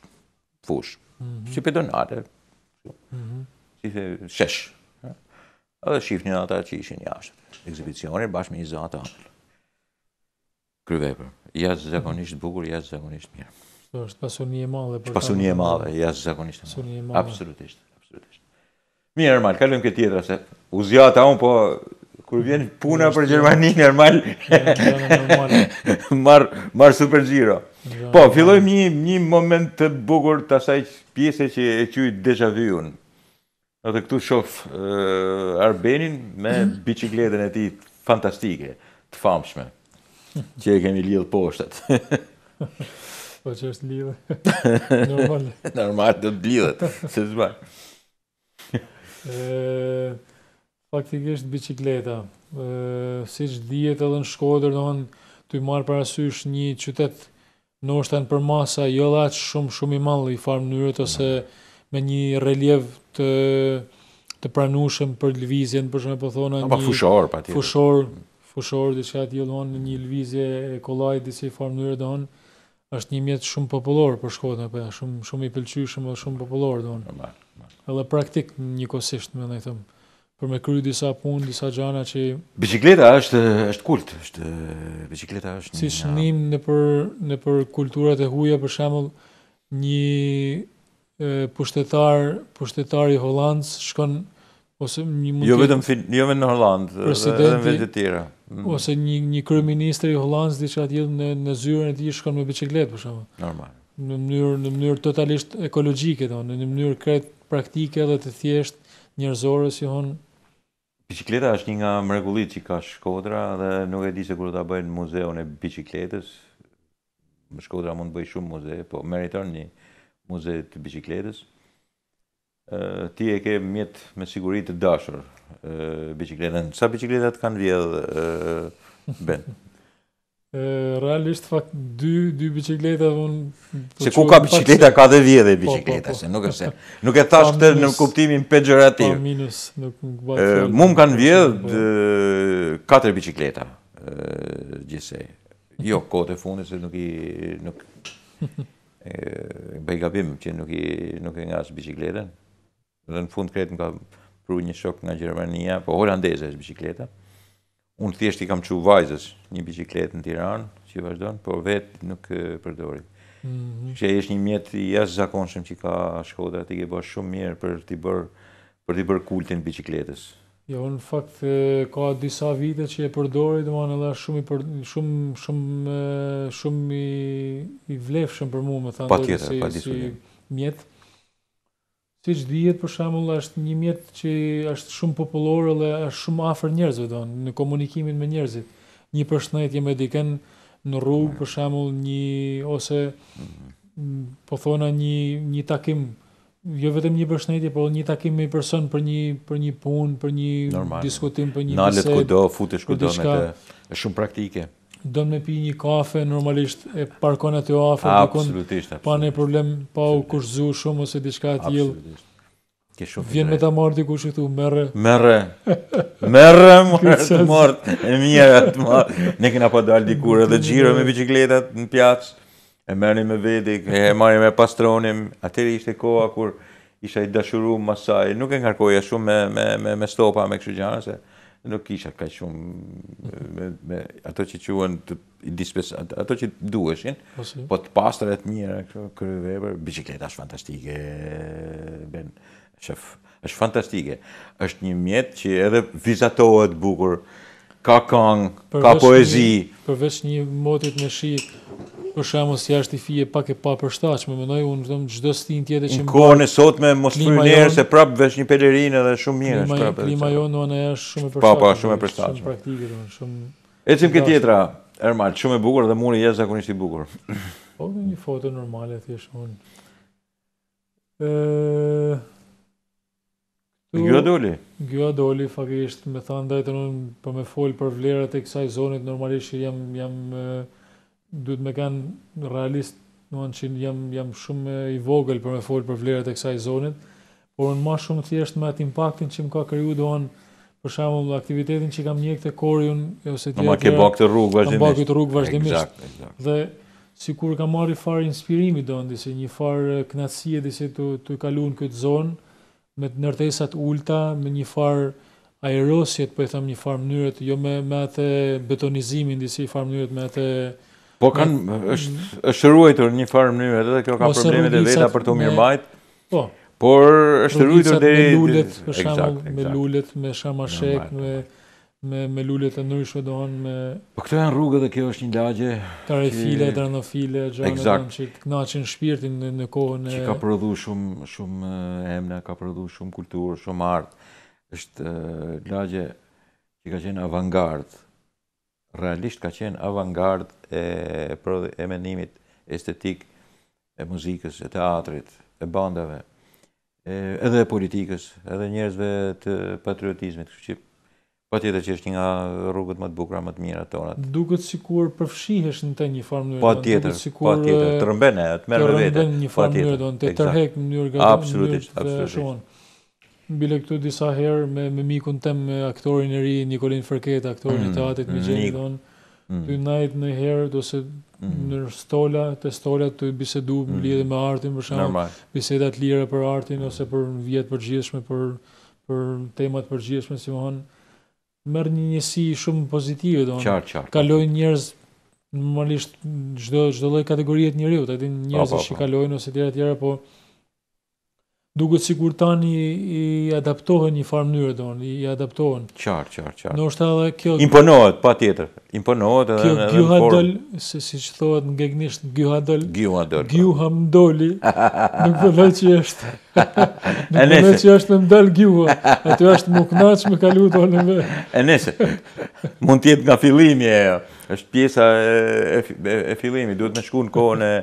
fush, mm -hmm. si pedonate, mm -hmm. si shesh, A edhe shifë ata që ishin jashtë, ekzibicionit bashkë me një zatë anëllë. Kryvepër, jazë zakonisht bukur, jazë zakonisht mirë. Kjo është pasuni e madhe për pasuni e madhe, ja zakonisht. Pasuni e madhe. Absolutisht, absolutisht. Mirë, normal, kalojmë këtë tjetër se u zgjata un po kur vjen puna për Gjermaninë, normal. Mar mar super giro. Po, fillojmë një një moment të bukur të asaj pjese që e quaj deja vu-un. Edhe këtu shoh Arbenin me bicikletën e tij fantastike, të famshme që e kemi lidh poshtet. Po që është lidhe. Normal. Normal, do të lidhe. Se të Faktikisht, bicikleta. E, si që dhjetë edhe në shkodër, do në të i marë parasysh një qytetë në është për masa, jo dhe atë shumë, shumë i malë i farë mënyrët, ose me një reljev të të pranushëm për lëvizjen, për shumë e po thona një fushor, fushor, fushor, fushor, dhe që atë jelë një lëvizje e kolajt, dhe që i farë mënyrët, është një mjet shumë popullor për shkollën e pesh, shumë shumë i pëlqyeshëm dhe shumë popullor domun. Normal. Edhe praktik njëkohësisht më ndaj them. Për me kryer disa punë, disa gjëra që bicikleta është është kult, është bicikleta është një. Si shënim në për në për kulturat e huaja për shembull një e, pushtetar, pushtetari i Hollandës shkon ose një mund Jo vetëm jo vetëm në Hollandë, në vende të tjera. Mm. Ose një një kryeministri i Hollandës diçka tjetër në në zyrën e tij shkon me biçikletë për shembull. Normal. Në mënyrë në mënyrë totalisht ekologjike thonë, në mënyrë krejt praktike dhe të thjeshtë njerëzore si thonë. Biçikleta është një nga mrekullitë që ka Shkodra dhe nuk e di se kur do ta bëjnë muzeun e biçikletës. Shkodra mund të bëj shumë muze, po meriton një muze të biçikletës. Ëh, ti e ke mjet me siguri të dashur biçikletën. Sa biçikleta kanë vjedh ben. Ë realisht fakt dy dy biçikleta von. Po se ku ka biçikleta ka dhe vjedhë po, po, biçikleta, se nuk është. Nuk e thash këtë në kuptimin pejorativ. Po minus, nuk nuk bëj. Mu kanë vjedh katër biçikleta gjithsej. Jo kote funde se nuk i nuk e bëj gabim që nuk i nuk e ngas biçikletën dhe në fund kretë më ka pru një shok nga Gjermania, po holandese është bicikleta. Unë thjesht i kam që vajzës një bicikletë në Tiranë, që vazhdojnë, por vetë nuk përdori. Mm -hmm. Që e është një mjetë i jasë zakonshëm që ka shkodra, të i ke bërë shumë mirë për t'i bërë për t'i bërë kultin bicikletës. Jo, në fakt ka disa vite që e përdori, dhe edhe shumë i shumë shumë shumë i, i vlefshëm për mua, më thanë, si, pa si mjet. Mm si që dhjetë për shambull është një mjet që është shumë popullore dhe është shumë afer njerëzve do, në komunikimin me njerëzit. Një përshnetje me diken në rrugë për shambull një ose po thona një, një takim jo vetëm një përshëndetje, por një takim me person për një për një punë, për një Normal. diskutim, për një bisedë. Nalet kudo, futesh kudo të. Është shumë praktike do me pi një kafe normalisht e parkon aty afër do kon absolutisht pa ne problem pa u kurzuar shumë ose diçka të tillë ke vjen me ta marr di kush këtu merre merre merre më të marr e mirë të marr ne kena po dal dikur edhe xhiro me bicikletat në piac e merrni me vedi, e marrim me pastronim atëri ishte koha kur isha i dashuruar masaj nuk e ngarkoja shumë me me me stopa me kështu gjëra se nuk kisha ka shumë me, me ato që quen të dispes, ato që duheshin, po, po të pastër e të mirë, kërë vepër, bicikleta është fantastike, ben, shëf, është fantastike. është një mjetë që edhe vizatohet bukur, ka këngë, ka poezi. Një, përveç një motit me shi, për shembull si jashtë fije pak e pa përshtatshme, mendoj unë vetëm çdo stin tjetër që më kanë në sot me mos frynëherë se prap vesh një pelerinë dhe shumë mirë është prapë. Klima jonë do është shumë e përshtatshme. Po, po, shumë e përshtatshme. Praktikë domun, shumë. Ecim këtë tjetra, Ermal, shumë e bukur dhe muri jashtë zakonisht i bukur. Po një foto normale thjesht unë. Ëh. Gjua doli. Gjua doli fakisht me thënë drejtën unë për po me fol për vlerat e kësaj zonit normalisht jam jam duhet me kanë realist, në anë që jam, jam shumë i vogël për me folë për vlerët e kësaj zonit, por në ma shumë thjesht me atë impaktin që më ka kryu do anë, për shembull aktivitetin që kam njëkë të korjun, ose tjetër... Në ma ke bakë të rrugë vazhdimisht. Në ma ke bakë të rrugë vazhdimisht. Exact, exact. Dhe si kur ka marri farë inspirimi do anë, disi një farë knatsie, disi të, të kalu në këtë zonë, me të nërtesat ulta, me një farë aerosjet, po e tham një farë mënyrët, jo me, me atë betonizimin, disi farë mënyrë me atë... Po kanë, është, është ruajtur një farë mënyrë, edhe kjo ka problemet e veta për të mirë bajtë. Po, Por është ruetur deri me lulet, për shembull, me lulet, me shamashek, me me me, lulet e ndryshme dohan me Po këto janë rrugë dhe kjo është një lagje. Tarefile, tranofile, gjëra që kanë çit, kënaqin shpirtin në, në kohën e Çi ka prodhu shumë shumë emra, ka prodhu shumë kulturë, shumë art. Është lagje që ka qenë avangard Realisht ka qenë avangard e menimit estetik e muzikës, e teatrit, e bandave, edhe e politikës, edhe njerëzve të patriotizmit, kështë që pa tjetër që është një nga rrugët më të bukra, më të mira tonat. Duket sikur përfshihesh në të një formë njërë, pa tjetër, pa të rëmbene, të merë vete, të rëmbene një formë njërë, të tërhek në njërë, absolutisht, absolutisht. Bile këtu disa herë me mikun tem me aktorin e ri, Nikolin Ferket, aktorin e mm, teatit, me mm, gjenë, Mm. të najt në herët ose mm. në stola, të stola të bisedu më mm. lidhe me artin, për shumë, bisedat lira për artin, ose për vjetë përgjithshme, për, për temat përgjithshme, si më hanë, mërë një njësi shumë pozitive, do në kalojnë njerëz normalisht çdo çdo lloj kategorie të njeriu, ta po, njerëz po, që po. kalojnë ose tjera tjera, po duke si kur tani i adaptohen një farë mënyrë, don, i adaptohen. Qarë, qarë, qarë. Nështë edhe kjo... Imponohet, pa tjetër. Imponohet edhe... Kjo gjuha se si që thohet në gegnisht, gjuha dol... Gjuha po. doli, nuk dhe po që është... nuk dhe po që është më dal gjuha, aty është më knaq me kalu të olën me. e nesër. mund tjetë nga fillimi e, është pjesa e, e, e duhet me shku në kohën e...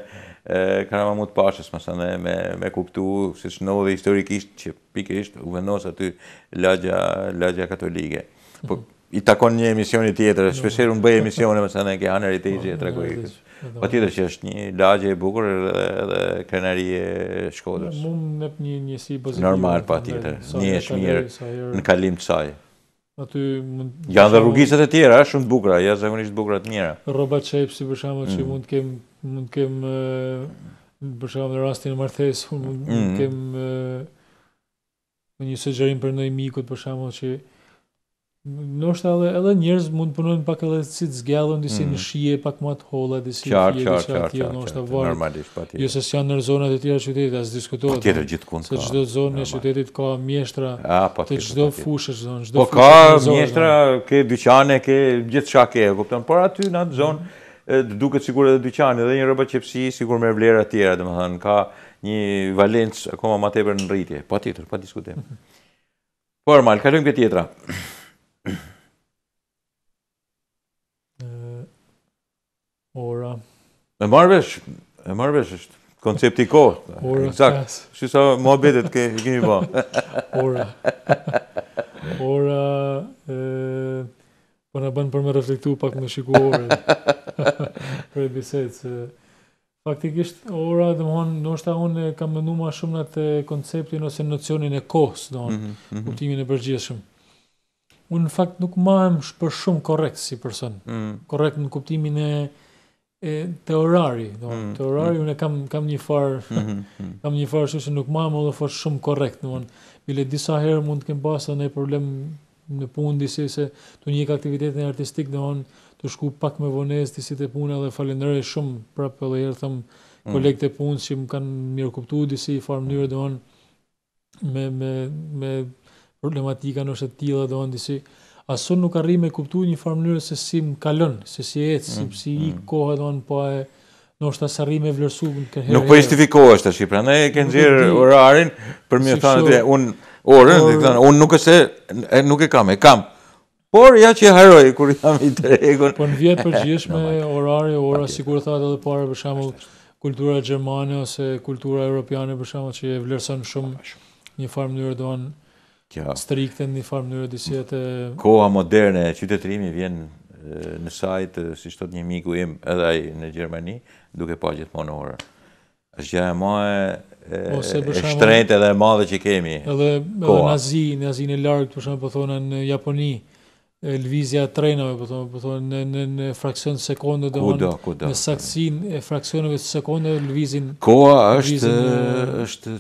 Krama Mut Pashës, më sënë me, me kuptu, se që në dhe historikisht që pikërisht u vendosë aty lagja, lagja katolike. Po, i takon një emisioni tjetër, shpesher unë bëjë emisione, më sënë e ke hanër i të gjithë të regojikës. Po tjetër që është një lagje e bukur dhe, dhe krenari e shkodrës. Në mund në për një njësi pozitivë. Normal, po tjetër. Një është mirë në kalim të saj. Aty mund Janë dhe rrugicat e tjera, shumë të bukura, ja zakonisht të të mira. Rroba çepsi për shkak që mm. mund të kem mund kem për shkak të rastit të Marthes, mund kem një sugjerim për ndonjë mikut për shkak që ndoshta edhe edhe njerëz mund të punojnë pak edhe si të zgjallën disi mm-hmm. në shije pak më të holla disi qartë qartë qartë qartë ndoshta var normalisht patjetër po jo se si janë në zonat e tjera të qytetit as diskutohet patjetër po gjithkund se çdo zonë e qytetit ka mjeshtra po të çdo fushë zonë çdo fushë po ka mjeshtra ke dyqane ke gjithçka ke kupton por aty në atë mm-hmm. zonë mm duket sigur edhe dyqani dhe një rroba qepsi sigur me vlera të tjera, domethënë ka një valencë akoma më tepër në rritje. Po pa diskutim. Por mal, kalojmë te tjetra. ora. E marr vesh, e marr vesh është koncepti ko. Eksakt. Si sa më ke që gjeni bon. Ora. Ora e... Po në bënë për me reflektu pak me shiku për bisedë se... Faktikisht, ora, dhe më honë, ta unë kam mëndu ma shumë në të konceptin ose nocionin e kohës, do honë, mhm, mhm. e përgjithshëm. Unë në fakt nuk ma për shumë korekt si person, mm korekt në kuptimin e, e të orari, do mm -hmm. të orari, mm. unë kam, kam një farë, mm -hmm. kam një farë shumë që nuk ma edhe më shumë korekt, do bile disa herë mund të kem basë dhe problem në punë disi se të një aktivitetin artistik dhe on të shku pak me vonez disi si të punë edhe falenderoj shumë prapë edhe herë thëmë mm. kolegët e punës që më kanë mirë kuptu disi i farë mënyrë dhe on me, me, me problematika në shëtë tila dhe on disi asun nuk arri me kuptu një farë mënyrë se si më kalën, se si etë, mm, si, si i mm. kohë dhe on po e Në është asë arri me vlerësu në kërë herë. Nuk për po istifikohë është të Shqipra, në e kënë gjirë orarin, për mi e të unë orën, Or... unë nuk e se, e, nuk e kam, e kam. Por ja që haroj kur jam i tregun. Po në vjetë përgjishme, orari, ora sigurt thotë edhe para për shembull kultura gjermane ose kultura europiane për shembull që e vlerësën shumë një farë mënyrë doan kjo strikte në një farë mënyrë disi atë koha moderne qytetërimi vjen në sajt si thot një miku im edhe ai në Gjermani duke pa gjithmonë orën. Është e madhe e shtrejt edhe e madhe që kemi. Edhe në Azi, në Azi në largë, të shumë përthona, po në Japoni, lëvizja të trenave, përthona, po po thonë në fraksion të sekonde, dhe onë, në saksin e fraksionove të sekonde, lëvizin... Koa është, është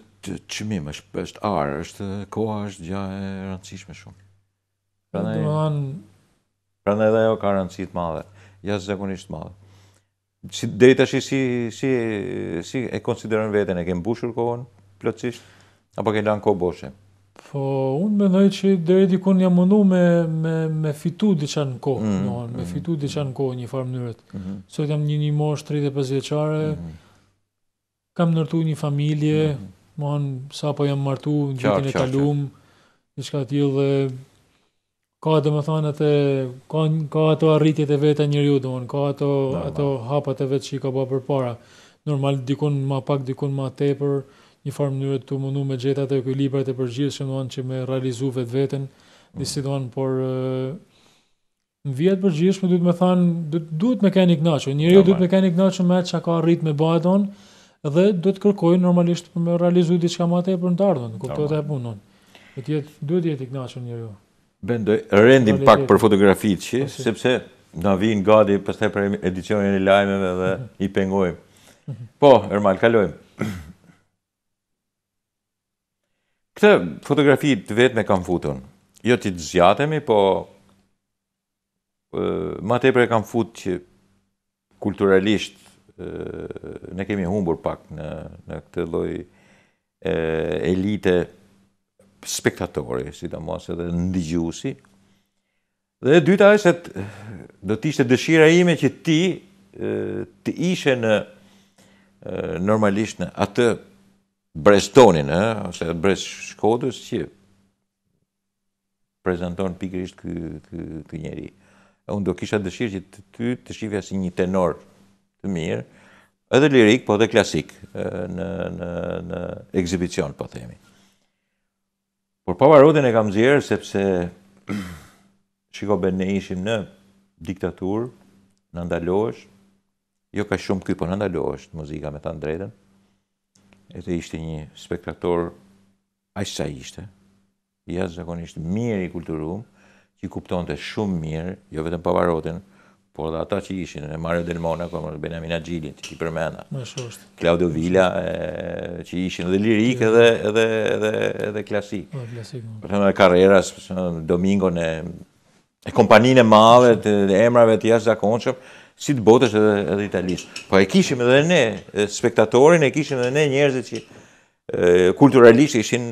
çmim, qëmim, është arë, është, koa është gja e rëndësishme shumë. Pra në pra edhe jo ka rëndësit madhe, jasë zekonisht madhe si deri tash si si si e konsideron veten e ke mbushur kohën plotësisht apo ke lënë kohë boshe po un mendoj se deri diku jam mundu me me me fitu diçka në kohë mm -hmm. me mhm. fitu diçka në kohë në një farë mënyrë mm -hmm. sot jam një një mosh 35 vjeçare mm -hmm. kam ndërtuar një familje mm -hmm. sa sapo jam martuar gjithë në kalum diçka të tillë dhe ka dhe më atë, ka, ka ato arritjet e vete njërju, dhe ka ato, ato hapat e vetë që i ka bërë për para. Normal, dikun ma pak, dikun ma tepër, një farë mënyrë të mundu me gjetë e ekuilibrat e përgjithë, që mënë që me realizu vetë vetën, mm. disi por... Në vjetë përgjithshme duhet me thanë, duhet me keni knaqë, njeriu duhet me keni knaqë me që ka arrit me bëhet dhe duhet kërkojë normalisht për me realizu diçka më tepër në të ardhmen kuptohet e punon. Do të jetë duhet të jetë i kënaqur njeriu. Bendoj, rendim pak për fotografit që, po, sepse na vinë gadi për për edicionin e lajmeve dhe i pengojmë. Po, Ermal, kalojmë. Këtë fotografi të vetë me kam futën, jo të zjatemi, po ma të e kam futë që kulturalisht ne kemi humbur pak në, në këtë loj elite spektatori, si të mos edhe ndigjusi. Dhe e dyta e se do t'ishtë dëshira ime që ti të ishe në normalisht në atë brestonin, ose brest shkodës që prezenton pikërisht këtë njeri. Unë do kisha dëshirë që të ty të shifja si një tenor të mirë, edhe lirik, po dhe klasik në egzibicion, po themi. Por pavarotin e kam zjerë, sepse shikobe ne ishim në diktaturë, në ndalosh, jo ka shumë kjo, po në ndalosh muzika me të ndrejten, e të ishte një spektator, aqë sa ishte, jasë zakonisht mirë i kulturum, që kuptonë të shumë mirë, jo vetëm pavarotin, por dhe ata që ishin, e Mario Del Monaco, Benjamina Gjilin, që i përmena, Claudio Villa, që ishin dhe lirik edhe klasik. Për të në karreras, domingo në e kompanin e madhe, të emrave të jashtë zakonqëm, si të botës edhe italisë. Po e kishim edhe ne, spektatorin e kishim edhe ne njerëzit që kulturalisht ishin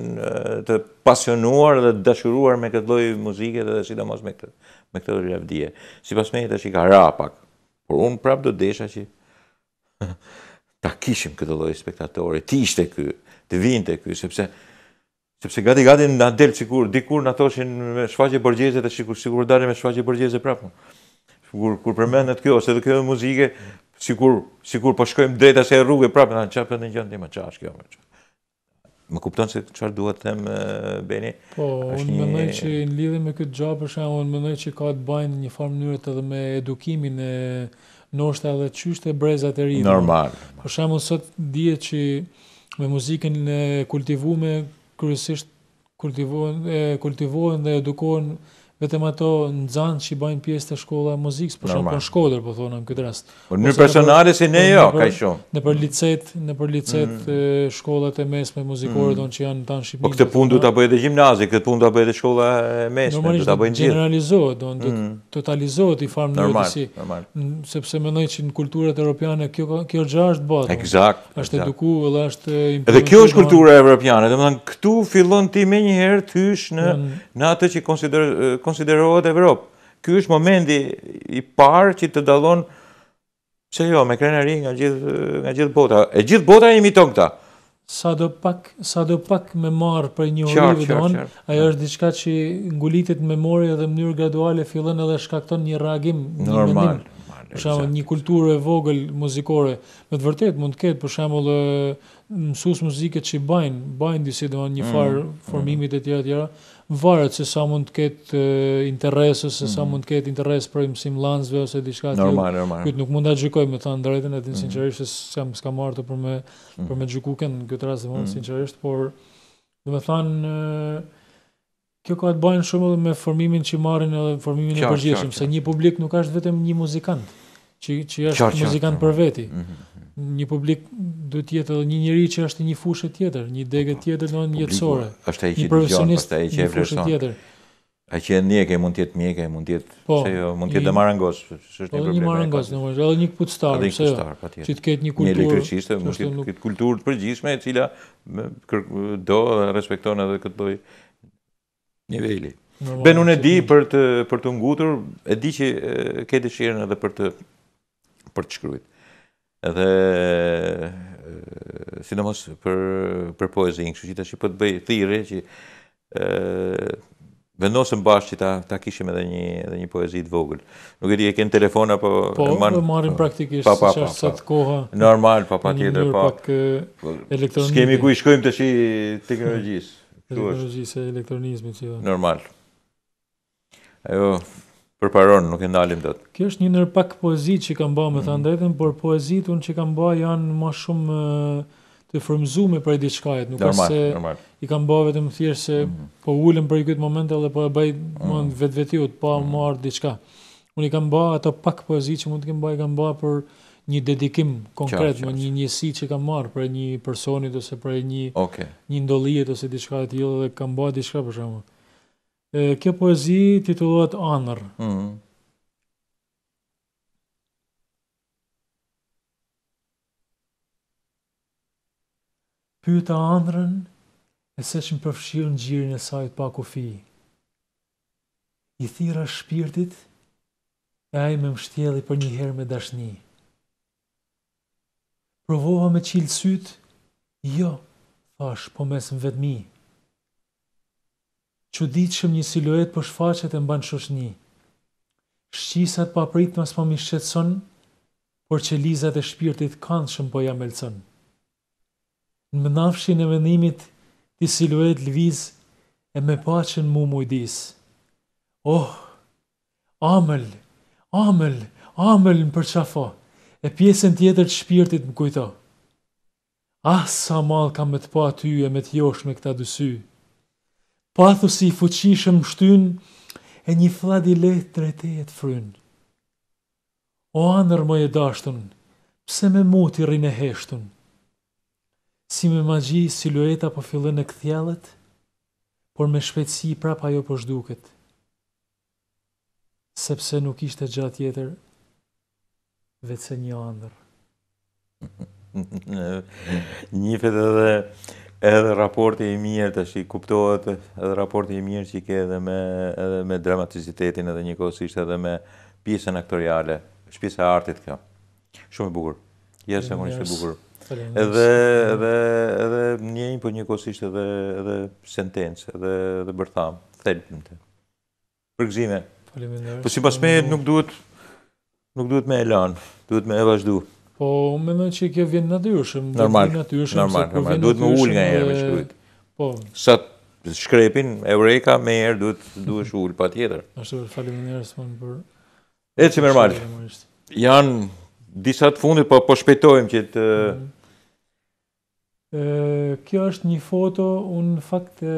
të pasionuar dhe të dashuruar me këtë lojë muzike dhe sidomos me këtë me këtë do rrëvdije. Si pas me jetë është i ka pak, por unë prapë do desha që ta kishim këtë lojë spektatore, ti ishte ky, të vinte të sepse sepse gati gati na del sikur dikur na toshin me shfaqje borgjeze të sikur sikur dalin me shfaqje borgjeze prapë. Kur kur përmendet kjo ose kjo muzike, sikur sikur po shkojmë drejt asaj rrugë prapë, na çapën në gjëndi, më çash kjo më çash. Më kupton se çfarë duhet të them Beni? Po, unë një... mendoj që në lidhje me këtë gjë për shkak unë mendoj që ka të bëjë në një farë mënyrë edhe me edukimin e noshta edhe çështë e brezat e rinj. Normal. Për shembull sot dihet që me muzikën e kultivuar kryesisht kultivohen e kultivohen dhe edukohen vetëm ato nxan që bajn pjesë të shkolla muzikës, por shumë kanë shkolla po thonë në këtë rast. Po në personale si ne jo, kaq shumë. Në për licet, në për licet mm shkollat e mesme muzikore mm -hmm. që janë tan shqip. Po këtë punë do ta po- bëjë edhe gjimnazi, këtë punë do ta bëjë edhe shkolla e mesme, do ta bëjnë gjithë. Normalisht do të generalizohet, do të mm. totalizohet i farmë në si. Sepse mendoj që në kulturat europiane kjo kjo gjë është bota. Eksakt. Është eduku, edhe është Edhe kjo është kultura evropiane, domethënë këtu fillon ti më njëherë thysh në në atë që konsideron konsiderohet Evropë. Ky është momenti i parë që të dallon pse jo me krenari nga gjithë nga gjithë bota. E gjithë bota imiton këta. Sa do pak, sa do pak me marr për një orë don, ajo është diçka që ngulitet në memorie dhe në mënyrë graduale fillon edhe shkakton një reagim një normal. Mendim. Për shembull, një kulturë e vogël muzikore, me të vërtetë mund të ketë për shembull mësues muzikë që bajnë, bajnë disi domon një mm, farë mm, formimit mm. e tjera tjera, Varet se sa mund të ketë interes, ose sa mhm. mund të ketë interes për mësim lanzve, ose diçka tjetër. Normal, normal. Këtë nuk mund ta gjykoj me thënë drejtën, edhe në mhm. sinqerisht, se s'ka, s'kam marrë të për me, mhm. për me gjykuken në këtë rast dhe mund sinqerisht, por dhe me thënë, kjo ka të bajnë shumë edhe me formimin që marrin edhe formimin e përgjithshëm, se një publik nuk është vetëm një muzikant, që, që është muzikant për veti një publik duhet të jetë edhe një njerëz që është në një fushë tjetër, një degë tjetër në një jetësore. Është ai që dëgjon, është ai që vlerëson. tjetër. A që ne e mund të jetë mjek, e mund të jetë, po, se jo, mund të jetë marangos, është po, një problem. Po, një marangos, edhe një kputstar, pse jo. Që të ketë një kulturë, një kritikë, mund të ketë kulturë të përgjithshme e cila do dhe respekton edhe këtë lloj niveli. Ben unë e di për të për të ngutur, e di që ke dëshirën edhe për të për të shkruajë edhe në për, për poezin, kështu që qita që për po të bëjë thiri, që e, vendosëm bashkë që ta, kishim edhe një, edhe një poezi të vogël. Nuk e di e kënë telefon apo... Po, e po, marrin praktikisht, pa, pa, pa, pa, koha... Normal, pa, pa, tjetër, pa. pak elektronikë. Shkemi ku i shkojmë të që teknologjisë. teknologjisë e elektronizmi që jo. Normal. Ajo, përparon, nuk e ndalim të Kjo është një ndër pak poezit që kam ba me mm. thënë por poezit unë që kam ba janë ma shumë të fërmzu për prej diçkajt, nuk është se i kam ba vetëm thjesht se mm-hmm. po ullëm për i këtë momente, dhe po e baj mund vetë të pa marr diçka. Unë i kam ba ato pak poezit që mund të kem ba, i kam ba për një dedikim konkret, më një njësi që kam marrë për një personit, ose për një ndolijet, ose e tillë dhe kam ba diçka për shumë kjo poezi titullohet Anër. Mm mm-hmm. Pyta Anërën e se që më përfshirë në gjirën e sajt pa kufi. I thira shpirtit e aj me shtjeli për një herë me dashni. Provova me qilë sytë, jo, thash, po mes më vetëmi. Mm -hmm që ditë shumë një siluet për shfaqet e mban shoshni. Shqisat pa pritë mas po mi shqetson, por që lizat e shpirtit kanë shumë po jam elson. Në mënafshin e vendimit, ti siluet lviz e me pachen mu mujdis. Oh, amël, amël, amël për përqafo, e pjesën tjetër të shpirtit më kujto. Ah, sa mal kam me të pa aty e me të josh me këta dësyë pathu si i fuqishëm shtyn, e një fladi i lehtë drejtehet fryn. O anër më e dashtun, pse me muti rinë e heshtun? Si me magji silueta po fillën e këthjallet, por me shpetsi prapa jo po shduket. Sepse nuk ishte gjatë jetër, vetë se një andër. një edhe edhe raporti i mirë tash i kuptohet edhe raporti i mirë që ke edhe me edhe me dramaticitetin edhe njëkohësisht edhe me pjesën aktoriale, shpjesa e artit kjo. Shumë e bukur. Jesë shumë e bukur. Edhe edhe edhe një një po njëkohësisht edhe edhe sentencë, edhe edhe bërtham, thelbim të. Përgjime. Faleminderit. Po sipas me nuk duhet nuk duhet më e duhet më e vazhdu. Po, më në që i kjo vjen natyrshëm. Normal, normal, normal. Duhet më ullë nga herë me shkruajt. Po. Sa shkrepin, eureka, me herë duhet duhet shu ullë pa tjetër. Ashtu, faleminderit në më në për... E që mërmallë, janë disa të fundit, po, po shpetojmë që të... Mhm. E, kjo është një foto, unë fakt e,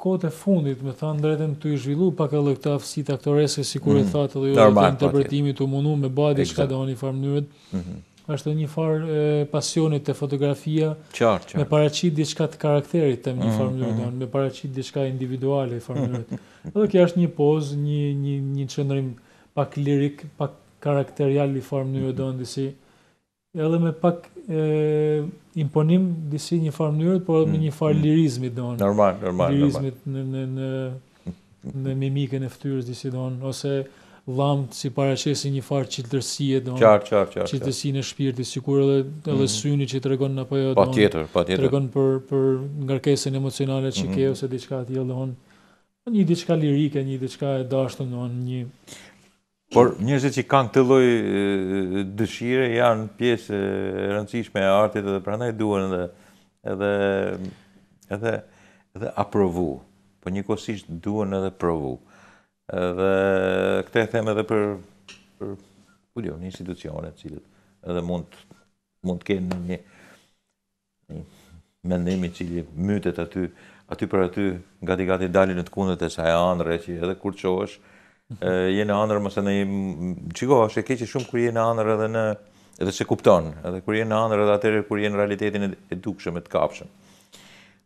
kote fundit, me thon drejtën të i zhvillu pak edhe këtë aftësi të aktoreske, si e mhm. thatë, dhe jo të interpretimi të me badi, shka do një farmë njërët. Mhm është një farë pasionit të fotografia me paraqit diçka të karakterit të një mm, farë mënyrë, mm -hmm. me paraqit diçka individuale farë mm. mënyrë. Edhe kjo është një pozë, një një një çndrim pak lirik, pak karakterial i farë mënyrë mm -hmm. disi. Edhe me pak e, imponim disi një farë mënyrë, por edhe me mm, një farë lirizmi don. Normal, normal, lirizmit normal. Lirizmit në në në në mimikën e fytyrës disi don ose dhamë si paraqesi një farë qiltërsie, do. Qar, qartë. qar. Qiltësi në shpirt i sigur edhe edhe mm. syni që tregon apo jo. Patjetër, patjetër. Tregon për për ngarkesën emocionale që mhm. ke ose diçka të tillë, do. Një diçka lirike, një diçka e dashur, do, një Por njerëzit që kanë këtë lloj dëshire janë pjesë e rëndësishme e artit dhe prandaj duhen edhe edhe edhe edhe aprovu. Po njëkohësisht duhen edhe provu. Ëh dhe këte e them edhe për, për një institucione cilët edhe mund, mund të kenë një, një mendimi cili mytet aty, aty për aty gati-gati dalin në të kundet e saj andre që edhe kur qohësh, je në andre mëse në i... Qiko, është e keqe shumë kur je në andre edhe në... edhe se kupton, edhe kur je në andre edhe atërë kur je në realitetin e dukshëm, e të kapshëm.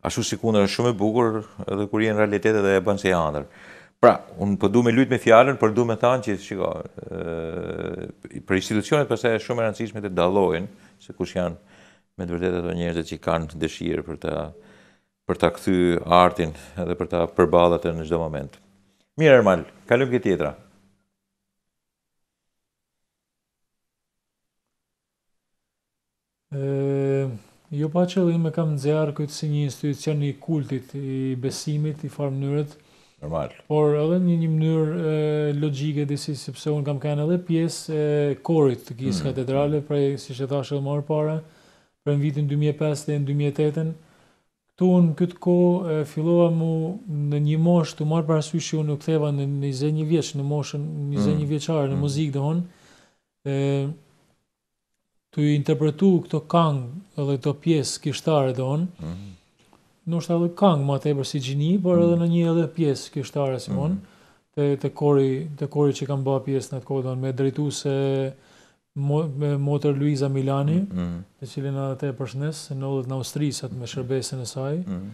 Ashtu si kundër është shumë e bukur edhe kur je në realitet edhe e bënë se i andre. Pra, un po duam të lut me fjalën, por duam të thënë që shiko, për institucionet përse është shumë e rëndësishme të dallohen se kush janë me të vërtetë ato njerëz që kanë dëshirë për të për ta kthyë artin edhe për ta përballur në çdo moment. Mirë Ermal, kalojmë te tjetra. ë Jo pa qëllim e kam nëzjarë këtë si një institucion i kultit, i besimit, i farmënyrës, Normal. Por edhe në një mënyrë logjike disi si sepse un kam kanë edhe pjesë e korit të kisë mm. katedrale prej siç e thashë më parë, për vitin 2005 deri në 2008. Këtu në këtë kohë fillova mu në një moshë të marr që unë u ktheva në 21 vjeç në moshën 21 mm. vjeçare në mm. muzikë dhe hon. ë tu interpretu këto këngë edhe këto pjesë kishtare dhe hon. Mm ndoshta edhe këngë më tepër si gjini, por edhe mm. në një edhe pjesë kështare Simon, mm -hmm. te te kori, te kori që kam bërë pjesë në atë kohë me drejtuese me motor Luiza Milani, mm -hmm. të cilën edhe te përshëndes, ndodhet në Austri sa me shërbesën e saj. Mm -hmm.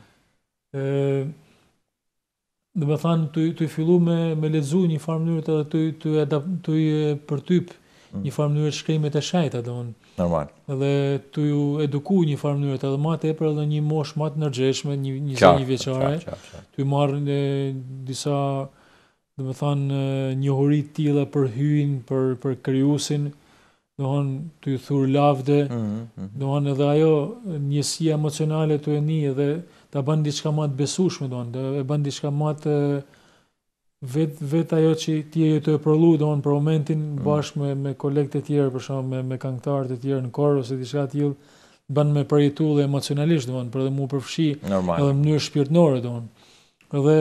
Ë Dhe me thanë, të i fillu me, me në një farë mënyrë të të i për typë një farë mënyrë të shkrimit të shajta, do Normal. Dhe të ju eduku një farë mënyrë të edhe më të epër edhe një moshë, më të nërgjeshme, një, një zë një të ju disa, dhe me thanë, një hori tila për hyin, për, për kryusin, do të ju thurë lavde, mm -hmm. edhe ajo njësia emocionale të e një, dhe të banë diçka ma të besushme, do në, e banë diçka ma të vet vet ajo që ti je të prollu don për momentin mm. bashkë me me kolegët e tjerë për shkak me me këngëtarët e tjerë në kor ose diçka të tillë bën me përjetull dhe emocionalisht domon për dhe më përfshi Normal. edhe në mënyrë shpirtënore domon. Dhe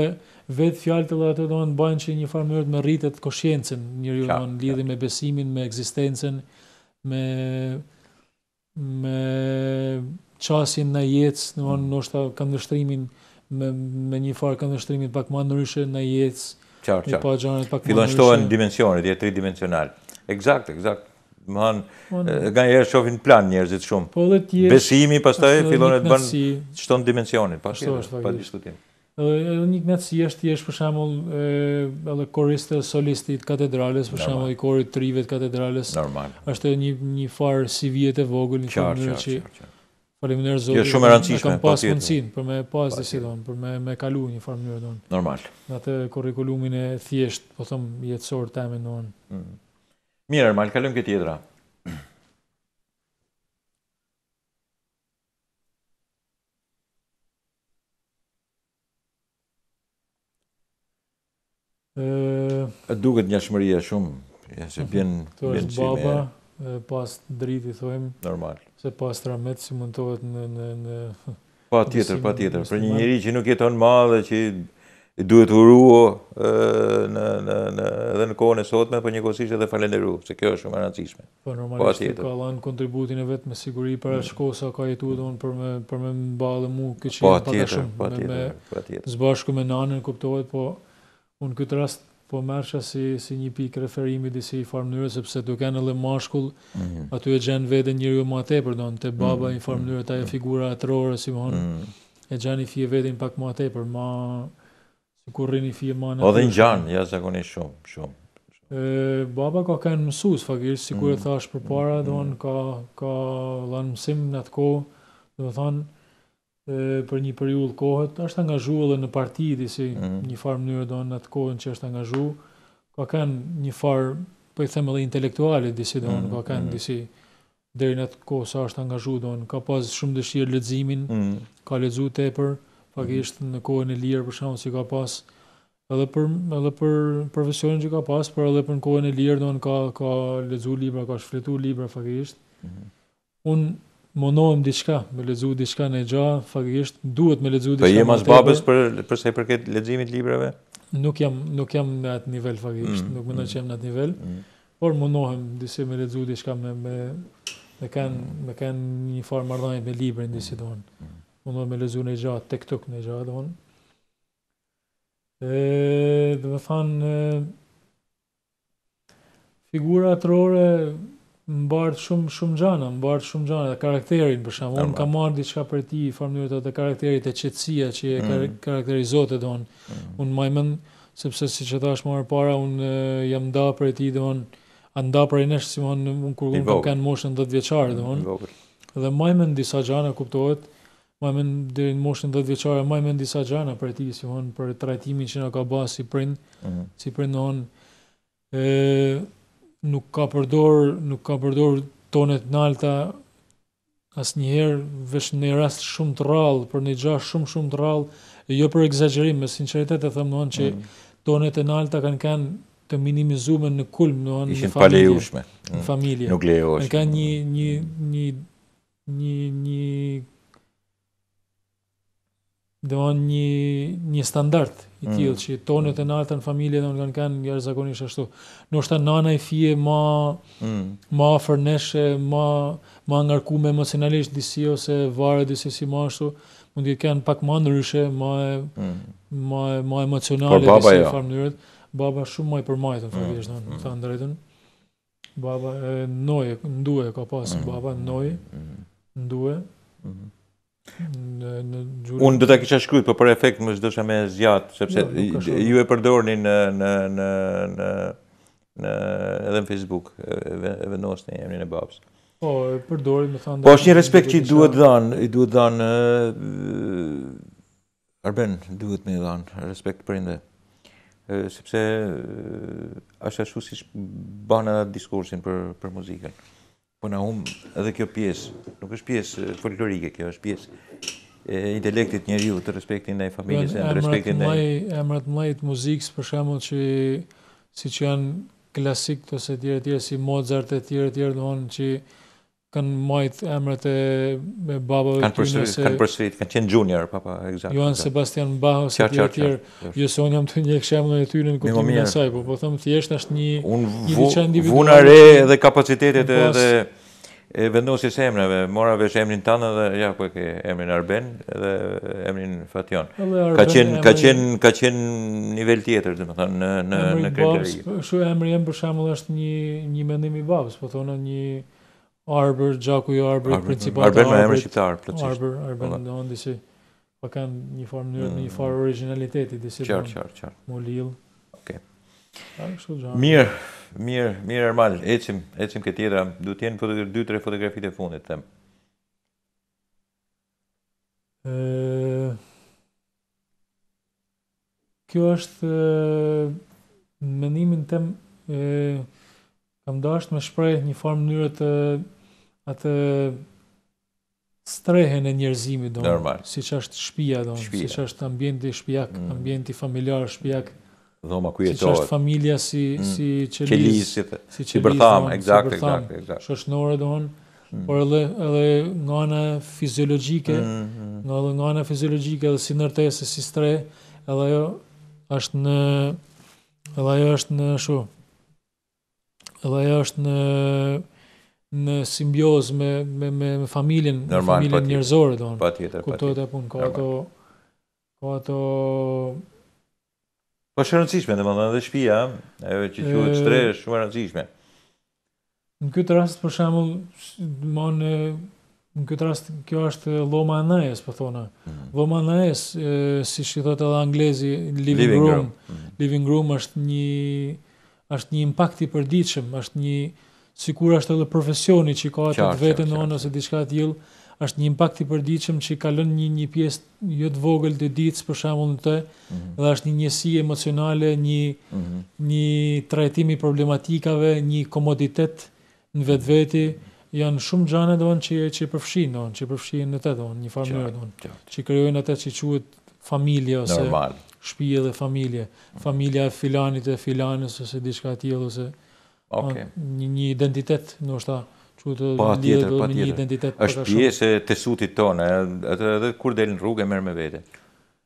vet fjalët edhe ato domon bëjnë që një farë mënyrë të rritet koshiencën njeriu domon lidhje me besimin, me ekzistencën, me me çasin në jetë domon, mm. ndoshta këndvështrimin me me një farë këndvështrimi pak më ndryshe në jetë. Çfarë çfarë. Po gjonet pak. Fillon shtohen dimensionet, jetë tridimensional. Eksakt, eksakt. Do po, të thonë, nga një herë shohin plan njerëzit shumë. Po edhe ti. Besimi pastaj fillon të bën shton dimensionin, pa pa diskutim. Edhe edhe një mësi është thjesht për shembull, edhe koristë solisti të katedrales, për shembull, i korit trivet të katedrales. Normal. Është një një farë si vihet vogël në çfarë. Faleminderit Zotit. Është jo, shumë e rëndësishme kam po pas mundsinë për me pas po disi don, për me me kalu një farë mënyrë don. Normal. Në atë kurrikulumin e thjesht, po them jetësor temë don. Mm. Mirë, normal, kalojmë këtë tjetra. Ëh, atë duket një shumë, ja se bjen bjen çime. Baba, pas drithi thojmë. Normal se pastra po me si mundohet në... në, në pa tjetër, pa tjetër. Për një njëri që nuk jeton madhe, që duhet uruo në, në, në, edhe në kohën e sotme, për po një kosisht edhe falenderu, se kjo është shumë rëndësishme. Po, normalisht të ka lanë kontributin e vetë me siguri para mm. shkosa ka jetu edhe unë për me, për me mbalë mu këtë që pa shumë. pa tjetër, pa tjetër. Zbashku me nanën, kuptohet, po unë këtë rast po mersha si, si një pikë referimi dhe si i farmënyre, sepse duke në dhe mashkull, mm -hmm. aty e gjenë vede njëri jo më ma te, te baba mm -hmm. i farmënyre, mhm. ta mhm. e figura atërore, si mohon mm -hmm. e gjenë i fje vede në pak ma tepër, ma si kur rinë i fje ma në... O dhe gjanë, ja zakonisht shumë, shumë. E, baba ka kanë mësues mësus, fakir, si mm -hmm. e mhm. thash për para, ka, ka lanë mësim në të kohë, dhe thanë, për një periudhë kohë, është angazhu edhe në partidi si mm -hmm. një farë mënyrë do në atë kohën që është angazhu, ka kanë një farë, për po i them edhe intelektualit disi do mm, ka kanë mm. disi në atë kohë sa është angazhu do ka pas shumë dëshirë ledzimin, mm -hmm. ka ledzu të epër, pak ishtë mm -hmm. në kohën e lirë për shumë, si ka pas edhe për, edhe për profesionin që ka pas, por edhe për në kohën e lirë do ka, ka ledzu libra, ka shfletu libra, pak Mm -hmm. Unë monohem diçka, me lexu diçka në gjahë, fakisht duhet me lexu po diçka. Po jemi as babës për për sa i përket leximit të librave? Nuk jam nuk jam në atë nivel fakisht, mm, nuk mendoj mm, që jam në atë nivel. Mm. Por monohem disi me lexu diçka me me me kanë mm. me kanë një formë marrëdhënie me librin disi don. Mm. Unë me lexu në gjahë tek tok në gjahë don. E, do të fanë, figura atrore mbart shumë shumë gjëra, mbart shumë gjëra, karakterin për shembull, unë ka marr diçka për ti, formën e të, të karakterit e qetësia që e kar mm. karakterizon të don. Mm. Unë më sepse si që thash më parë, unë jam nda për ti dhe unë nda për e nesh, si unë unë kur unë kam moshën 10 vjeqarë dhe unë. Dhe më disa gjëra kuptohet, më mend dhe në moshën 10 vjeqarë, më disa gjëra për ti, si unë për trajtimin që në ka ba si prind, mm. si prind në unë nuk ka përdor, nuk ka përdor tonet nalta asnjëherë, veç në rast shumë të rrallë, për një gjë shumë shumë të rrallë, jo për egzagerim, me sinqeritet e them doan që mm. tonet e nalta kanë kanë të minimizuar në kulm, doan në familje. Ishin Në mm. familje. Nuk lejohet. Ka një një një një një, një doan një një standard i tillë mm. që tonet e natën në familje do kanë kanë zakonisht ashtu. Ndoshta nana i fije më mm. më afër nesh, më më ngarkuar emocionalisht disi ose varet disi si më ashtu, mund të kenë pak më ndryshe, më më më emocionale disi në jo. farë mënyrë. Baba shumë më i përmajtë në fakt, mm. mm. thënë drejtën. Baba e noje, ndue ka pas mm. baba noje. Mm. Ndue. Mm. Unë do ta kisha shkruajtur, por për efekt më zgjidhja më zgjat, sepse jo, ju e përdorni në në në në edhe në Facebook, e vendosni emrin e babës. Po, e përdori, më thënë... Po, është një respekt që i duhet dhanë, i duhet dhanë... Arben, duhet me i dhanë, respekt për ndë. sepse, asha është ashtu si shë banë edhe diskursin për, për muzikën po na edhe kjo pjesë, nuk është pjesë folklorike, kjo është pjesë e intelektit njeriu të respektin dhe familjes familjës, në respektin dhe... emrat mlajt muzikës, për shemë që si që janë klasik të tjere tjere, si Mozart e tjere tjere, dhe honë që kan mojt emrat e me babave të tyre kan përsërit kan përsërit kan qen junior papa pa eksakt Joan Sebastian Bajo si ti ti ju jam të një shembull në tyrin ku ti më sa po po them thjesht është një një çan individ unë dhe kapacitetet e dhe e vendosjes së emrave mora vesh emrin tan edhe ja po ke emrin Arben edhe emrin Fation ka qen ka qen ka qen nivel tjetër domethënë në në në kriteri kështu emri jam për shembull është një një mendim i babës po thonë një Arber, Gjaku i Arber, principat Arber. Arber me emër shqiptar, plëtsisht. Arber, Arber, në dohën, disi, pa kanë një farë mënyrë, mm. një farë originaliteti, disi. Qërë, qërë, qërë. Mo lill. Oke. Mirë, mirë, mirë, Ermal, eqim, eqim këtë tjera, du t'jenë fotogra dy, tre fotografi të fundit, them. Kjo është mendimin tem kam dashur të shpreh një farë mënyre të atë strehen e njerëzimit do. Normal. Siç është shtëpia do, siç është ambienti shtëpiak, mm. ambienti familjar shtëpiak. Dhoma ku jetohet. Siç është familja si mm. si çelizi. Si, si, si, si për thamë, eksakt, eksakt, eksakt. Shoqënore do, mm. por edhe edhe nga ana fiziologjike, mm, mm. nga edhe nga ana fiziologjike edhe si ndërtesë si stre, edhe ajo është në edhe ajo është në shu. Edhe ajo është në, edhe ajo është në në simbioz me me me familjen, me familjen njerëzore domon. Patjetër, patjetër. Kuptohet apo nuk? Ato po ato po shërcishme domon, edhe shtëpia, ajo që quhet stres, shumë rëndësishme. Në këtë rast për shembull, domon në këtë rast kjo është lloma e nais, po thonë. Lloma mhm. e nais, si i thotë edhe anglezi, living room. Mhm. Living room është një është një impakt i përditshëm, është një sikur është edhe profesioni që ka atë vetën në anë ose diçka të tillë, është një impakt i përditshëm që ka lënë një një pjesë jo të vogël të ditës për shembull të, mm -hmm. dhe është një njësi emocionale, një mm -hmm. një trajtim i problematikave, një komoditet në vetveti, janë shumë gjëra don që që përfshin don, që përfshin në të don, një farë don, që krijojnë atë që quhet familje ose shtëpi dhe familje, familja e filanit e filanës ose diçka të ose Okay. Një, identitet, në është ta, që të pa, një, tjetër, pa, një identitet. është pjesë e tesutit tonë, edhe, edhe kur delin rrugë e merë me vete.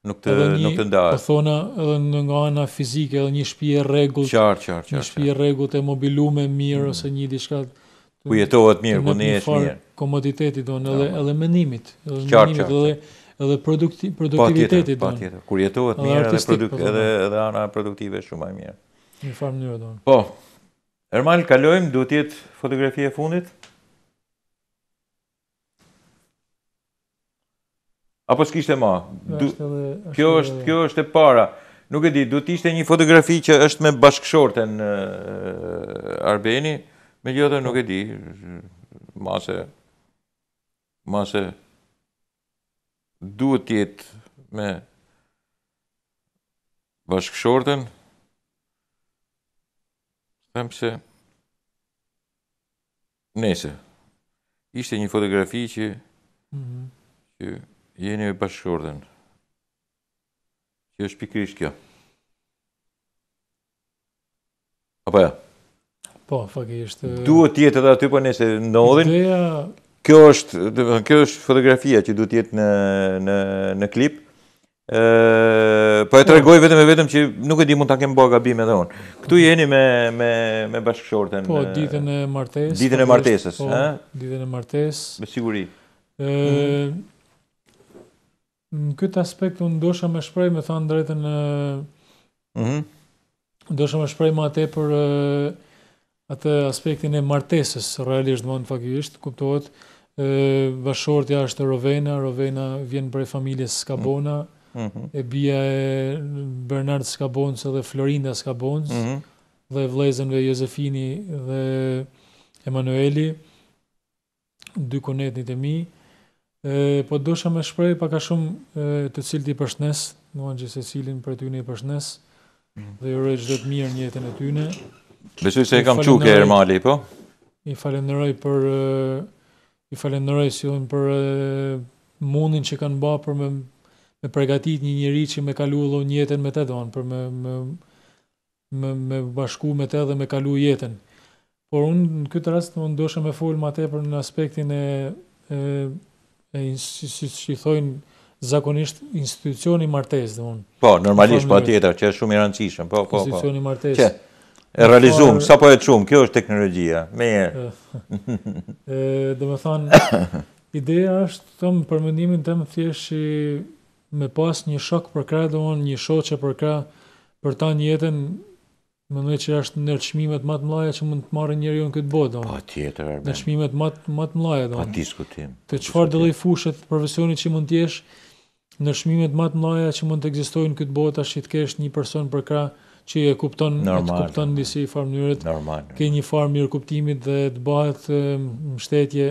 Nuk të, edhe një, nuk të ndarë. Po thona edhe në nga ana fizike, edhe një shpje regullë, qar, qar, qar, një shpje regullë e mobilume mirë, mm. ose një dishka ku jetohet mirë, ku një është mirë. Komoditeti do në edhe, edhe menimit, edhe, qar, qar, edhe, edhe produkti, produktiviteti do në. Kur jetohet mirë, edhe, po, edhe, edhe ana produktive shumë a mirë. Një farë mënyrë do në. Po, Ermal, kalojmë, duhet jetë fotografi e fundit. Apo s'kishtë e ma? Kjo është, kjo është e para. Nuk e di, duhet ishte një fotografi që është me bashkëshorte në Arbeni, me gjithë nuk e di, mase, mase, duhet tjetë me bashkëshorten, dhe mëse, nese. Ishte një fotografi që, mhm. që jeni me bashkëshorten. Që është pikrisht kjo. Apo ja? Po, fakë Duhet tjetë edhe aty, po nese ndodhin. Kjo është, kjo është fotografia që duhet tjetë në, në, në klip po e po. tregoj vetëm e vetëm që nuk e di mund ta kem bëj gabim edhe un. Ktu jeni me me me bashkëshorten. Po ditën e martesës. Ditën e po, martesës, po, ha? Ditën e martesës. Me siguri. në këtë aspekt unë ndosha me shprej me thanë drejtën në mm ndosha me shprej me atë për atë aspektin e martesës realisht më në fakisht kuptohet e, vashortja është Rovena Rovena vjen për e familjes Skabona mm. -hmm. e bia e Bernard Skabons dhe Florinda Skabons, mm -hmm. dhe vlezën dhe Josefini dhe Emanueli, dy një e mi, e, po dusha me shprej pak ka shumë e, të cilë ti përshnes, në anë gjithë se cilin për ty i përshnes, mm -hmm. dhe jore gjithë të mirë njëtën e tyne. Beshu se e kam quke e po? I falenderoj për... E, i falenderoj si për mundin që kanë bërë për me me përgatit një njëri që me kalu e lonë jetën me të donë, për me, me, me, me bashku me të dhe me kalu jetën. Por unë në këtë rast më ndoshe me folë ma te për në aspektin e, e, e si, si, si, si thojnë, zakonisht institucioni martes, dhe unë. Po, normalisht, po atjetër, që është shumë i rëndësishëm, po, po, po. Institucioni martes. Që, e realizumë, sa po e të shumë, kjo është teknologjia, me e. dhe me thanë, ideja është, të më përmëndimin të më thjeshtë me pas një shok për kre, dhe unë një që për kre, për ta një jetën, më nëve që është në nërqmimet matë mlaja që mund të marë njerë jo në këtë bodë. Pa tjetër, Arben. Nërqmimet matë mat mlaja, dhe unë. Pa diskutim. Të qëfar lej fushet profesionit që mund t'jesh, nërqmimet matë mlaja që mund të egzistojnë në këtë bodë, ashtë që të kesh një person për kre, që e kupton, normal, e të kupton në disi i farë ke një farë mirë kuptimit dhe të bëhet mështetje,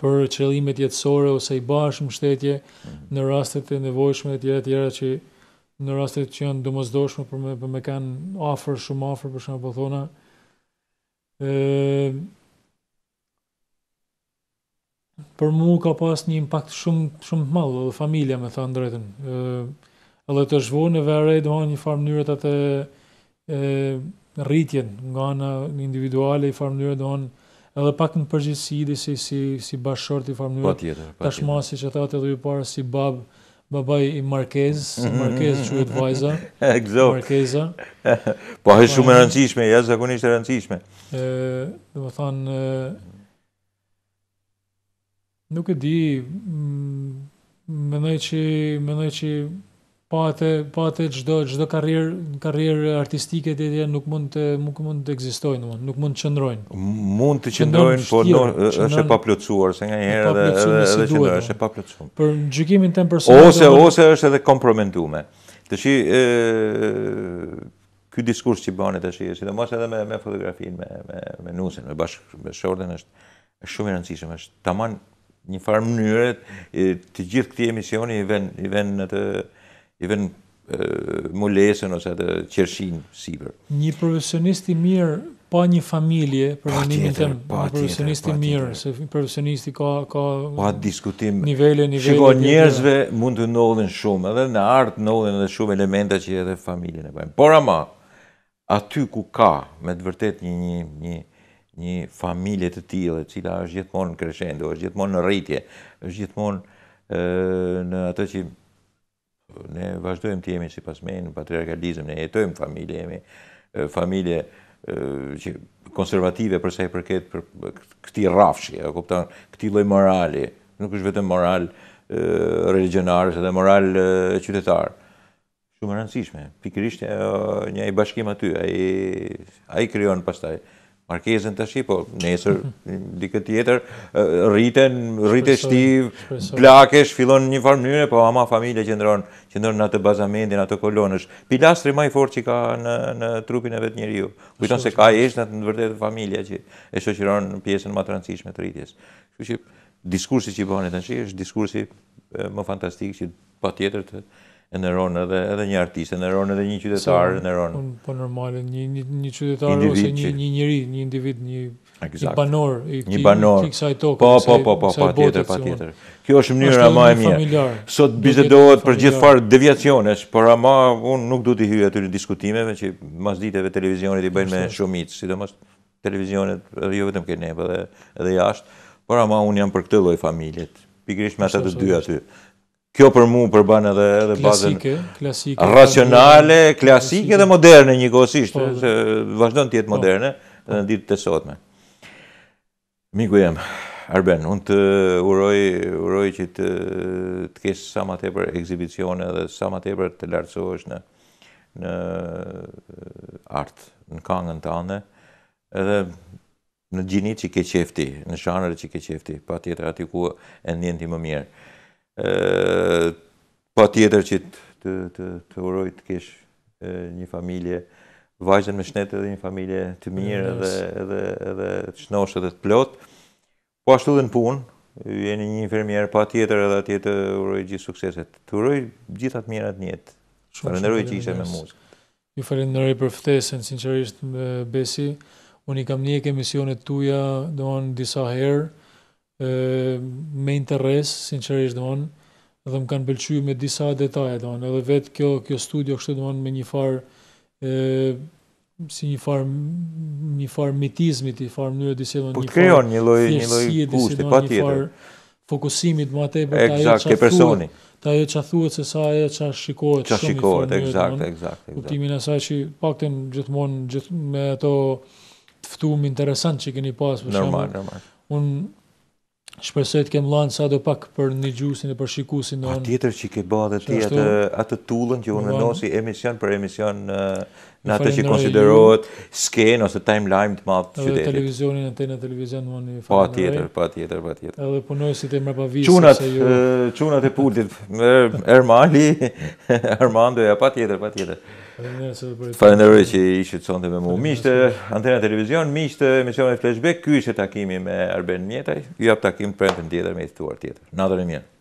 për qëllimet jetësore ose i bashkë shtetje mhm. në rastet e nevojshme të tjera të tjera që në rastet që janë domosdoshme për me, për me kanë afër shumë afër për shkak të po thona për mua ka pas një impakt shumë shumë të madh në familja më thon drejtën ë edhe të zhvon në vare do një farë mënyrë të ë rritjen nga ana individuale në farë mënyrë do edhe pak në përgjithësi i si, si, si bashkëshort i farmë njëve. Tashma, si që thate edhe ju parë, si babë, babaj i Markez, Markez që e të vajza, Markeza. po e shumë e rëndësishme, dhe zakonisht e rëndësishme. Dhe më thanë, nuk e di, më që, mendoj që pa po atë pa po atë çdo çdo karrierë karrierë artistike deri nuk mund të nuk mund të ekzistojnë domun nuk mund të qëndrojnë mund të qëndrojnë por do është e paplotësuar se nganjëherë edhe edhe si edhe është e paplotësuar për gjykimin tim personal ose dhe, ose është edhe komprometuese tash ë ky diskurs që bën tash është sidomos edhe me me fotografinë me me me nusin me bashkë me shorten është është shumë e rëndësishme është tamam një farë mënyrë të gjithë këtë emisioni i vën i vën në të even molesën ose atë qershin siper. Një profesionist i mirë pa një familje, për pa tjetër, një tem, pa tjetër, profesionisti mirë, se profesionisti ka, ka pa diskutim, nivele, nivele. Shiko, njerëzve mund të nodhen shumë, edhe në artë nodhen edhe shumë elementa që edhe familjen e bëjmë. Por ama, aty ku ka, me të vërtet një, një, një, një familje të tjilë, cila është gjithmonë në kreshendo, është gjithmonë në rritje, është gjithmonë në atë që ne vazhdojmë të jemi si pas me në patriarkalizm, ne jetojmë familje, jemi familje që konservative përsa i përket për këti rafshi, e këti loj morali, nuk është vetëm moral religionarës edhe moral qytetar. Shumë rëndësishme, pikërisht një i bashkim aty, a i kryonë pastaj markezën të shi, po nesër, di këtë tjetër, rriten, rriten shtiv, plakesh, fillon një farë mënyre, po ama familje qëndron, qëndron në atë bazamendin, atë kolonësh. Pilastri maj forë që ka në trupin e vetë njëri ju. Kujton se ka eshtë në të në vërdetë familje që e shoqiron në pjesën ma rëndësishme të rritjes. Që që diskursi që i e të në shi, është diskursi më fantastik që pa tjetër të e nëronë edhe edhe një artist, e nëronë edhe një qytetar, e nëronë. Po normal, një një qytetar ose një një njëri, një individ, një një banor, një banor. Po po po po po tjetër, pa, tjetër. Kjo është mënyra më e mirë. Sot bizedohet për gjithfar deviacionesh, por ama un nuk du të hyj aty në diskutimeve që mas ditëve televizionet i bëjnë me shumic, sidomos televizionet edhe jo vetëm këne, edhe edhe jashtë, por ama un jam për këtë lloj familjet. Pikërisht me ata të dy aty kjo për mu përbën edhe, edhe klasike, klasike, racionale, klasike, dhe moderne një kosisht, se po, vazhdojnë tjetë po. moderne dhe në po. ditë të sotme. Miku jem, Arben, unë të uroj, uroj që të, të kesë sa ma tepër ekzibicione dhe sa ma tepër të lartësohesh në, në artë, në kangën të anë, edhe në gjinit që ke qefti, në shanërë që ke qefti, pa tjetë ati ku e njënti ti më mirë pa tjetër që të, të, të uroj të kesh një familje vajzën me shnetë dhe një familje të mirë dhe, të shnoshë dhe të plotë. Po ashtu dhe në punë, jeni një infermier pa tjetër edhe tjetër uroj gjithë sukseset. Të uroj gjithat mirat njetë. Falenderoj që ishe me muzë. Ju falenderoj për ftesën, sinqerisht, Besi. Unë i kam njëke misionet tuja, do disa herë, me interes, sincerisht, do të dhe më kanë pëlqyer me disa detaje do të edhe vetë kjo kjo studio kështu do të me një farë ë si një farë një farë mitizmit, po një farë mënyre disi do të thonë, krijon një lloj një lloj gusti patjetër fokusimit më atë për ajo çfarë ke personi të ajo që a thuët se sa ajo që a shikohet që a shikohet, e exakt, e exakt. Kuptimin e saj që pak të në gjithmonë me ato tëftumë interesant që keni pas, për shumë. Normal, normal. Unë Shpresoj të kem lënë sa do pak për një gjusin e për shikusin në onë. Pa tjetër që ke bëhë dhe tjetër atë tullën që unë në nosi emision për emision në atë që konsiderohet skenë ose timeline të madhë të qytetit. Edhe televizionin, antena televizion, më një falë Pa tjetër, pa tjetër, pa tjetër. Edhe punoj si të mërë pa visë. Qunat, ju... qunat e pultit, Ermali, Armandoja, pa tjetër, pa tjetër. Falenderoj që i të sonde me mu. Mishtë, antena televizion, mishtë, emision e flashback, ky e takimi me Arben Mjetaj, ju apë takim të premë tjetër me i të tjetër. Nadër e mjenë.